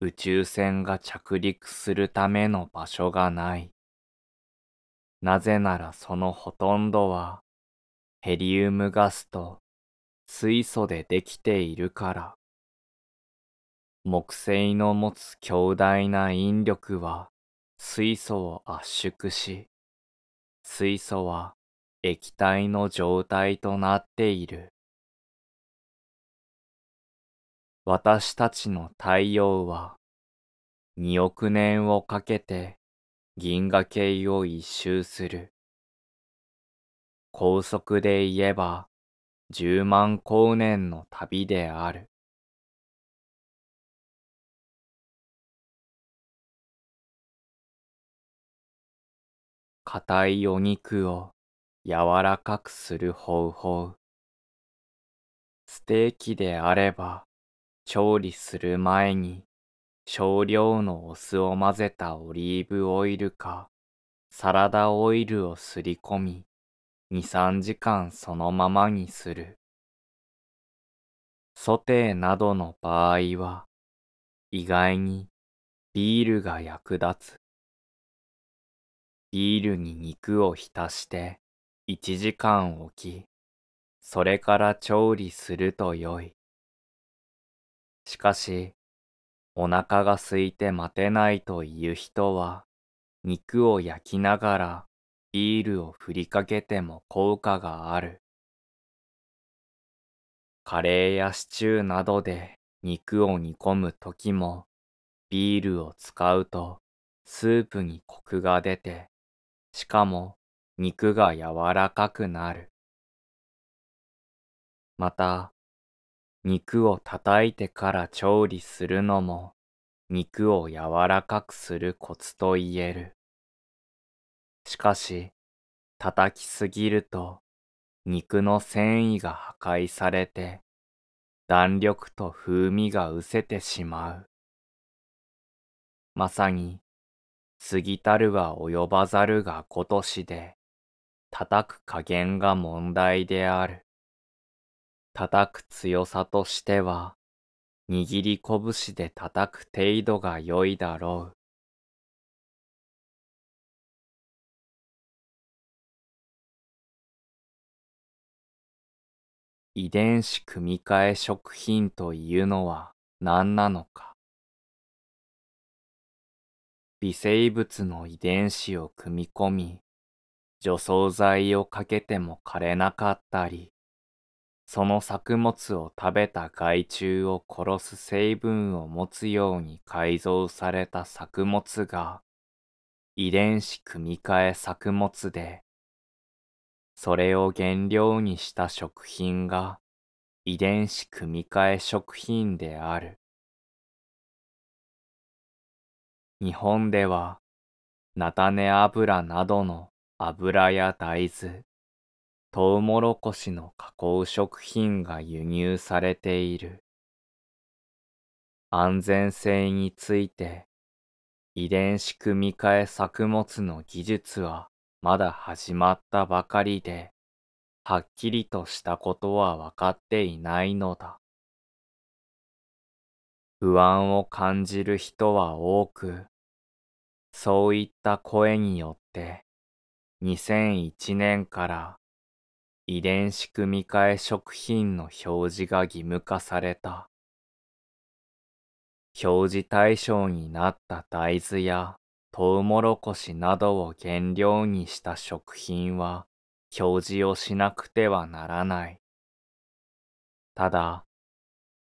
[SPEAKER 2] 宇宙船が着陸するための場所がない。なぜならそのほとんどはヘリウムガスと水素でできているから。木星の持つ強大な引力は水素を圧縮し、水素は液体の状態と
[SPEAKER 1] なっている。私たちの太陽は2億年をかけて銀河
[SPEAKER 2] 系を一周する。高速で言えば
[SPEAKER 1] 10万光年の旅である。硬いお肉を柔らかくする方法。
[SPEAKER 2] ステーキであれば調理する前に少量のお酢を混ぜたオリーブオイルかサラダオイルをすり込み23時間そのまま
[SPEAKER 1] にするソテーなどの場合は意外にビールが役立つビールに肉を浸して1時間置き
[SPEAKER 2] それから調理するとよいしかし、お腹が空いて待てないという人は、肉を焼きながらビールをふりかけても効果がある。カレーやシチューなどで肉を煮込む時も、ビールを使うとスープにコクが出て、しかも肉が柔らかくなる。また、肉を叩いてから調理するのも、肉を柔らかくするコツと言える。しかし、叩きすぎると、肉の繊維が破壊されて、弾力と風味が失せてしまう。まさに、過ぎたるは及ばざるが今しで、叩く加減が問題である。
[SPEAKER 1] 叩く強さとしては、握り拳で叩く程度が良いだろう。遺伝子組み換え食品というのは何なの
[SPEAKER 2] か。微生物の遺伝子を組み込み、除草剤をかけても枯れなかったり、その作物を食べた害虫を殺す成分を持つように改造された作物が遺伝子組み換え作物で、それを原料にした食
[SPEAKER 1] 品が遺伝子組み換え食品である。日本では菜種
[SPEAKER 2] 油などの油や大豆、トウモロコシの加工食品が輸入されている。安全性について遺伝子組み換え作物の技術はまだ始まったばかりで、はっきりとしたことはわかっていないのだ。不安を感じる人は多く、そういった声によって、2001年から遺伝子組み換え食品の表示が義務化された。表示対象になった大豆やトウモロコシなどを原料にした食品は表示をしなくてはならない。ただ、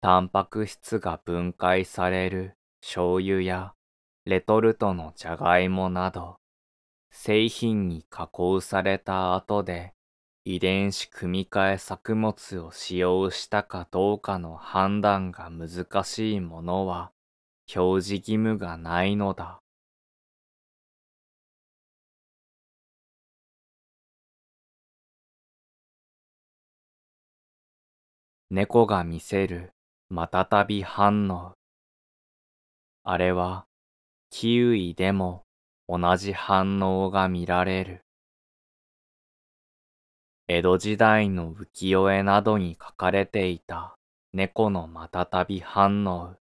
[SPEAKER 2] タンパク質が分解される醤油やレトルトのジャガイモなど製品に加工された後で遺伝子組み換え作物を使用したかどうかの判断が難しいもの
[SPEAKER 1] は表示義務がないのだ。猫が見せるまたたび反応。あれはキウイでも同じ反応が見られる。江戸時代の浮
[SPEAKER 2] 世絵などに書かれていた猫の瞬び反応。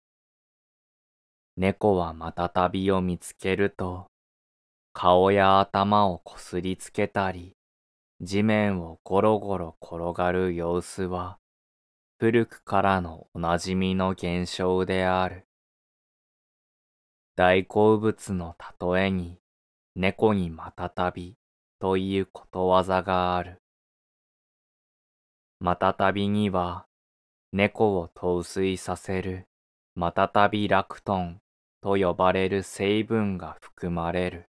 [SPEAKER 2] 猫は瞬びを見つけると、顔や頭をこすりつけたり、地面をゴロゴロ転がる様子は、古くからのおなじみの現象である。
[SPEAKER 1] 大好物の例えに、猫に瞬びということわざがある。
[SPEAKER 2] たびには、猫を陶酔させる、たびラクトンと呼ばれる成分が含まれる。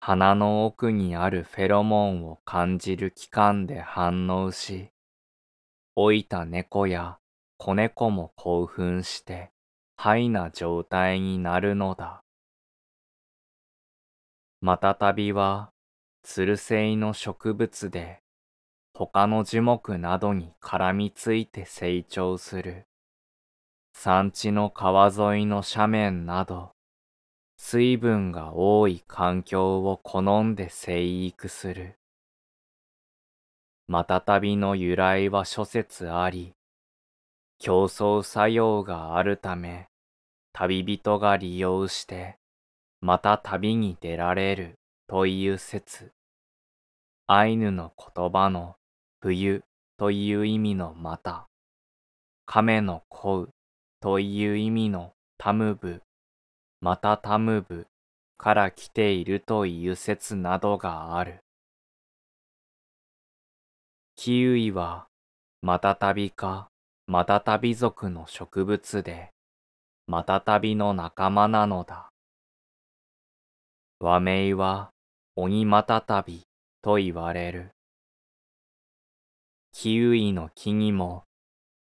[SPEAKER 2] 鼻の奥にあるフェロモンを感じる器官で反応し、老いた猫や子猫も興奮して、ハイな状態になるのだ。マタタビは、ツル性の植物で、他の樹木などに絡みついて成長する。山地の川沿いの斜面など、水分が多い環境を好んで生育する。またたびの由来は諸説あり、競争作用があるため、旅人が利用して、また旅に出られるという説。アイヌの言葉の冬という意味のまた、亀の子うという意味のタムブ、またタムブから来ているという説などがある。キウイはマタタビかマタタビ族の植物で、マタタビの仲間なのだ。和名は鬼マタタビと言われる。キウイの木にも、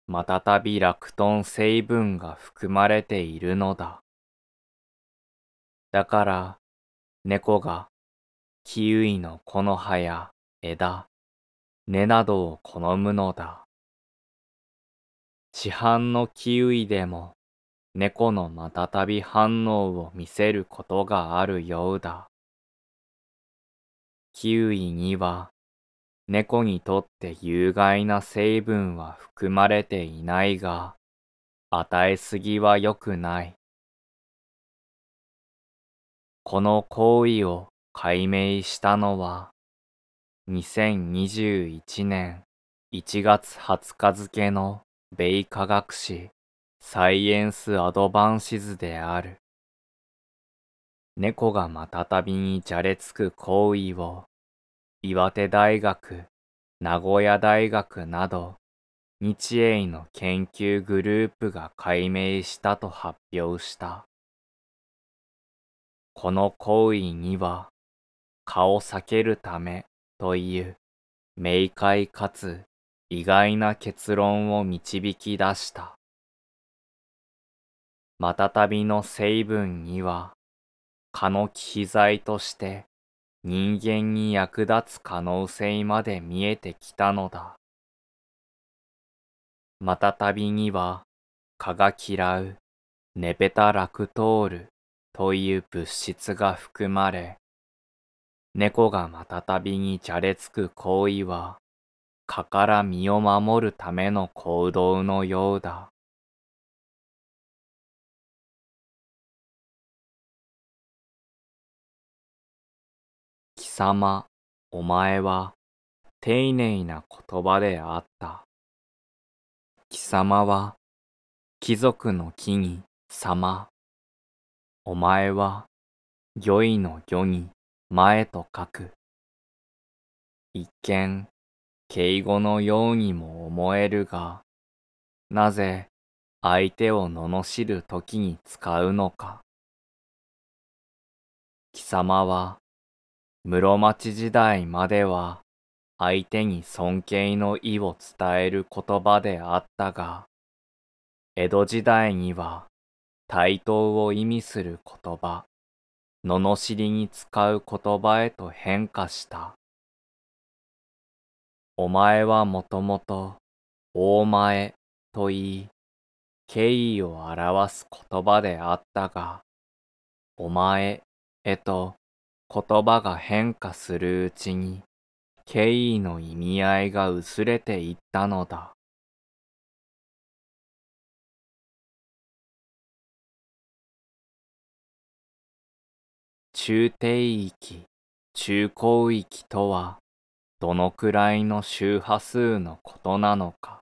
[SPEAKER 2] またたびラクトン成分が含まれているのだ。だから、猫が、キウイの木の葉や枝、根などを好むのだ。市販のキウイでも、猫のまたたび反応を見せることがあるようだ。キウイには猫にとって有害な成分は含まれていないが、与えすぎは良くない。この行為を解明したのは、2021年1月20日付の米科学誌サイエンスアドバンシズである。猫がまたたびにじゃれつく行為を岩手大学、名古屋大学など、日英の研究グループが解明したと発表した。この行為には、蚊を避けるためという明快かつ意外な結論を導き出した。またたびの成分には、蚊の機材として人間に役立つ可能性まで見えてきたのだ。また旅には、蚊が嫌う、ネペタラクトールという物質が含まれ、猫がまたたびにじゃれつく行為は、
[SPEAKER 1] 蚊から身を守るための行動のようだ。様、お前は丁寧な言葉であった。貴様は貴族の木に様。お前は魚意の魚に前と書く。一見、
[SPEAKER 2] 敬語のようにも思えるが、なぜ相手を罵る時に使うのか。貴様は室町時代までは相手に尊敬の意を伝える言葉であったが、江戸時代には対等を意味する言葉、罵りに使う言葉へと変化した。お前はもともと、大前と言い、敬意を表す言葉であったが、お前へと言葉が変化するうちに敬意の意味
[SPEAKER 1] 合いが薄れていったのだ。中低域、中高域とは、どのくらいの
[SPEAKER 2] 周波数のことなのか。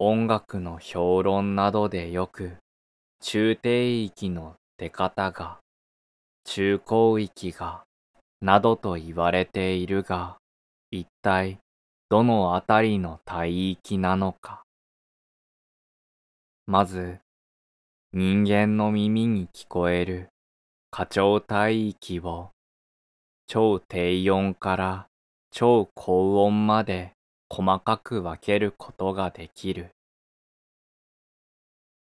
[SPEAKER 2] 音楽の評論などでよく、中低域の出方が中高域が、などと言われているが、一体どのあたりの帯域なのか。まず、人間の耳に聞こえる過長帯域を、超低音から超高音まで細かく分けることができる。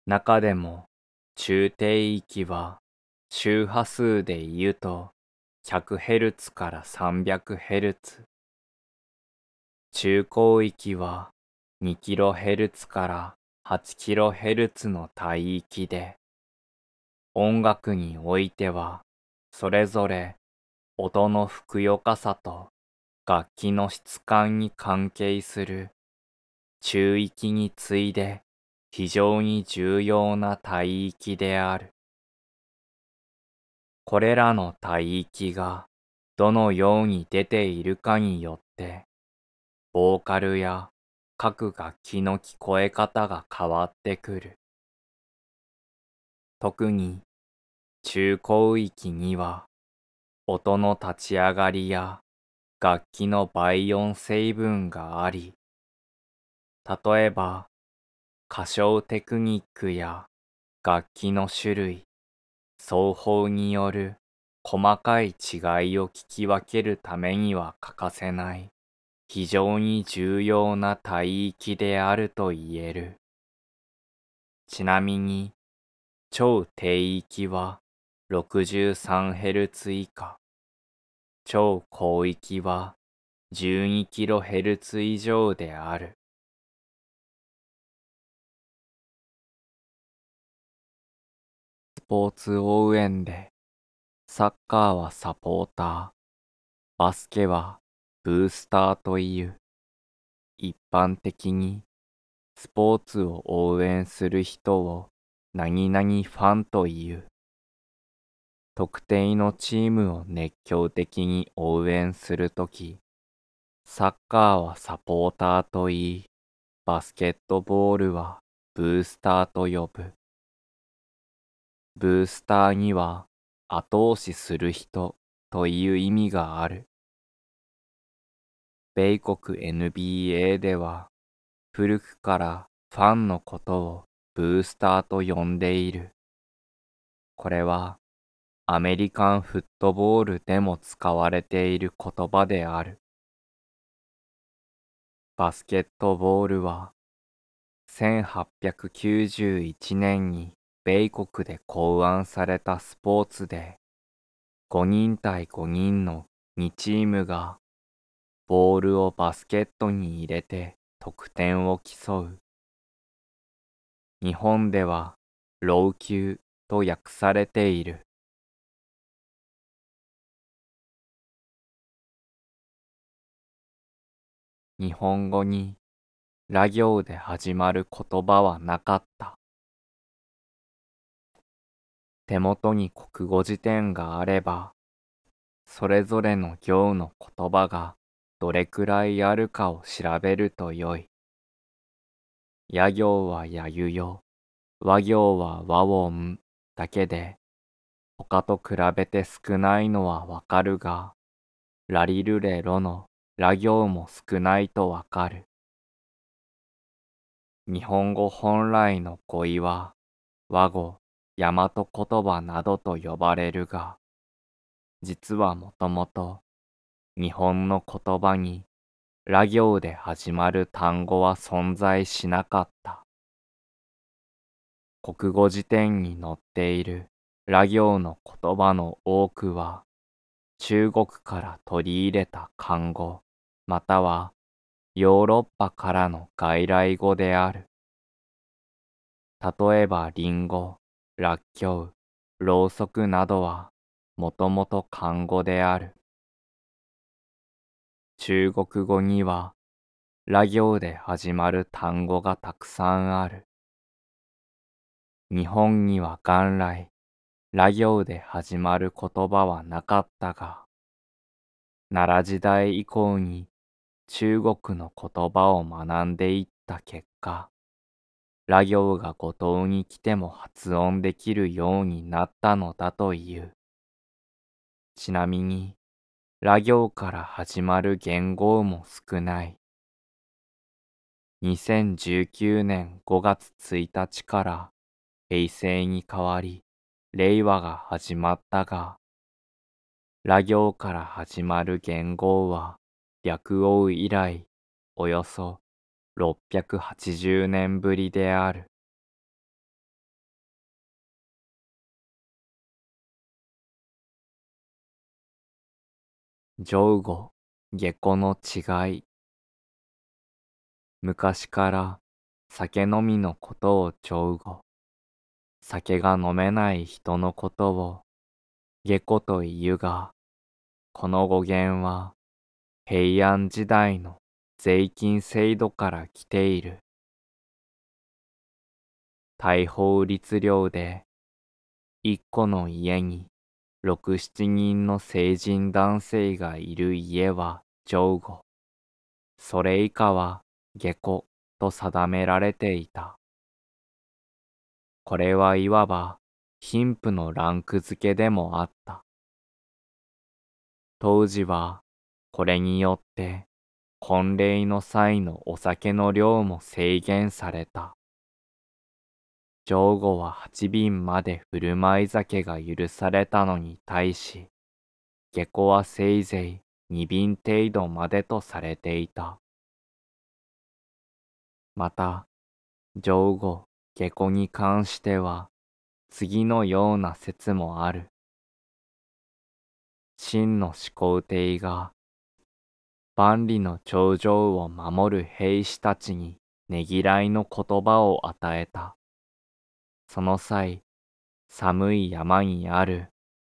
[SPEAKER 2] 中でも中低域は周波数で言うと 100Hz から 300Hz 中高域は 2kHz から 8kHz の帯域で音楽においてはそれぞれ音のふくよかさと楽器の質感に関係する中域に次いで非常に重要な帯域である。これらの帯域がどのように出ているかによって、ボーカルや各楽器の聞こえ
[SPEAKER 1] 方が変わってくる。特に中高域には音の立ち上がりや楽
[SPEAKER 2] 器の倍音成分があり、例えば歌唱テクニックや楽器の種類、双方による細かい違いを聞き分けるためには欠かせない非常に重要な帯域であると言える。ちなみに、超低域は 63Hz 以下、超高域は
[SPEAKER 1] 12kHz 以上である。ポーツ応援で、サッカーはサポーター、バスケはブースターという、一般的にスポ
[SPEAKER 2] ーツを応援する人を何々ファンという。特定のチームを熱狂的に応援するとき、サッカーはサポーターといい、バスケットボールはブースターと呼ぶ。ブースターには後押しする人という意味がある。米国 NBA では古くからファンのことをブースターと呼んでいる。これはアメリカンフットボールでも使われている言葉である。バスケットボールは1891年に米国で考案されたスポーツで、5人対5人の2チームが、ボールをバスケットに入れて得点を競う。
[SPEAKER 1] 日本では、老朽と訳されている。日本語に、ラ行で始まる言葉はなかった。手元に
[SPEAKER 2] 国語辞典があれば、それぞれの行の言葉がどれくらいあるかを調べるとよい。野行はやゆよ、和行は和音だけで、他と比べて少ないのはわかるが、ラリルレロのラ行も少ないとわかる。日本語本来の語彙は和語、大和言葉などと呼ばれるが、実はもともと日本の言葉にラ行で始まる単語は存在しなかった。国語辞典に載っているラ行の言葉の多くは中国から取り入れた漢語またはヨーロッパからの外来語である。
[SPEAKER 1] 例えばリンゴ、らっきょう、ろうそくなどは、もともと漢語である。
[SPEAKER 2] 中国語には、ら行で始まる単語がたくさんある。日本には元来、ら行で始まる言葉はなかったが、奈良時代以降に中国の言葉を学んでいった結果、ラ行が五島に来ても発音できるようになったのだという。ちなみに、ラ行から始まる元号も少ない。2019年5月1日から平成に変わり、令和が始まったが、ラ行から始まる元号は、
[SPEAKER 1] 略王以来、およそ680年ぶりである。上後、下戸の違い。昔から酒飲
[SPEAKER 2] みのことを上後、酒が飲めない人のことを下戸と言うが、この語源は平安時代の税金制度から来ている。大法律令で、一個の家に六七人の成人男性がいる家は上後、それ以下は下戸と定められていた。
[SPEAKER 1] これはいわば貧富のランク付けでもあった。当時はこれによ
[SPEAKER 2] って婚礼の際のお酒の量も制限された。上後は八瓶まで振る舞い酒が許されたのに対し、下戸はせいぜい2瓶程度までとされていた。また、上後、下戸に関しては、次のような説もある。真の始皇帝が万里の長城を守る兵士たちにねぎらいの言葉を与えた。その際、寒い山にある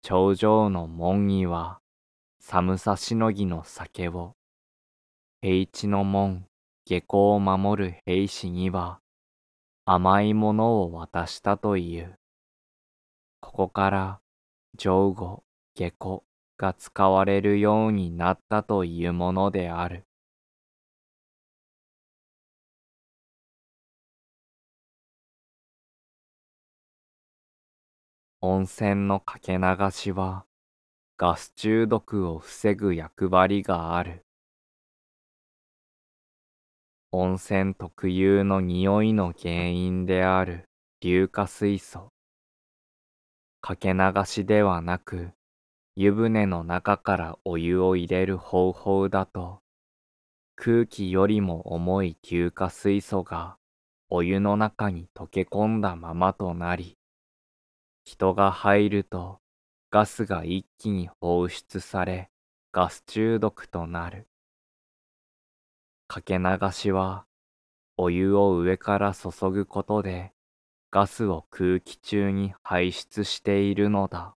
[SPEAKER 2] 頂上の門には、寒さしのぎの酒を、平地の門、下校を守る兵士には、甘いものを渡したという。ここから、
[SPEAKER 1] 上後、下校、が使われるようになったというものである。温泉のかけ流しはガス中毒を防ぐ役割がある。
[SPEAKER 2] 温泉特有の匂いの原因である硫化水素。かけ流しではなく湯船の中からお湯を入れる方法だと、空気よりも重い吸化水素がお湯の中に溶け込んだままとなり、人が入るとガスが一気に放出され、ガス中毒となる。かけ流しは、お湯を上から注ぐことで、ガスを空気中に排出しているのだ。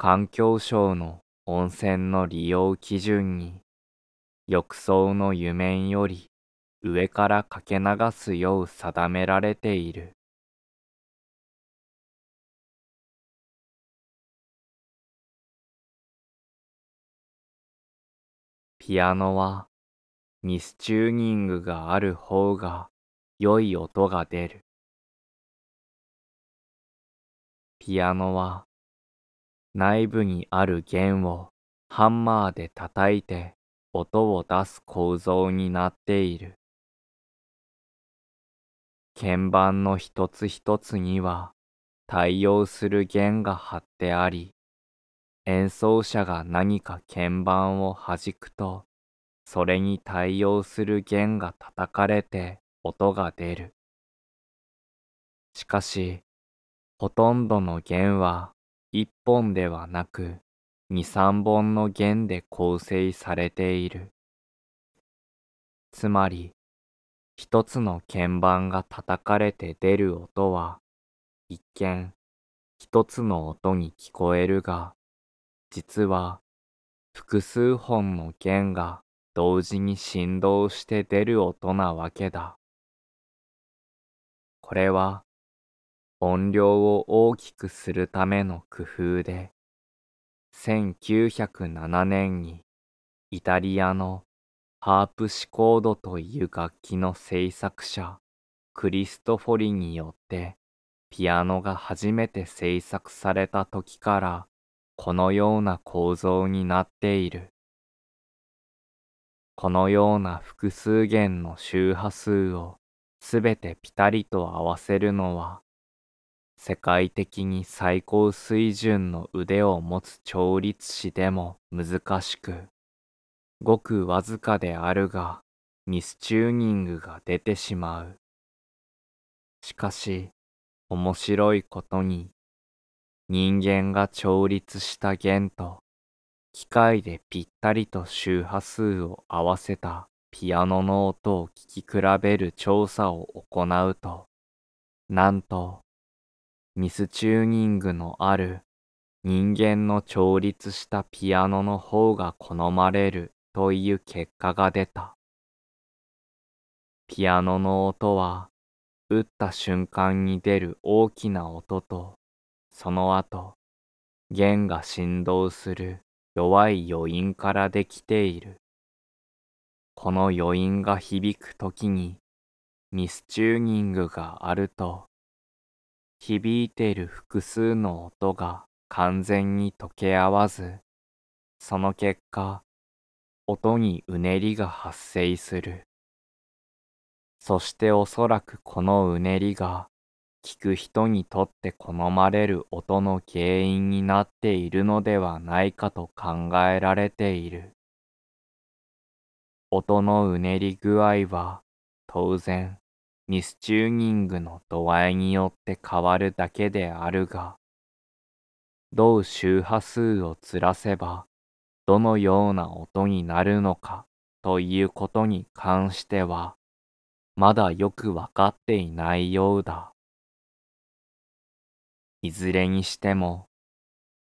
[SPEAKER 2] 環境省の温泉の利用基準に浴槽の湯面より上からか
[SPEAKER 1] け流すよう定められているピアノはミスチューニングがある方が良い音が出るピアノは内部にある弦をハンマーで
[SPEAKER 2] 叩いて音を出す構造になっている。鍵盤の一つ一つには対応する弦が張ってあり、演奏者が何か鍵盤を弾くと、それに対応する弦が叩かれて音が出る。しかし、ほとんどの弦は一本ではなく二三本の弦で構成されている。つまり、一つの鍵盤が叩かれて出る音は、一見、一つの音に聞こえるが、実は、複数本の弦が同時に振動して出る音なわけだ。これは、音量を大きくするための工夫で、1907年にイタリアのハープシコードという楽器の制作者クリストフォリによってピアノが初めて制作された時からこのような構造になっている。このような複数弦の周波数をすべてピタリと合わせるのは世界的に最高水準の腕を持つ調律師でも難しく、ごくわずかであるが、ミスチューニングが出てしまう。しかし、面白いことに、人間が調律した弦と、機械でぴったりと周波数を合わせたピアノの音を聴き比べる調査を行うと、なんと、ミスチューニングのある人間の調律したピアノの方が好まれるという結果が出た。ピアノの音は打った瞬間に出る大きな音とその後弦が振動する弱い余韻からできている。この余韻が響くときにミスチューニングがあると響いている複数の音が完全に溶け合わず、その結果、音にうねりが発生する。そしておそらくこのうねりが、聞く人にとって好まれる音の原因になっているのではないかと考えられている。音のうねり具合は、当然、ミスチューニングの度合いによって変わるだけであるが、どう周波数をずらせば、どのような音になるのかということに関しては、まだよくわかっていないようだ。いずれにしても、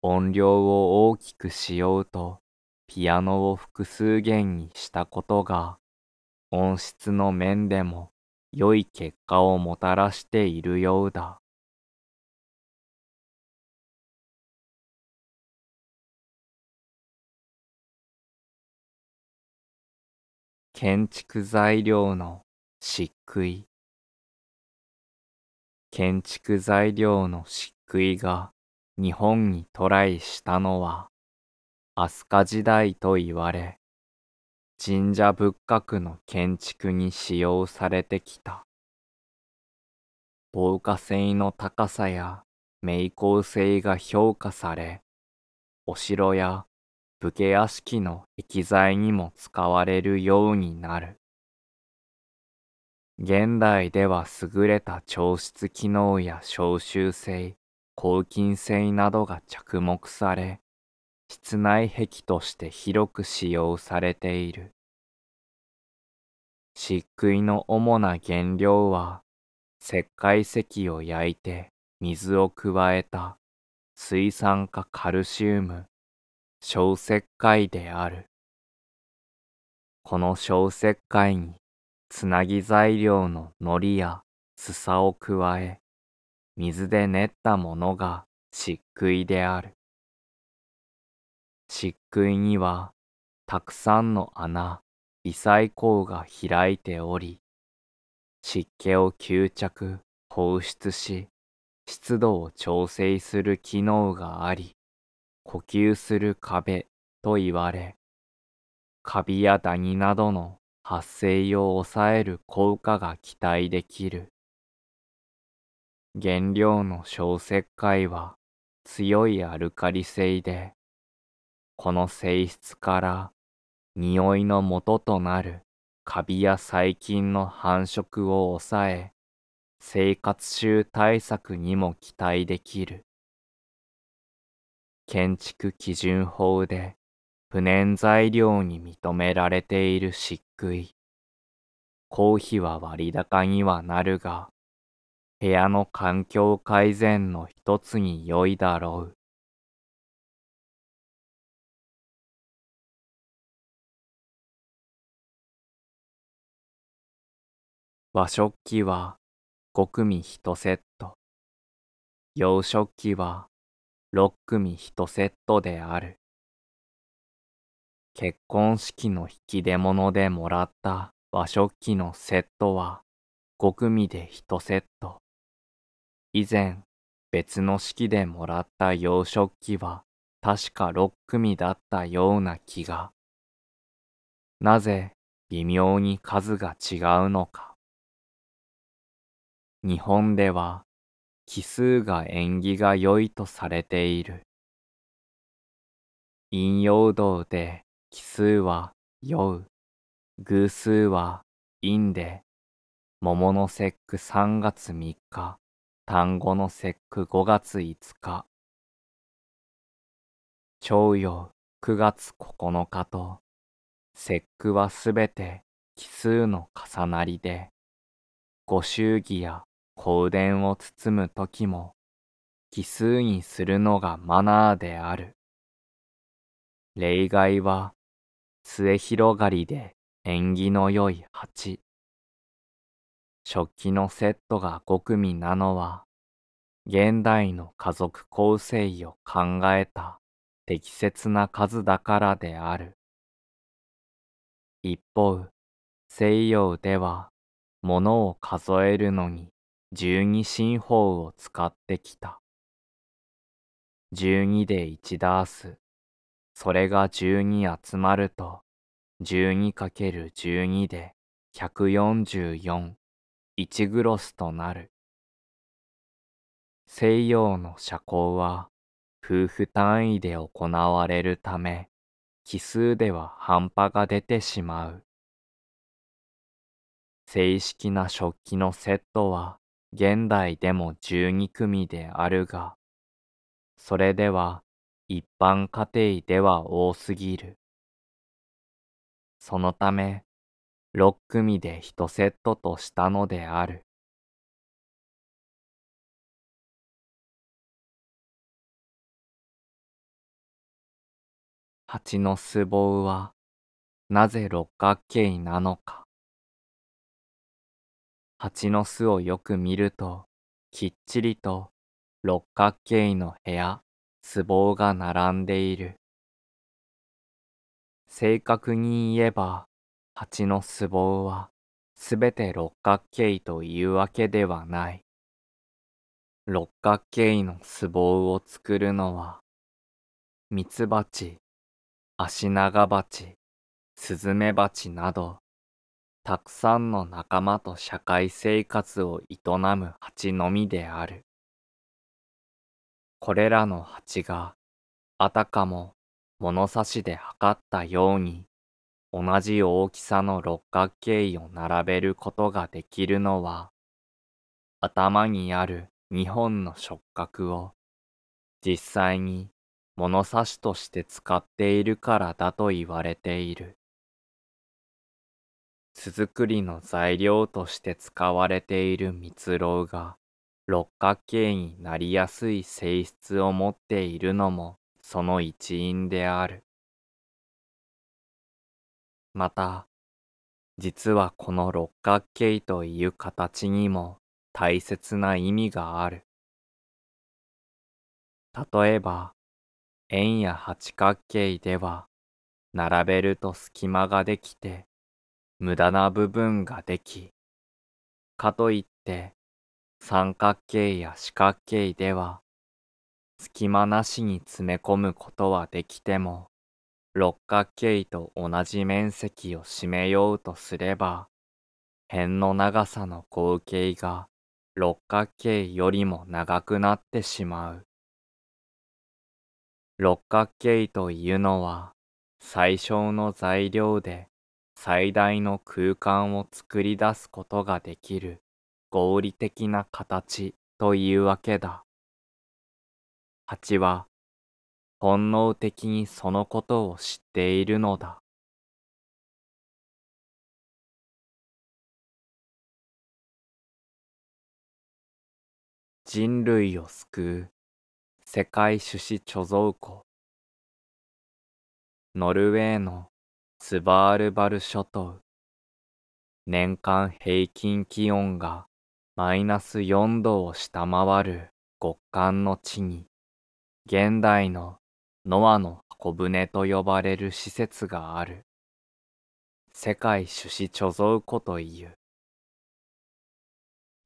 [SPEAKER 2] 音量を大きくしようと、ピアノを複数弦にしたことが、音質の面でも
[SPEAKER 1] 良い結果をもたらしているようだ。建築材料の漆喰建築材料の漆喰
[SPEAKER 2] が日本に渡来したのは飛鳥時代と言われ神社仏閣の建築に使用されてきた。防火性の高さや明光性が評価され、お城や武家屋敷の液剤にも使われるようになる。現代では優れた調湿機能や消臭性、抗菌性などが着目され、室内壁として広く使用されている。漆喰の主な原料は、石灰石を焼いて水を加えた水酸化カルシウム、小石灰である。この小石灰につなぎ材料の糊やすさを加え、水で練ったものが漆喰である。漆喰にはたくさんの穴、微細孔が開いており、湿気を吸着、放出し、湿度を調整する機能があり、呼吸する壁と言われ、カビやダニなどの発生を抑える効果が期待できる。原料の小石灰は強いアルカリ性で、この性質から匂いの元となるカビや細菌の繁殖を抑え生活臭対策にも期待できる建築基準法で不燃材料に認められている漆喰公費は割高
[SPEAKER 1] にはなるが部屋の環境改善の一つに良いだろう和食器は5組1セット。洋食器は6組1セットである。
[SPEAKER 2] 結婚式の引き出物でもらった和食器のセットは5組で1セット。以前別の式でもらった洋食器は確か6組だったような気が。なぜ微妙に数が違うのか。日本では奇数が縁起が良い
[SPEAKER 1] とされている。引用道で奇数は酔う、偶数は陰で、
[SPEAKER 2] 桃の節句3月3日、単語の節句5月5
[SPEAKER 1] 日。長陽9月9日と、節句はすべて奇数の重なりで、
[SPEAKER 2] ご祝儀や香典を包む時も、奇数にするのがマナーである。例外は、末広がりで縁起の良い鉢。食器のセットが5組なのは、現代の家族構成を考えた適切な数だからである。一方、西洋では、物を数えるのに十二進法を使ってきた。十二で一ダース。それが十二集まると、十二かける十二で百四十四、一グロスとなる。西洋の社交は、夫婦単位で行われるため、奇数では半端が出てしまう。正式な食器のセットは現代でも12組であるが、それでは一般家庭では多すぎる。
[SPEAKER 1] そのため、6組で1セットとしたのである。蜂の巣ぼはなぜ六角形なのか。
[SPEAKER 2] 蜂の巣をよく見ると、きっちりと六角形の部屋、壺が並んでいる。正確に言えば、蜂の棒はすべて六角形というわけではない。六角形の壺を作るのは、ミツバチ、アシナガバチ、スズメバチなど、たくさんの仲間と社会生活を営む蜂のみである。これらの蜂があたかも物差しで測ったように同じ大きさの六角形を並べることができるのは頭にある二本の触覚を実際に物差しとして使っているからだと言われている。巣作りの材料として使われている蜜蝋が六角形になりやすい性質を持っているのもその一因である。
[SPEAKER 1] また、実はこの六角形という形にも大切な意味がある。
[SPEAKER 2] 例えば、円や八角形では、並べると隙間ができて無駄な部分ができ、かといって三角形や四角形では隙間なしに詰め込むことはできても、六角形と同じ面積を占めようとすれば、辺の長さの合計が六角形よりも長くなってしまう。六角形というのは最小の材料で最大の空間を作り出すことができる合理的な形というわけだ。
[SPEAKER 1] 蜂は本能的にそのことを知っているのだ。人類を救う世界種子貯蔵庫ノルウェーの
[SPEAKER 2] スバールバル諸島。年間平均気温がマイナス4度を下回る極寒の地に、現代のノアの箱舟と呼ばれる施設がある。世界種子貯蔵庫という。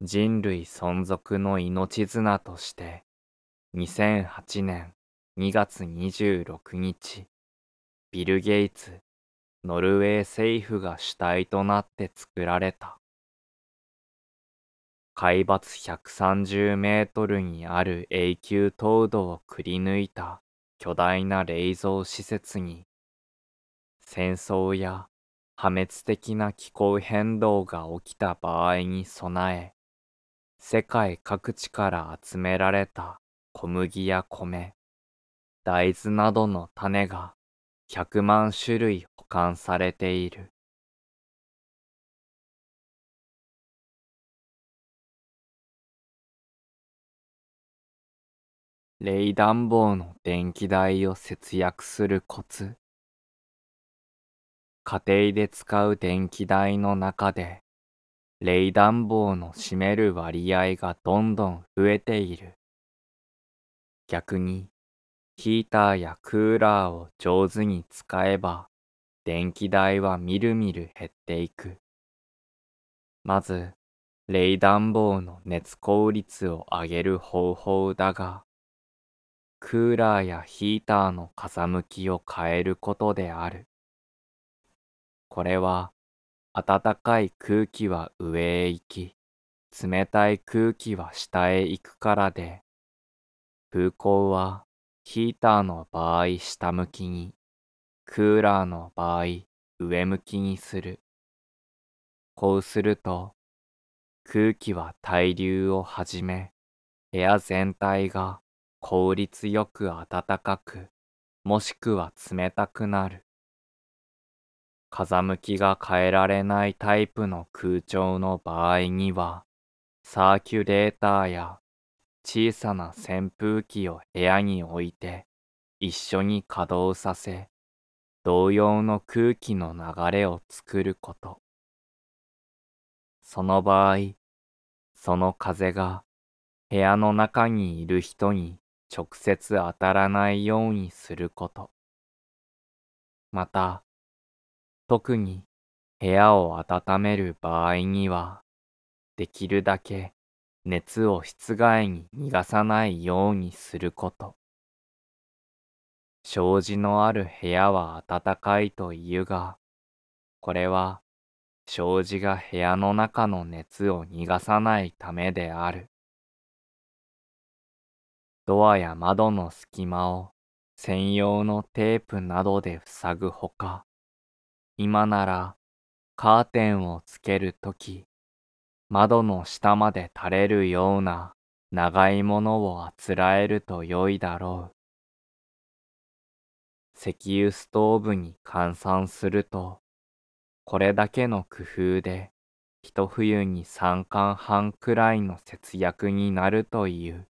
[SPEAKER 2] 人類存続の命綱として、2008年2月26日、ビル・ゲイツノルウェー政府が主体となって作られた。海抜130メートルにある永久凍土をくり抜いた巨大な冷蔵施設に、戦争や破滅的な気候変動が起きた場合に備え、世界各地から集められた小麦や
[SPEAKER 1] 米、大豆などの種が100万種類管されている。冷暖房の電気代を節約するコツ
[SPEAKER 2] 家庭で使う電気代の中で冷暖房の占める割合がどんどん増えている逆にヒーターやクーラーを上手に使えば電気代はみるみる減っていく。まず、冷暖房の熱効率を上げる方法だが、クーラーやヒーターの風向きを変えることである。これは、暖かい空気は上へ行き、冷たい空気は下へ行くからで、風向はヒーターの場合下向きに、クーラーの場合、上向きにする。こうすると、空気は対流をはじめ、部屋全体が効率よく暖かく、もしくは冷たくなる。風向きが変えられないタイプの空調の場合には、サーキュレーターや小さな扇風機を部屋に置いて一緒に稼働させ、同様の空気の流れを作ること。その場合、その風が部屋の中にいる人に直接当たらないようにすること。また、特に部屋を温める場合には、できるだけ熱を室外に逃がさないようにすること。障子のある部屋は暖かいと言うが、これは障子が部屋の中の熱を逃がさないためである。ドアや窓の隙間を専用のテープなどで塞ぐほか、今ならカーテンをつけるとき、窓の下まで垂れるような長いものをあつらえると良いだろう。石油ストーブに換算すると、これだけの工夫で、一冬に3巻
[SPEAKER 1] 半くらいの節約になるという。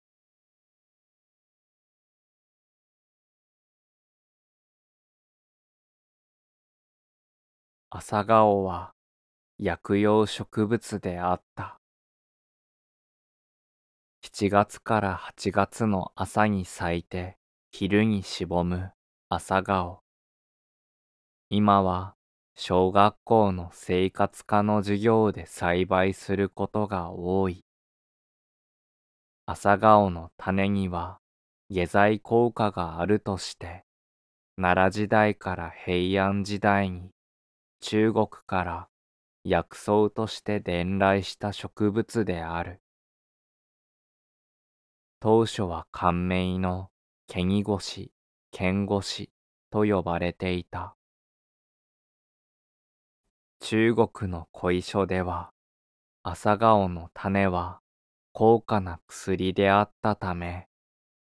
[SPEAKER 1] 朝顔は薬用植物であった。
[SPEAKER 2] 7月から8月の朝に咲いて昼にしぼむ。朝顔今は小学校の生活科の授業で栽培することが多い朝顔の種には下剤効果があるとして奈良時代から平安時代に中国から薬草として伝来した植物である当初は寒銘の毛ニゴ。し剣護士と呼ばれていた。中国の小医書では、朝顔の種は高価な薬であったため、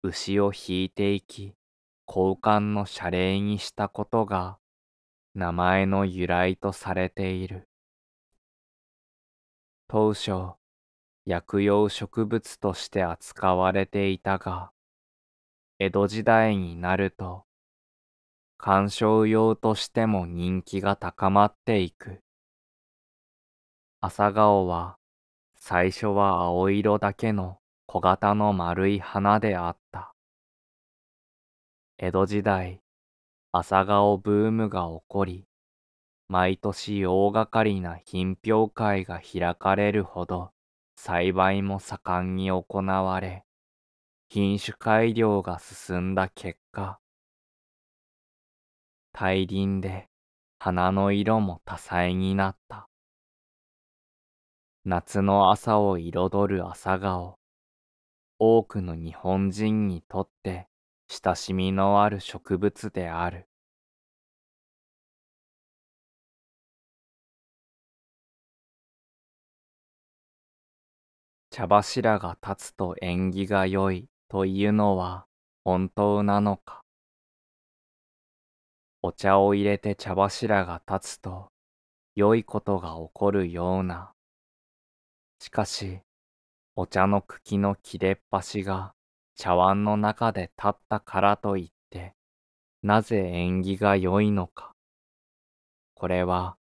[SPEAKER 2] 牛を引いていき、交換の謝礼にしたことが、名前の由来とされている。当初、薬用植物として扱われていたが、江戸時代になると、観賞用としても人気が高まっていく。朝顔は最初は青色だけの小型の丸い花であった。江戸時代、朝顔ブームが起こり、毎年大掛かりな品評会が開かれるほど栽培も盛んに行われ、品種改良が
[SPEAKER 1] 進んだ結果、大輪で花の色も多彩になった。夏の
[SPEAKER 2] 朝を彩る朝顔、多くの日本人にとって
[SPEAKER 1] 親しみのある植物である。茶柱が立つと縁起が良い。というのは
[SPEAKER 2] 本当なのか。お茶を入れて茶柱が立つと良いことが起こるような。しかし、お茶の茎の切れっ端が茶碗の中で立ったからといって、なぜ縁起が良いのか。これは、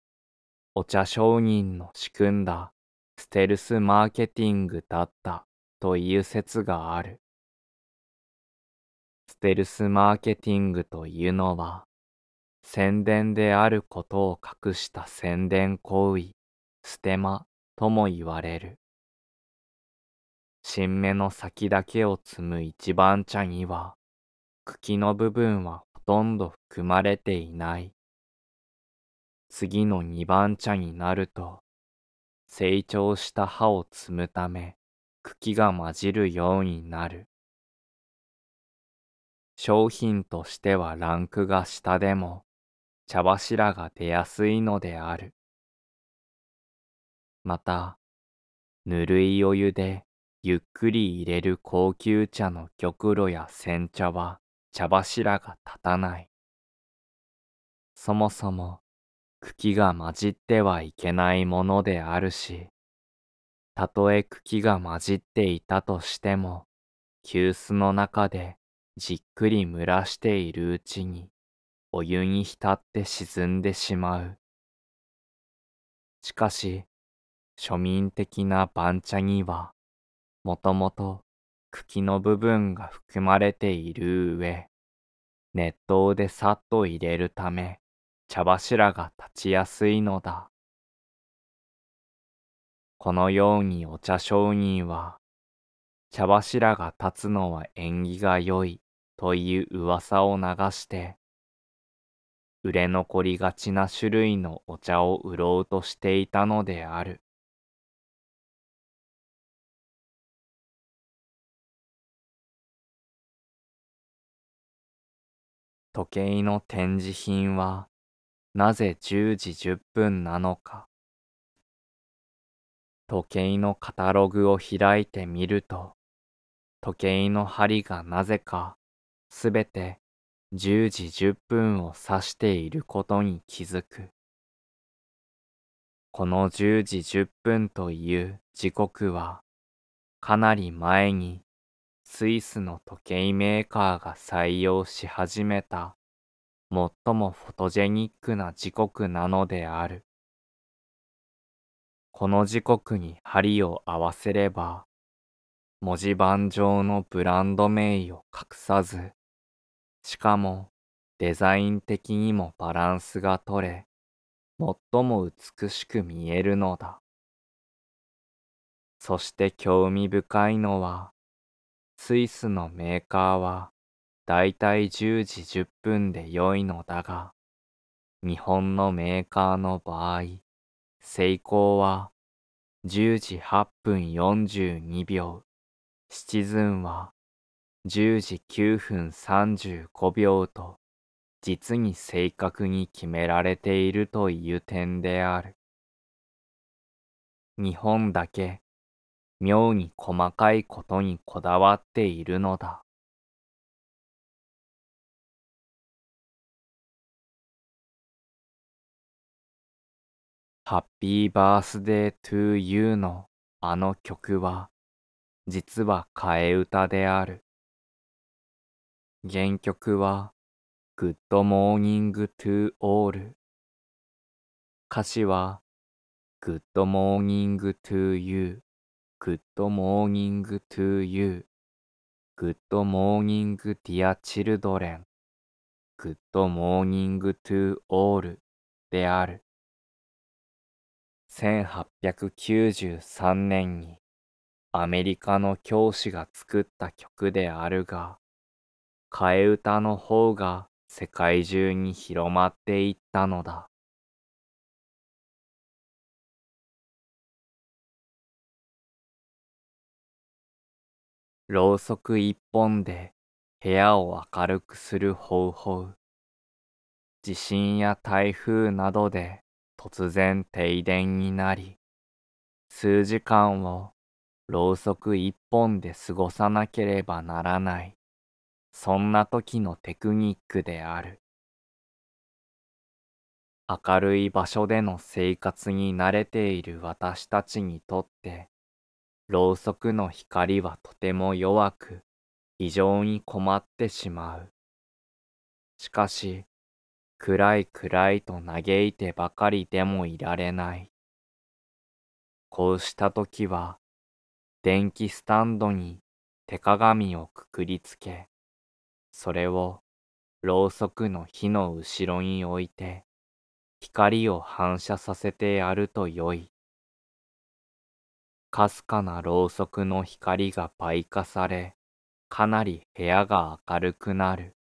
[SPEAKER 2] お茶商人の仕組んだステルスマーケティングだったという説がある。ステルスマーケティングというのは、宣伝であることを隠した宣伝行為、ステマとも言われる。新芽の先だけを摘む一番茶には、茎の部分はほとんど含まれていない。次の二番茶になると、成長した葉を摘むため、茎が混じるようになる。商品としてはランクが下でも茶柱が出やすいのである。また、ぬるいお湯でゆっくり入れる高級茶の玉露や煎茶は茶柱が立たない。そもそも茎が混じってはいけないものであるし、たとえ茎が混じっていたとしても、急須の中でじっくり蒸らしているうちにお湯に浸って沈んでしまう。しかし、庶民的な番茶には、もともと茎の部分が含まれている上、熱湯でさっと入れるため、茶柱が立ちやすいのだ。このようにお茶商人は、茶柱が立つのは縁起が良いという噂を流して、売れ残りがちな
[SPEAKER 1] 種類のお茶を売ろうとしていたのである。時計の展示品はなぜ10時10分なのか。時計のカ
[SPEAKER 2] タログを開いてみると、時計の針がなぜかすべて10時10分を指していることに気づく。この10時10分という時刻は、かなり前にスイスの時計メーカーが採用し始めた最もフォトジェニックな時刻なのである。この時刻に針を合わせれば、文字盤上のブランド名を隠さず、しかもデザイン的にもバランスが取れ、最も美しく見えるのだ。そして興味深いのは、スイスのメーカーはだいたい10時10分で良いのだが、日本のメーカーの場合、セイコーは10時8分42秒、シチズンは10時9分35秒と実に正確に決められているという点である。日本だけ
[SPEAKER 1] 妙に細かいことにこだわっているのだ。ハッピーバースデートゥーユーのあの曲は実は替え歌である。
[SPEAKER 2] 原曲は Good Morning to All 歌詞は Good Morning to You Good Morning to You Good Morning Dear Children Good Morning to All である1893年にアメリカの教師が作った曲であるが
[SPEAKER 1] 替え歌の方が世界中に広まっていったのだ。ろうそく一本で部屋
[SPEAKER 2] を明るくする方法。地震や台風などで突然停電になり、数時間をろうそく一本で過ごさなければならない。そんな時のテクニックである。明るい場所での生活に慣れている私たちにとって、ろうそくの光はとても弱く、非常に困ってしまう。しかし、暗い暗いと嘆いてばかりでもいられない。こうした時は、電気スタンドに手鏡をくくりつけ、それをろうそくの火の後ろに置いて光を反射させてやるとよい。かすかなろうそくの光が倍化され、かなり部屋が明るくなる。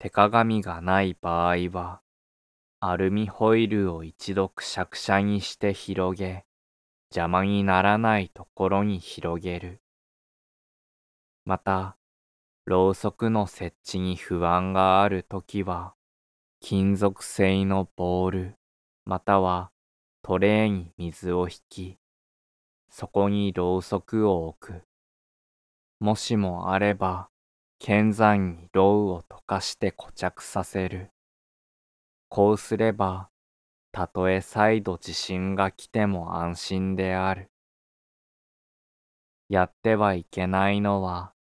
[SPEAKER 2] 手鏡がない場合は、アルミホイルを一度くしゃくしゃにして広げ、邪魔にならないところに広げる。また、ろうそくの設置に不安があるときは、金属製のボール、またはトレーに水を引き、そこにろうそくを置く。もしもあれば、剣山にろうを溶かして固着させる。こうすれば、たとえ再度地震が来ても安心である。やってはいけないのは、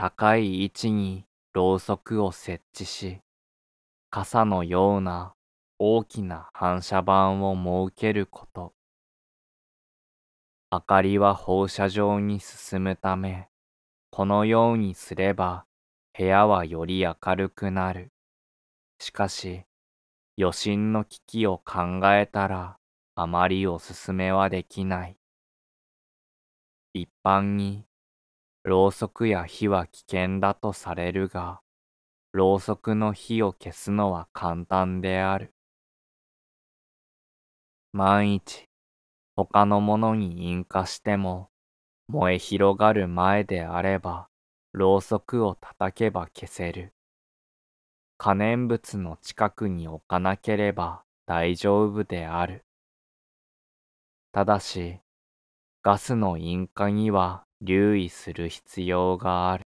[SPEAKER 2] 高い位置にろうそくを設置し、傘のような大きな反射板を設けること。明かりは放射状に進むため、このようにすれば部屋はより明るくなる。しかし、余震の危機を考えたらあまりおすすめはできない。一般にろうそくや火は危険だとされるが、ろうそくの火を消すのは簡単である。万一、他のものに引火しても、燃え広がる前であれば、ろうそくを叩けば消せる。可燃物の近くに置かなければ大丈夫である。ただし、
[SPEAKER 1] ガスの引火には留意する必要がある